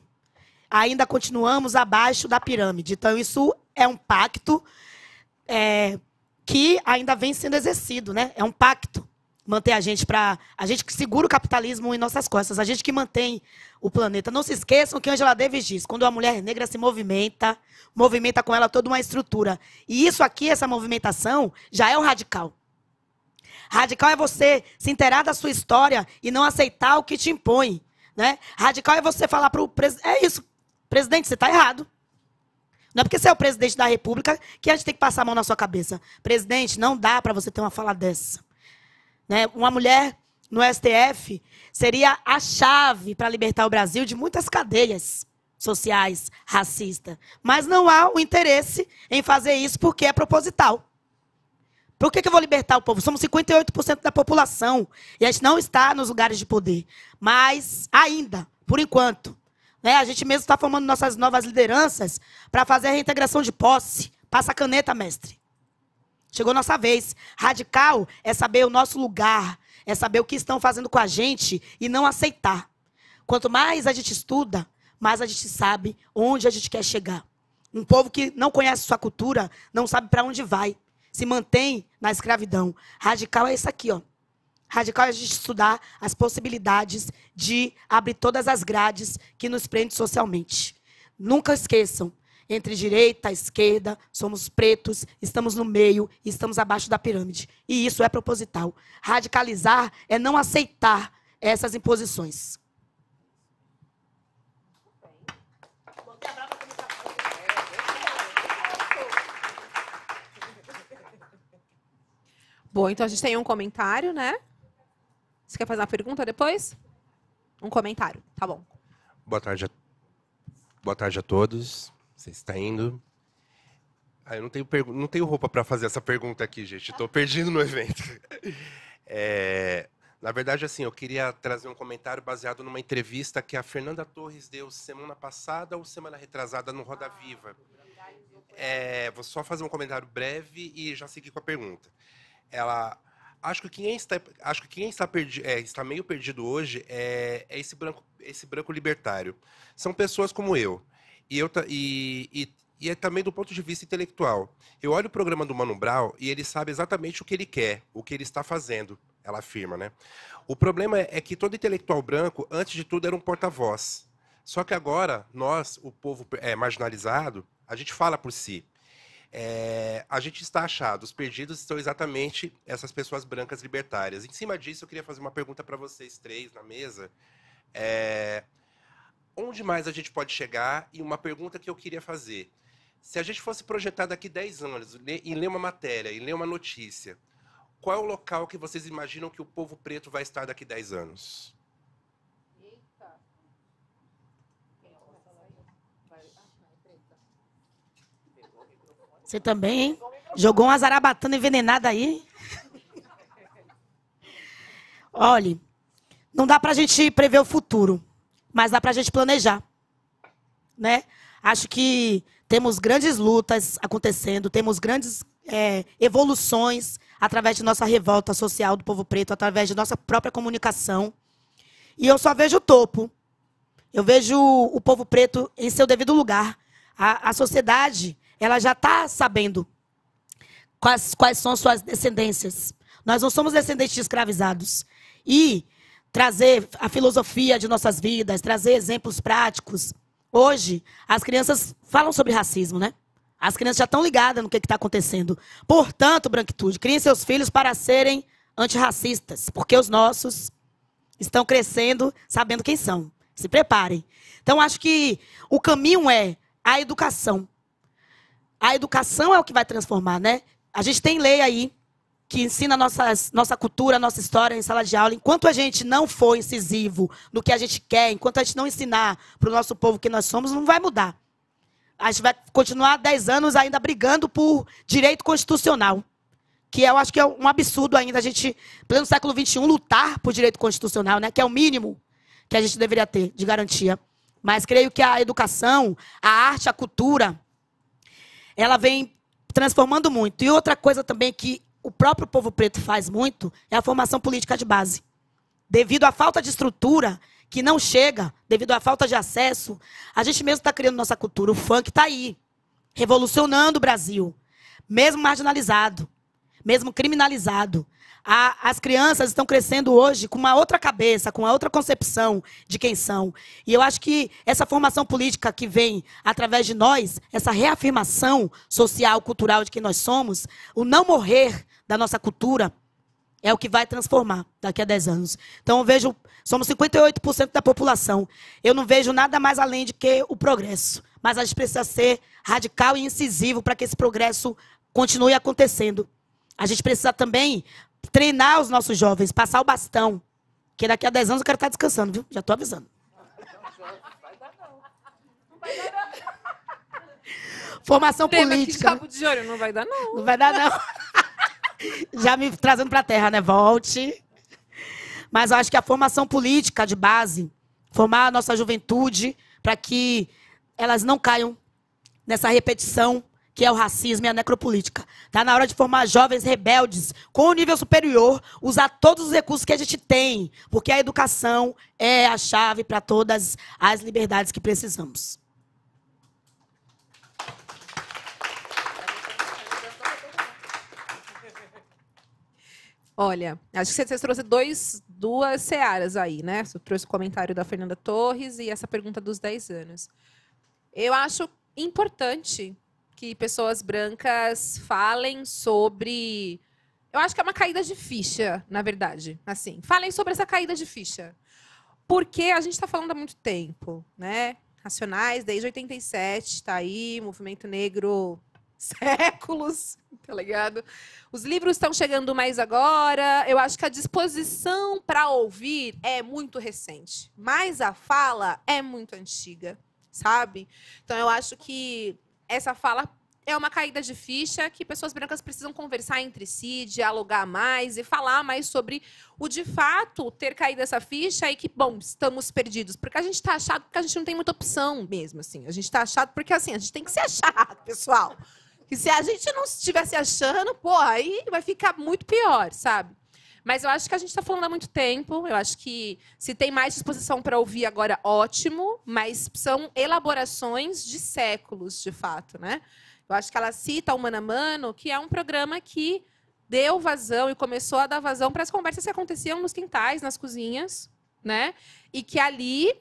S3: Ainda continuamos abaixo da pirâmide. Então, isso é um pacto é, que ainda vem sendo exercido, né? É um pacto manter a gente para a gente que segura o capitalismo em nossas costas, a gente que mantém o planeta. Não se esqueçam que Angela Davis diz: quando a mulher negra se movimenta, movimenta com ela toda uma estrutura. E isso aqui, essa movimentação, já é um radical. Radical é você se inteirar da sua história e não aceitar o que te impõe. Né? Radical é você falar para o presidente. É isso, presidente, você está errado. Não é porque você é o presidente da República que a gente tem que passar a mão na sua cabeça. Presidente, não dá para você ter uma fala dessa. Né? Uma mulher no STF seria a chave para libertar o Brasil de muitas cadeias sociais racistas. Mas não há o interesse em fazer isso porque é proposital. Por que, que eu vou libertar o povo? Somos 58% da população. E a gente não está nos lugares de poder. Mas ainda, por enquanto, né, a gente mesmo está formando nossas novas lideranças para fazer a reintegração de posse. Passa a caneta, mestre. Chegou nossa vez. Radical é saber o nosso lugar, é saber o que estão fazendo com a gente e não aceitar. Quanto mais a gente estuda, mais a gente sabe onde a gente quer chegar. Um povo que não conhece sua cultura não sabe para onde vai se mantém na escravidão. Radical é isso aqui, ó. Radical é a gente estudar as possibilidades de abrir todas as grades que nos prendem socialmente. Nunca esqueçam, entre direita e esquerda, somos pretos, estamos no meio, estamos abaixo da pirâmide. E isso é proposital. Radicalizar é não aceitar essas imposições.
S2: Bom, então a gente tem um comentário, né? Você quer fazer uma pergunta depois? Um comentário, tá bom.
S4: Boa tarde a, Boa tarde a todos. Você está indo. Ah, eu não tenho, pergu... não tenho roupa para fazer essa pergunta aqui, gente. Estou perdido no evento. É... Na verdade, assim, eu queria trazer um comentário baseado numa entrevista que a Fernanda Torres deu semana passada ou semana retrasada no Roda Viva. É... Vou só fazer um comentário breve e já seguir com a pergunta ela acho que quem está, acho que quem está, é, está meio perdido hoje é, é, esse, branco, esse branco libertário. São pessoas como eu. E, eu e, e, e é também do ponto de vista intelectual. Eu olho o programa do Mano Brown e ele sabe exatamente o que ele quer, o que ele está fazendo, ela afirma, né? O problema é, é que todo intelectual branco, antes de tudo, era um porta-voz. Só que agora, nós, o povo é, marginalizado, a gente fala por si. É, a gente está achado, os perdidos são exatamente essas pessoas brancas libertárias. Em cima disso, eu queria fazer uma pergunta para vocês três na mesa. É, onde mais a gente pode chegar? E uma pergunta que eu queria fazer. Se a gente fosse projetar daqui 10 anos e ler uma matéria, e ler uma notícia, qual é o local que vocês imaginam que o povo preto vai estar daqui 10 anos?
S3: Você também, hein? Jogou uma zarabatana envenenada aí. Olhe, não dá para a gente prever o futuro, mas dá para a gente planejar. Né? Acho que temos grandes lutas acontecendo, temos grandes é, evoluções através de nossa revolta social do povo preto, através de nossa própria comunicação. E eu só vejo o topo. Eu vejo o povo preto em seu devido lugar. A, a sociedade ela já está sabendo quais, quais são suas descendências. Nós não somos descendentes de escravizados. E trazer a filosofia de nossas vidas, trazer exemplos práticos. Hoje, as crianças falam sobre racismo, né? As crianças já estão ligadas no que está acontecendo. Portanto, branquitude, criem seus filhos para serem antirracistas, porque os nossos estão crescendo sabendo quem são. Se preparem. Então, acho que o caminho é a educação. A educação é o que vai transformar, né? A gente tem lei aí que ensina nossa, nossa cultura, nossa história em sala de aula. Enquanto a gente não for incisivo no que a gente quer, enquanto a gente não ensinar para o nosso povo que nós somos, não vai mudar. A gente vai continuar 10 anos ainda brigando por direito constitucional. Que eu acho que é um absurdo ainda a gente, pelo século XXI, lutar por direito constitucional, né? que é o mínimo que a gente deveria ter de garantia. Mas creio que a educação, a arte, a cultura, ela vem transformando muito. E outra coisa também que o próprio povo preto faz muito é a formação política de base. Devido à falta de estrutura que não chega, devido à falta de acesso, a gente mesmo está criando nossa cultura. O funk está aí, revolucionando o Brasil, mesmo marginalizado, mesmo criminalizado, a, as crianças estão crescendo hoje com uma outra cabeça, com uma outra concepção de quem são. E eu acho que essa formação política que vem através de nós, essa reafirmação social, cultural de quem nós somos, o não morrer da nossa cultura, é o que vai transformar daqui a 10 anos. Então eu vejo, somos 58% da população. Eu não vejo nada mais além de que o progresso. Mas a gente precisa ser radical e incisivo para que esse progresso continue acontecendo. A gente precisa também treinar os nossos jovens, passar o bastão. Porque daqui a 10 anos o cara está descansando, viu? Já estou avisando. Formação política.
S2: não vai dar, não.
S3: Não vai dar, não. Já me trazendo para a terra, né? Volte. Mas eu acho que a formação política de base, formar a nossa juventude para que elas não caiam nessa repetição que é o racismo e a necropolítica. Está na hora de formar jovens rebeldes com o nível superior, usar todos os recursos que a gente tem, porque a educação é a chave para todas as liberdades que precisamos. Olha,
S2: acho que você trouxe dois, duas searas aí, né? Você trouxe o comentário da Fernanda Torres e essa pergunta dos 10 anos. Eu acho importante que pessoas brancas falem sobre. Eu acho que é uma caída de ficha, na verdade. Assim, falem sobre essa caída de ficha. Porque a gente está falando há muito tempo, né? Racionais, desde 87, está aí, movimento negro séculos, tá ligado? Os livros estão chegando mais agora. Eu acho que a disposição para ouvir é muito recente, mas a fala é muito antiga, sabe? Então eu acho que essa fala é uma caída de ficha que pessoas brancas precisam conversar entre si, dialogar mais e falar mais sobre o de fato ter caído essa ficha e que, bom, estamos perdidos. Porque a gente está achado porque a gente não tem muita opção mesmo, assim. A gente está achado porque, assim, a gente tem que se achar, pessoal. Que se a gente não estivesse achando, pô, aí vai ficar muito pior, sabe? Mas eu acho que a gente está falando há muito tempo. Eu acho que se tem mais disposição para ouvir agora, ótimo. Mas são elaborações de séculos, de fato, né? Eu acho que ela cita o Mano a Mano, que é um programa que deu vazão e começou a dar vazão para as conversas que aconteciam nos quintais, nas cozinhas, né? E que ali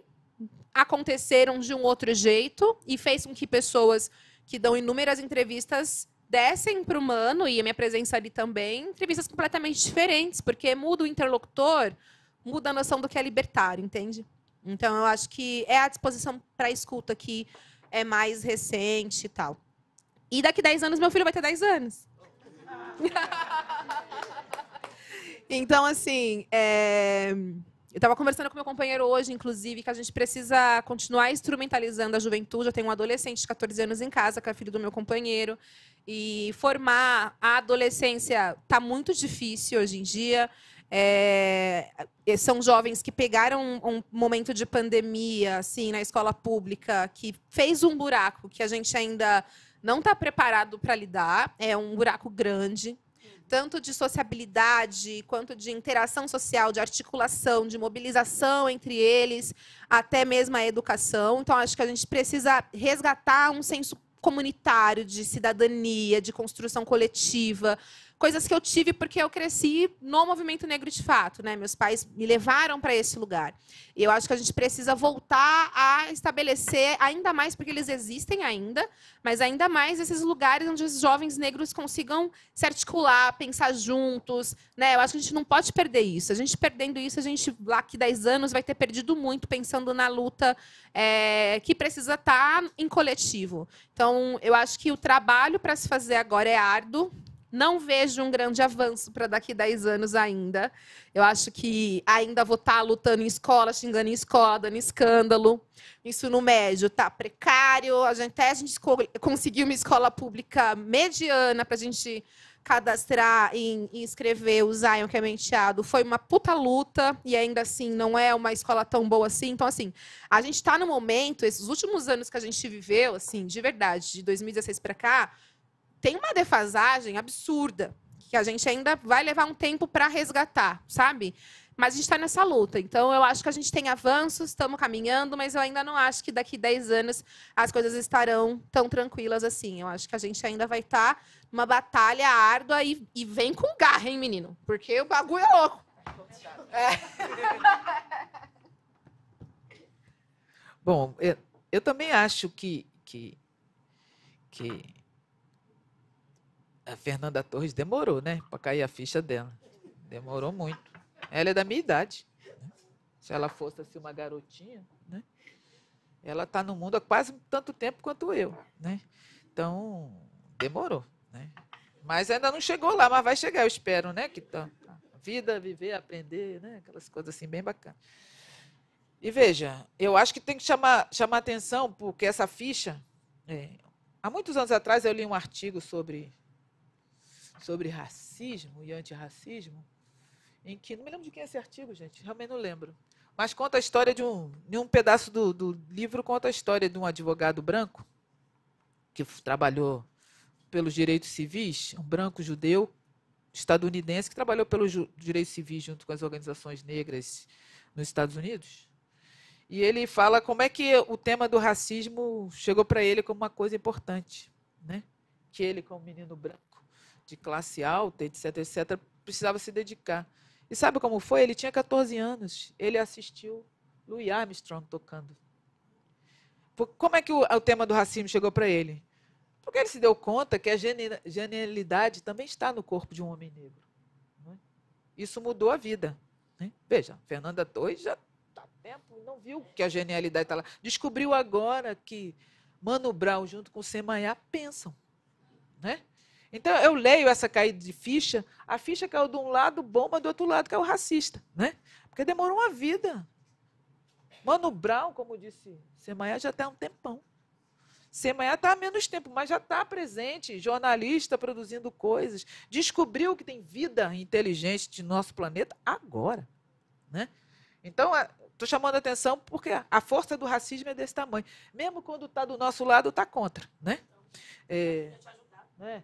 S2: aconteceram de um outro jeito e fez com que pessoas que dão inúmeras entrevistas descem para o humano, e a minha presença ali também, entrevistas completamente diferentes, porque muda o interlocutor, muda a noção do que é libertário, entende? Então, eu acho que é a disposição para escuta que é mais recente e tal. E daqui 10 anos, meu filho vai ter 10 anos. então, assim, é... Eu estava conversando com meu companheiro hoje, inclusive, que a gente precisa continuar instrumentalizando a juventude. Eu tenho um adolescente de 14 anos em casa, que é filho do meu companheiro. E formar a adolescência está muito difícil hoje em dia. É, são jovens que pegaram um, um, momento de pandemia, assim, na escola pública, que fez um buraco que a gente ainda não está preparado para lidar. É um buraco grande, tanto de sociabilidade, quanto de interação social, de articulação, de mobilização entre eles, até mesmo a educação. Então, acho que a gente precisa resgatar um senso comunitário, de cidadania, de construção coletiva, coisas que eu tive porque eu cresci no movimento negro de fato, né? Meus pais me levaram para esse lugar. E eu acho que a gente precisa voltar a estabelecer ainda mais porque eles existem ainda, mas ainda mais esses lugares onde os jovens negros consigam se articular, pensar juntos, né? Eu acho que a gente não pode perder isso. A gente perdendo isso, a gente lá que 10 anos vai ter perdido muito pensando na luta é, que precisa estar tá em coletivo. Então, eu acho que o trabalho para se fazer agora é árduo, não vejo um grande avanço para daqui 10 anos ainda. Eu acho que ainda vou estar tá lutando em escola, xingando em escola, dando escândalo. Isso no médio está precário. A gente, até a gente conseguiu uma escola pública mediana para a gente cadastrar e inscrever o Zion, que é menteado, foi uma puta luta, e ainda assim não é uma escola tão boa assim. Então, assim, a gente está no momento, esses últimos anos que a gente viveu, assim, de verdade, de 2016 para cá, tem uma defasagem absurda que a gente ainda vai levar um tempo para resgatar, sabe? Mas a gente está nessa luta. Então, eu acho que a gente tem avanços, estamos caminhando, mas eu ainda não acho que daqui 10 anos as coisas estarão tão tranquilas assim. Eu acho que a gente ainda vai estar tá numa batalha árdua e, e, vem com garra, hein, menino? Porque o bagulho é
S5: louco. É.
S1: Bom, eu, eu também acho que, que, que a Fernanda Torres demorou, né? Para cair a ficha dela. Demorou muito. Ela é da minha idade. Né? Se ela fosse assim, uma garotinha, né? Ela está no mundo há quase tanto tempo quanto eu, né? Então, demorou, né? Mas ainda não chegou lá, mas vai chegar, eu espero, né? Que tá, tá. vida, viver, aprender, né? Aquelas coisas assim bem bacanas. E veja, eu acho que tem que chamar, chamar atenção, porque essa ficha. É, há muitos anos atrás eu li um artigo sobre sobre racismo e antirracismo, em que, não me lembro de quem é esse artigo, gente, realmente não lembro, mas conta a história de um, em um pedaço do, do livro conta a história de um advogado branco que trabalhou pelos direitos civis, um branco judeu estadunidense que trabalhou pelos direitos civis junto com as organizações negras nos Estados Unidos. E ele fala como é que o tema do racismo chegou para ele como uma coisa importante, né? Que ele, como menino branco, de classe alta, etc, etc, precisava se dedicar. E sabe como foi? Ele tinha 14 anos. Ele assistiu Louis Armstrong tocando. Como é que o, o tema do racismo chegou para ele? Porque ele se deu conta que a genialidade também está no corpo de um homem negro. Né? Isso mudou a vida. Né? Veja, Fernanda Torres já está tempo não viu que a genialidade está lá. Descobriu agora que Mano Brown junto com Semanhá pensam. Né? Então eu leio essa caída de ficha, a ficha caiu de um lado bom, mas do outro lado caiu é racista, né? Porque demorou uma vida. Mano Brown, como disse Semaia, já está há um tempão. Semaia está há menos tempo, mas já está presente, jornalista produzindo coisas. Descobriu que tem vida inteligente de nosso planeta agora. Né? Então, estou chamando a atenção porque a força do racismo é desse tamanho. Mesmo quando está do nosso lado, está contra. Né? É... Né?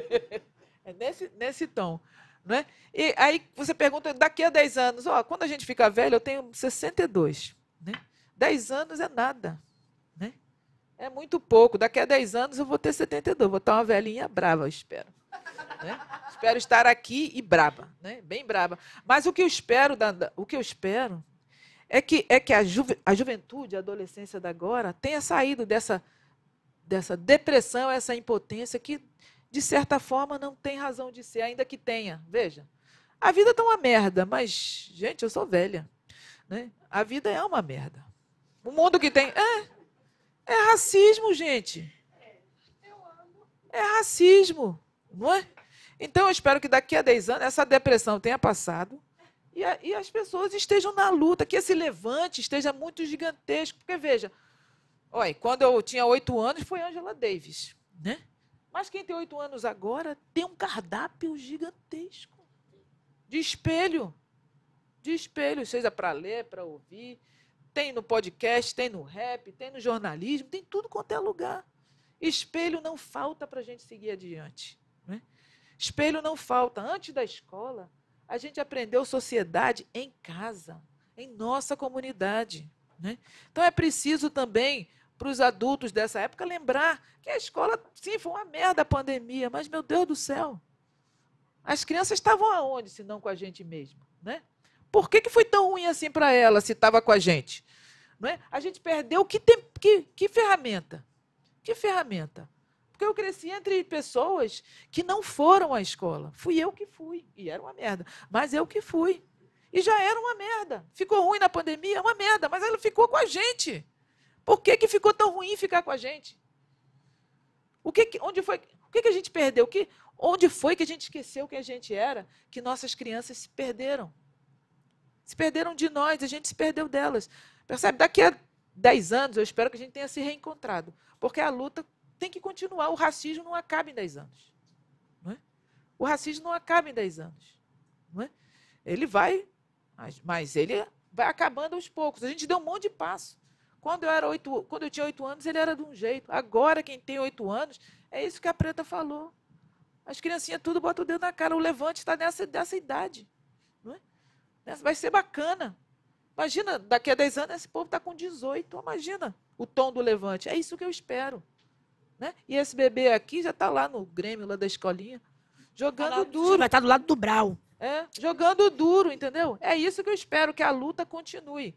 S1: é nesse, nesse tom. Né? E aí você pergunta, daqui a 10 anos, ó, quando a gente fica velho, eu tenho 62. Né? 10 anos é nada. Né? É muito pouco. Daqui a 10 anos eu vou ter 72. Vou estar uma velhinha brava, eu espero. Né? Espero estar aqui e braba, né? bem braba. Mas o que eu espero, da, da, o que eu espero é que, é que a, juve, a juventude, a adolescência da agora tenha saído dessa dessa depressão, essa impotência que, de certa forma, não tem razão de ser, ainda que tenha. Veja, a vida está uma merda, mas, gente, eu sou velha. Né? A vida é uma merda. O mundo que tem. É, é racismo, gente. É racismo, não é? Então, eu espero que daqui a 10 anos essa depressão tenha passado e, a, e as pessoas estejam na luta, que esse levante esteja muito gigantesco. Porque, veja, Olha, quando eu tinha oito anos foi Angela Davis, né? Mas quem tem oito anos agora tem um cardápio gigantesco de espelho, de espelho, seja para ler, para ouvir, tem no podcast, tem no rap, tem no jornalismo, tem tudo quanto é lugar. Espelho não falta para a gente seguir adiante. Né? Espelho não falta. Antes da escola, a gente aprendeu sociedade em casa, em nossa comunidade. Né? Então é preciso também para os adultos dessa época lembrar que a escola, sim, foi uma merda a pandemia, mas meu Deus do céu, as crianças estavam aonde se não com a gente mesmo? Né? Por que, que foi tão ruim assim para ela se estava com a gente? Não é? A gente perdeu que, tem, que, que ferramenta? Que ferramenta? Porque eu cresci entre pessoas que não foram à escola. Fui eu que fui, e era uma merda, mas eu que fui. E já era uma merda. Ficou ruim na pandemia, é uma merda, mas ela ficou com a gente. Por que, que ficou tão ruim ficar com a gente? O que, que onde foi? O que, que a gente perdeu? Que, onde foi que a gente esqueceu quem a gente era? Que nossas crianças se perderam. Se perderam de nós, a gente se perdeu delas. Percebe? Daqui a 10 anos, eu espero que a gente tenha se reencontrado. Porque a luta tem que continuar. O racismo não acaba em 10 anos. Não é? O racismo não acaba em 10 anos. Não é? Ele vai mas, mas ele vai acabando aos poucos. A gente deu um monte de passo. Quando eu, era 8, quando eu tinha oito anos, ele era de um jeito. Agora, quem tem oito anos, é isso que a Preta falou. As criancinhas tudo bota o dedo na cara. O levante está nessa idade. Não é? Vai ser bacana. Imagina, daqui a 10 anos esse povo está com 18. Então, imagina o tom do levante. É isso que eu espero. Né? E esse bebê aqui já está lá no Grêmio, lá da escolinha, jogando tá duro. Vai estar tá do lado do Brau. É, jogando duro, entendeu? É isso que eu espero, que a luta continue.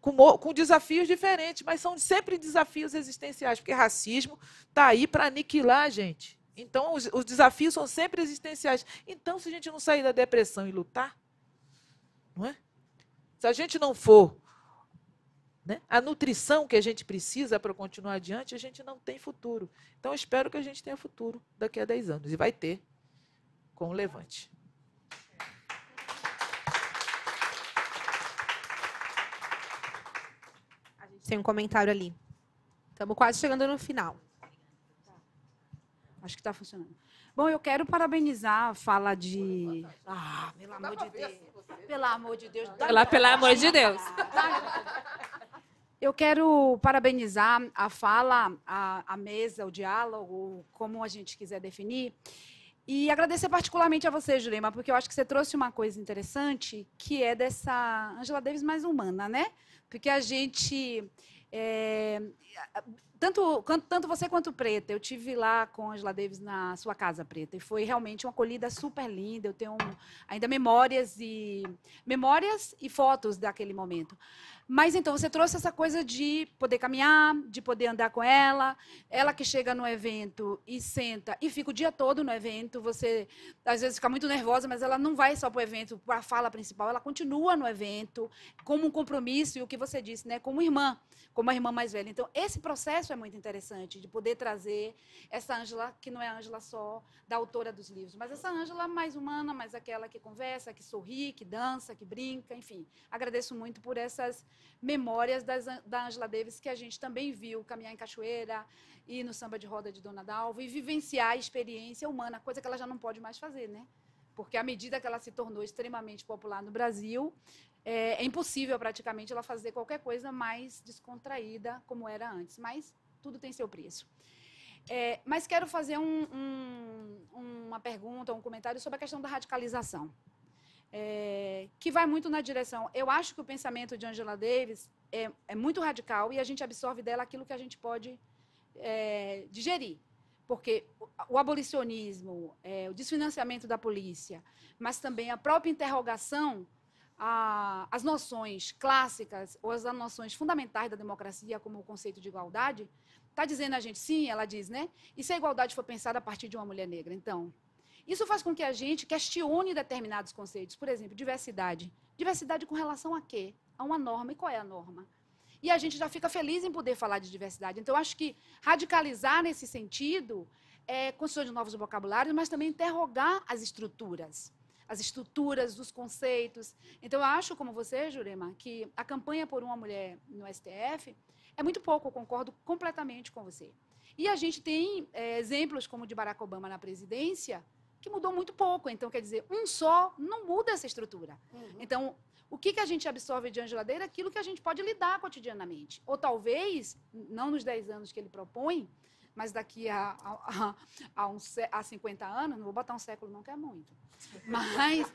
S1: Com, com desafios diferentes, mas são sempre desafios existenciais, porque racismo está aí para aniquilar a gente. Então, os, os desafios são sempre existenciais. Então, se a gente não sair da depressão e lutar, não é? Se a gente não for né? a nutrição que a gente precisa para continuar adiante, a gente não tem futuro. Então, espero que a gente tenha futuro daqui a 10 anos. E vai ter com o Levante.
S2: Tem um comentário ali. Estamos quase chegando no final.
S5: Acho que está funcionando. Bom, eu quero parabenizar a fala de. Ah, assim pelo amor de Deus. Pelo amor de Deus. Pela, pelo amor de Deus. Eu quero parabenizar a fala, a, a mesa, o diálogo, como a gente quiser definir. E agradecer particularmente a você, Jurema, porque eu acho que você trouxe uma coisa interessante, que é dessa Angela Davis mais humana, né? porque a gente. É, tanto, tanto você quanto Preta, eu tive lá com Angela Davis na sua casa, Preta, e foi realmente uma acolhida super linda. Eu tenho ainda memórias e memórias e fotos daquele momento. Mas então você trouxe essa coisa de poder caminhar, de poder andar com ela. Ela que chega no evento e senta e fica o dia todo no evento. Você às vezes fica muito nervosa, mas ela não vai só para o evento, para a fala principal. Ela continua no evento como um compromisso e o que você disse, né? Como irmã, como a irmã mais velha. Então esse processo é muito interessante de poder trazer essa Ângela que não é a Ângela só da autora dos livros, mas essa Ângela mais humana, mais aquela que conversa, que sorri, que dança, que brinca, enfim. Agradeço muito por essas memórias das, da Angela Davis que a gente também viu caminhar em cachoeira e no samba de roda de Dona Dalva e vivenciar a experiência humana, coisa que ela já não pode mais fazer, né? Porque à medida que ela se tornou extremamente popular no Brasil, é, é impossível praticamente ela fazer qualquer coisa mais descontraída como era antes. Mas tudo tem seu preço. É, mas quero fazer um, um, uma pergunta, um comentário sobre a questão da radicalização é, que vai muito na direção. Eu acho que o pensamento de Angela Davis é, é muito radical e a gente absorve dela aquilo que a gente pode é, digerir. Porque o, abolicionismo, é, o desfinanciamento da polícia, mas também a própria interrogação a, as noções clássicas ou as noções fundamentais da democracia, como o conceito de igualdade, está dizendo a gente, sim, ela diz, né? E se a igualdade for pensada a partir de uma mulher negra? Então, isso faz com que a gente questione determinados conceitos. Por exemplo, diversidade. Diversidade com relação a quê? A uma norma. E qual é a norma? E a gente já fica feliz em poder falar de diversidade. Então, acho que radicalizar nesse sentido é construir novos vocabulários, mas também interrogar as estruturas as estruturas, dos conceitos. Então, eu acho, como você, Jurema, que a campanha por uma mulher no STF é muito pouco, eu concordo completamente com você. E a gente tem é, exemplos como o de Barack Obama na presidência, que mudou muito pouco. Então, quer dizer, um só não muda essa estrutura. Uhum. Então, o que, que a gente absorve de Angela Deira? É aquilo que a gente pode lidar cotidianamente. Ou talvez, não nos 10 anos que ele propõe, mas daqui a, a, a, um, a 50 anos, não vou botar um século não, quer é muito, mas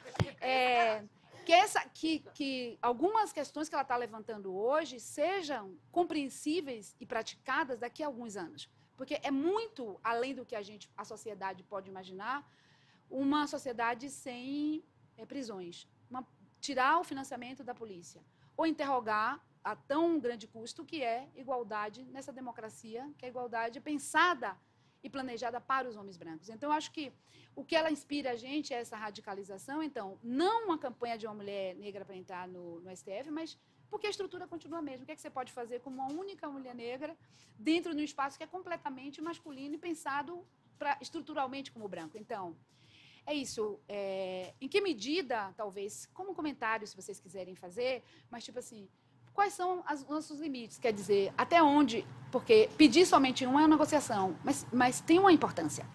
S5: é, que, essa, que, que algumas questões que ela está levantando hoje sejam compreensíveis e praticadas daqui a alguns anos. Porque é muito além do que a gente, a sociedade pode imaginar, uma sociedade sem é, prisões, uma, tirar o financiamento da polícia, ou interrogar a tão grande custo que é igualdade nessa democracia, que é a igualdade pensada e planejada para os homens brancos. Então, acho que o que ela inspira a gente é essa radicalização. Então, não uma campanha de uma mulher negra para entrar no, no, STF, mas porque a estrutura continua a mesma. O que, é que você pode fazer como uma única mulher negra dentro de um espaço que é completamente masculino e pensado pra, estruturalmente como branco? Então, é isso. É, em que medida, talvez, como comentário, se vocês quiserem fazer, mas tipo assim, quais são os nossos limites? Quer dizer, até onde? Porque pedir somente um é uma negociação, mas, mas tem uma importância.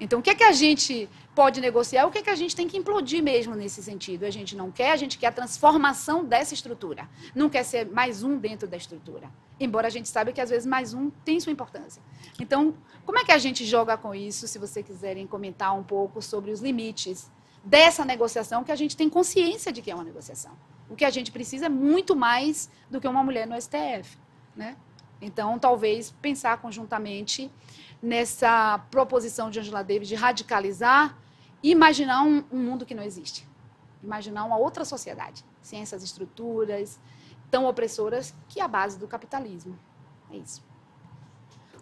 S5: Então, o que é que a gente pode negociar? O que é que a gente tem que implodir mesmo nesse sentido? A gente não quer, a gente quer a transformação dessa estrutura. Não quer ser mais um dentro da estrutura. Embora a gente saiba que às vezes mais um tem sua importância. Então, como é que a gente joga com isso? Se vocês quiserem comentar um pouco sobre os limites dessa negociação, que a gente tem consciência de que é uma negociação. O que a gente precisa é muito mais do que uma mulher no STF, né? Então, talvez pensar conjuntamente nessa proposição de Angela Davis de radicalizar e imaginar um, um mundo que não existe. Imaginar uma outra sociedade, sem essas estruturas tão opressoras que é a base do capitalismo.
S3: É isso.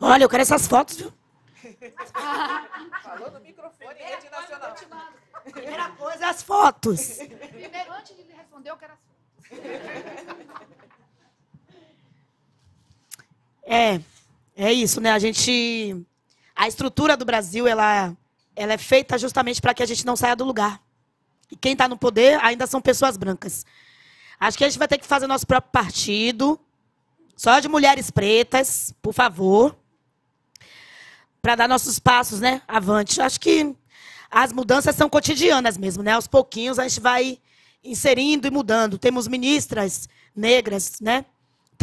S3: Olha, eu quero essas fotos, viu?
S5: Falou no microfone Primeira rede nacional. Coisa, Primeira coisa, as fotos. Primeiro, antes de lhe responder, eu quero as
S3: fotos. É. É isso, né? A gente. A estrutura do Brasil, ela, ela é feita justamente para que a gente não saia do lugar. E quem está no poder ainda são pessoas brancas. Acho que a gente vai ter que fazer nosso próprio partido, só de mulheres pretas, por favor, para dar nossos passos, né, avante. Acho que as mudanças são cotidianas mesmo, né? Aos pouquinhos a gente vai inserindo e mudando. Temos ministras negras, né?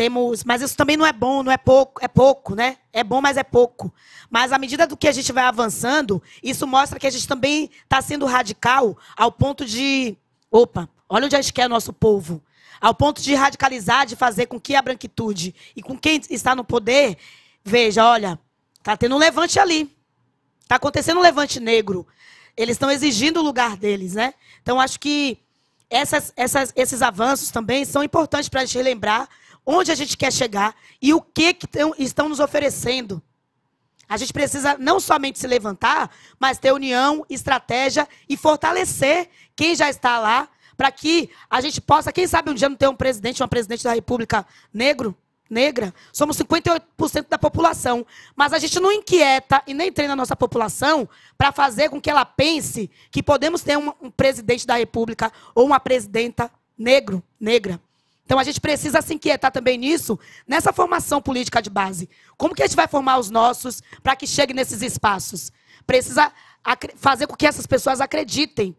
S3: temos, mas isso também não é bom, não é pouco, é pouco, né? É bom, mas é pouco. Mas à medida do que a gente vai avançando, isso mostra que a gente também está sendo radical ao ponto de, opa, olha onde a gente quer o nosso povo, ao ponto de radicalizar, de fazer com que a branquitude e com quem está no poder veja, olha, tá tendo um levante ali, tá acontecendo um levante negro, eles estão exigindo o lugar deles, né? Então acho que essas, essas, esses avanços também são importantes para a gente relembrar onde a gente quer chegar e o que, que estão nos oferecendo. A gente precisa não somente se levantar, mas ter união, estratégia e fortalecer quem já está lá, para que a gente possa, quem sabe um dia não ter um presidente, uma presidente da República negro, negra. Somos 58% da população, mas a gente não inquieta e nem treina a nossa população para fazer com que ela pense que podemos ter um, um presidente da República ou uma presidenta negro, negra. Então a gente precisa se inquietar também nisso, nessa formação política de base. Como que a gente vai formar os nossos para que chegue nesses espaços? Precisa fazer com que essas pessoas acreditem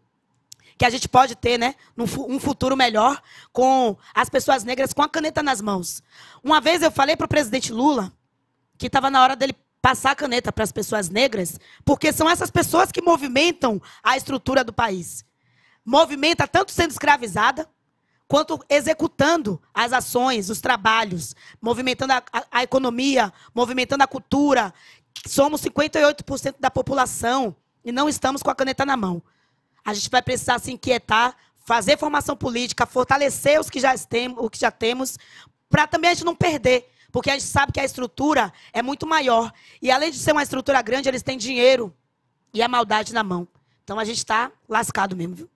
S3: que a gente pode ter né, um futuro melhor com as pessoas negras com a caneta nas mãos. Uma vez eu falei para o presidente Lula que estava na hora dele passar a caneta para as pessoas negras, porque são essas pessoas que movimentam a estrutura do país. Movimenta tanto sendo escravizada, quanto executando as ações, os trabalhos, movimentando a, a, a economia, movimentando a cultura. Somos 58% da população e não estamos com a caneta na mão. A gente vai precisar se inquietar, fazer formação política, fortalecer os que já, tem, o que já temos, para também a gente não perder. Porque a gente sabe que a estrutura é muito maior. E além de ser uma estrutura grande, eles têm dinheiro e a maldade na mão. Então a gente está lascado mesmo, viu?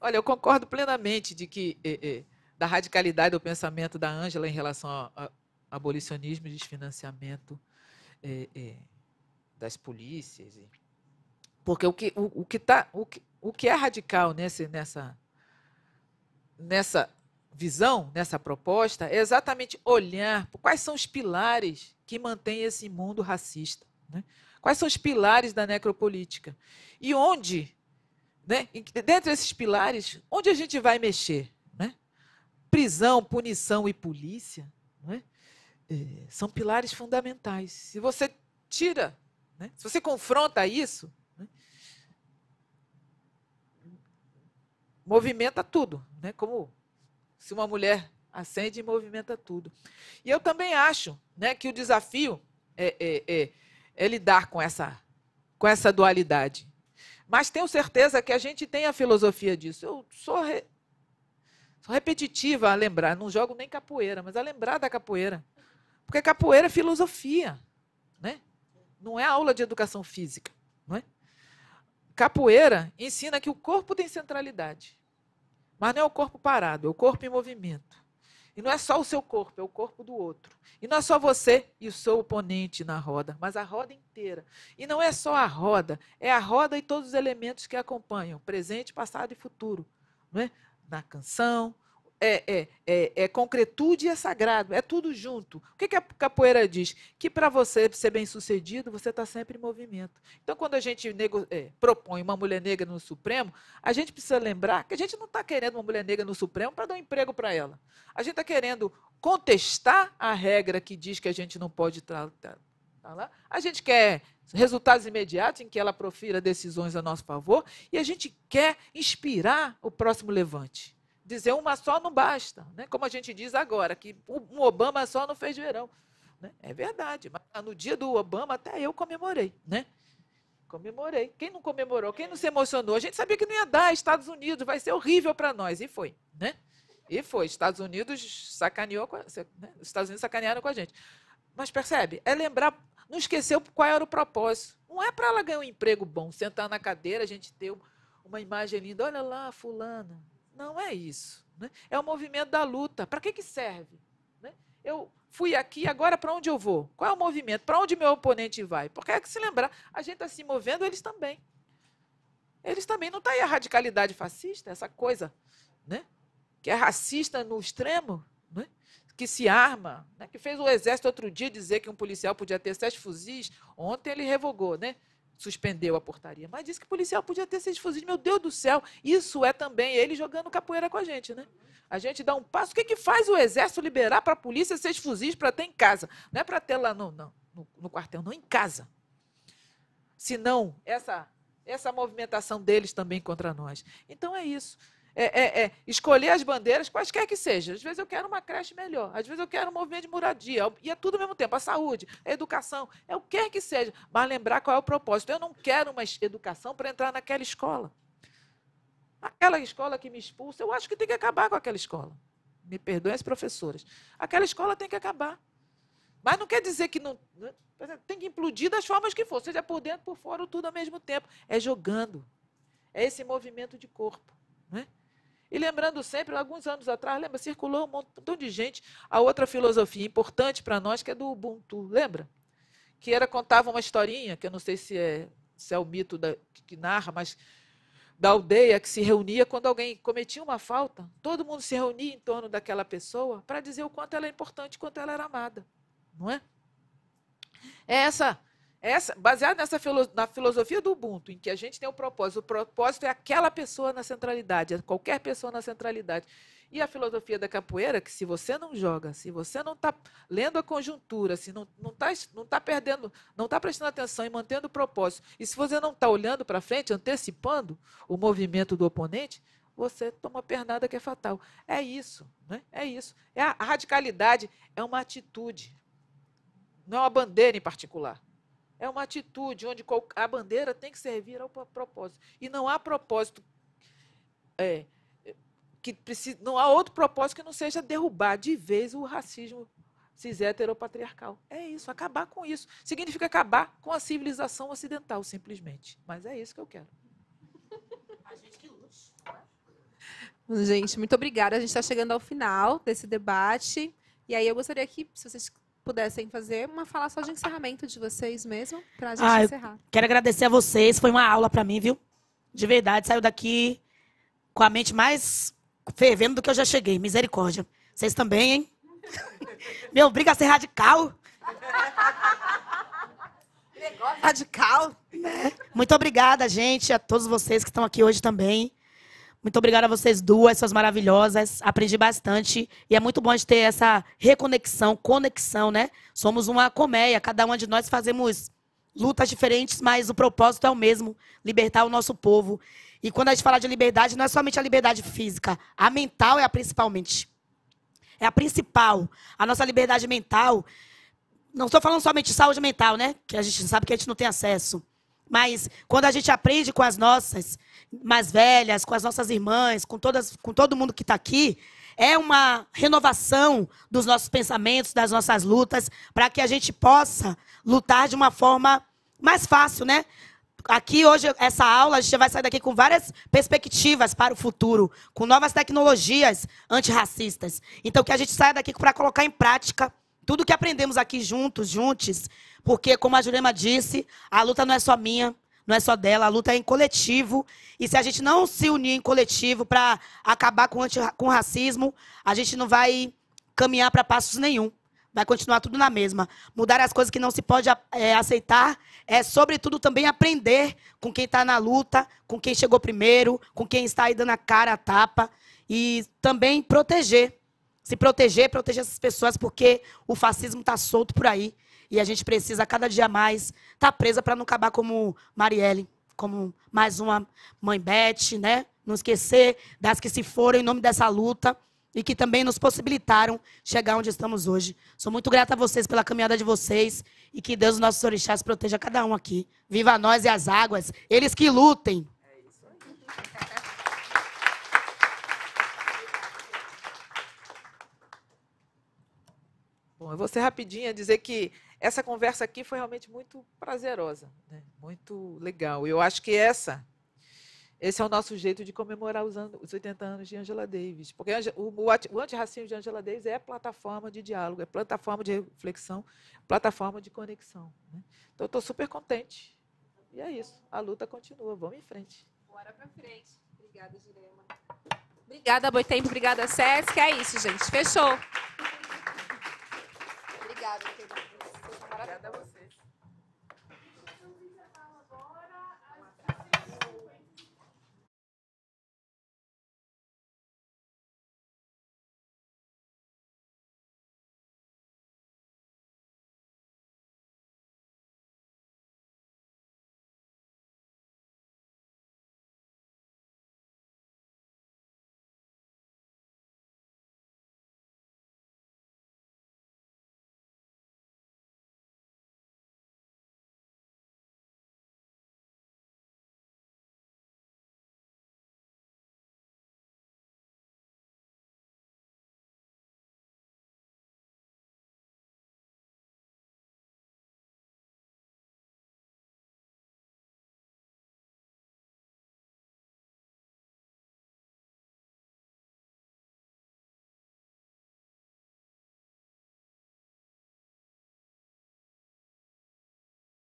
S3: Olha, eu concordo
S1: plenamente de que é, é, da radicalidade do pensamento da Ângela em relação ao, abolicionismo e desfinanciamento é, das polícias. Porque o que, o, o, que tá, o, que, o que é radical nesse, nessa, nessa visão, nessa proposta, é exatamente olhar quais são os pilares que mantêm esse mundo racista. Né? Quais são os pilares da necropolítica? E onde né, dentro desses pilares, onde a gente vai mexer? Né? Prisão, punição e polícia né? É, são pilares fundamentais. Se você tira, né, se você confronta isso, né, movimenta tudo, né? como se uma mulher acende e movimenta tudo. E eu também acho né, que o desafio é, é, é, é lidar com essa, com essa dualidade. Mas tenho certeza que a gente tem a filosofia disso. Eu sou, re... sou repetitiva a lembrar, não jogo nem capoeira, mas a lembrar da capoeira. Porque capoeira é filosofia, né? não é aula de educação física. Não é? Capoeira ensina que o corpo tem centralidade, mas não é o corpo parado, é o corpo em movimento. E não é só o seu corpo, é o corpo do outro. E não é só você e o seu oponente na roda, mas a roda inteira. E não é só a roda, é a roda e todos os elementos que acompanham, presente, passado e futuro. Não é? Na canção, é, é, é, é, concretude e é sagrado, é tudo junto. O que, que a capoeira diz? Que para você ser bem sucedido, você está sempre em movimento. Então, quando a gente nego, é, propõe uma mulher negra no Supremo, a gente precisa lembrar que a gente não está querendo uma mulher negra no Supremo para dar um emprego para ela. A gente está querendo contestar a regra que diz que a gente não pode tratar. Tá a gente quer resultados imediatos em que ela profira decisões a nosso favor e a gente quer inspirar o próximo levante dizer uma só não basta, né? como a gente diz agora, que um Obama só não fez verão. Né? É verdade, mas tá no dia do Obama até eu comemorei, né? Comemorei. Quem não comemorou? Quem não se emocionou? A gente sabia que não ia dar, Estados Unidos vai ser horrível para nós, e foi, né? E foi, Estados Unidos sacaneou, a, né? os Estados Unidos sacanearam com a gente. Mas percebe? É lembrar, não esqueceu qual era o propósito. Não é para ela ganhar um emprego bom, sentar na cadeira, a gente ter uma imagem linda. Olha lá, fulana, não é isso. Né? É o movimento da luta. Para que, que serve? Né? Eu fui aqui, agora para onde eu vou? Qual é o movimento? Para onde meu oponente vai? Porque é que se lembrar, a gente está se movendo, eles também. Eles também. Não está aí a radicalidade fascista, essa coisa né? que é racista no extremo, né? que se arma, né? que fez o exército outro dia dizer que um policial podia ter sete fuzis, ontem ele revogou, né? suspendeu a portaria, mas disse que o policial podia ter seis fuzis. Meu Deus do céu, isso é também ele jogando capoeira com a gente, né? A gente dá um passo. O que, que faz o exército liberar para a polícia seis fuzis para ter em casa? Não é para ter lá no, no, no, quartel, não, em casa. Senão, essa, essa movimentação deles também contra nós. Então é isso. É, é, é, escolher as bandeiras, quaisquer que seja. Às vezes eu quero uma creche melhor, às vezes eu quero um movimento de moradia, e é tudo ao mesmo tempo, a saúde, a educação, é o que quer que seja, mas lembrar qual é o propósito. Eu não quero uma educação para entrar naquela escola. Aquela escola que me expulsa, eu acho que tem que acabar com aquela escola. Me perdoem as professoras. Aquela escola tem que acabar. Mas não quer dizer que não. Né? Tem que implodir das formas que for, seja por dentro, por fora, ou tudo ao mesmo tempo. É jogando. É esse movimento de corpo. Né? E lembrando sempre, alguns anos atrás, lembra, circulou um montão de gente a outra filosofia importante para nós, que é do Ubuntu, lembra? Que era contava uma historinha, que eu não sei se é, se é o mito da, que narra, mas da aldeia que se reunia quando alguém cometia uma falta, todo mundo se reunia em torno daquela pessoa para dizer o quanto ela é importante, o quanto ela era amada, não é? É essa essa, baseado nessa filo, na filosofia do Ubuntu, em que a gente tem o propósito, o propósito é aquela pessoa na centralidade, é qualquer pessoa na centralidade. E a filosofia da capoeira, que se você não joga, se você não está lendo a conjuntura, se não está não tá perdendo, não está prestando atenção e mantendo o propósito, e se você não está olhando para frente, antecipando o movimento do oponente, você toma pernada que é fatal. É isso, né? é isso. É a, a radicalidade é uma atitude, não é uma bandeira em particular. É uma atitude onde a bandeira tem que servir ao propósito. E não há propósito é, que precisa, não há outro propósito que não seja derrubar de vez o racismo cis heteropatriarcal. É isso, acabar com isso. Significa acabar com a civilização ocidental, simplesmente. Mas é isso que eu quero.
S3: A gente que
S2: Gente, muito obrigada. A gente está chegando ao final desse debate. E aí eu gostaria que, se vocês pudessem fazer, uma fala só de encerramento de vocês mesmo, para a gente ah, encerrar.
S3: Quero agradecer a vocês, foi uma aula para mim, viu? De verdade, saiu daqui com a mente mais fervendo do que eu já cheguei. Misericórdia. Vocês também, hein? Me obriga a ser radical. Negócio radical. Né? Muito obrigada, gente, a todos vocês que estão aqui hoje também. Muito obrigada a vocês duas, suas maravilhosas. Aprendi bastante e é muito bom de ter essa reconexão, conexão, né? Somos uma colmeia, cada uma de nós fazemos lutas diferentes, mas o propósito é o mesmo, libertar o nosso povo. E quando a gente fala de liberdade, não é somente a liberdade física, a mental é a principalmente. É a principal. A nossa liberdade mental, não estou falando somente de saúde mental, né? Que a gente sabe que a gente não tem acesso. Mas quando a gente aprende com as nossas mais velhas, com as nossas irmãs, com, todas, com todo mundo que está aqui, é uma renovação dos nossos pensamentos, das nossas lutas, para que a gente possa lutar de uma forma mais fácil, né? Aqui hoje, essa aula, a gente vai sair daqui com várias perspectivas para o futuro, com novas tecnologias antirracistas. Então, que a gente saia daqui para colocar em prática tudo que aprendemos aqui juntos, juntos, porque, como a Jurema disse, a luta não é só minha, não é só dela, a luta é em coletivo. E se a gente não se unir em coletivo para acabar com, com o racismo, a gente não vai caminhar para passos nenhum. Vai continuar tudo na mesma. Mudar as coisas que não se pode é, aceitar é, sobretudo, também aprender com quem está na luta, com quem chegou primeiro, com quem está aí dando a cara, a tapa. E também proteger se proteger, proteger essas pessoas, porque o fascismo está solto por aí. E a gente precisa, cada dia mais, estar tá presa para não acabar como Marielle, como mais uma mãe Beth, né? Não esquecer das que se foram em nome dessa luta e que também nos possibilitaram chegar onde estamos hoje. Sou muito grata a vocês pela caminhada de vocês e que Deus, nossos orixás, proteja cada um aqui. Viva nós e as águas, eles que lutem. É isso aí. bom. Eu vou ser
S1: rapidinha dizer que essa conversa aqui foi realmente muito prazerosa, né? muito legal. Eu acho que essa, esse é o nosso jeito de comemorar os, anos, os 80 anos de Angela Davis. Porque o, o, o antirracismo de Angela Davis é plataforma de diálogo, é plataforma de reflexão, plataforma de conexão. Né? Então, estou super contente. E é isso.
S2: A luta continua. Vamos em frente. Bora para frente. Obrigada, Jurema. Obrigada, Boitempo. Obrigada, Sesc. É isso, gente. Fechou. Obrigada, querido. Obrigada a você.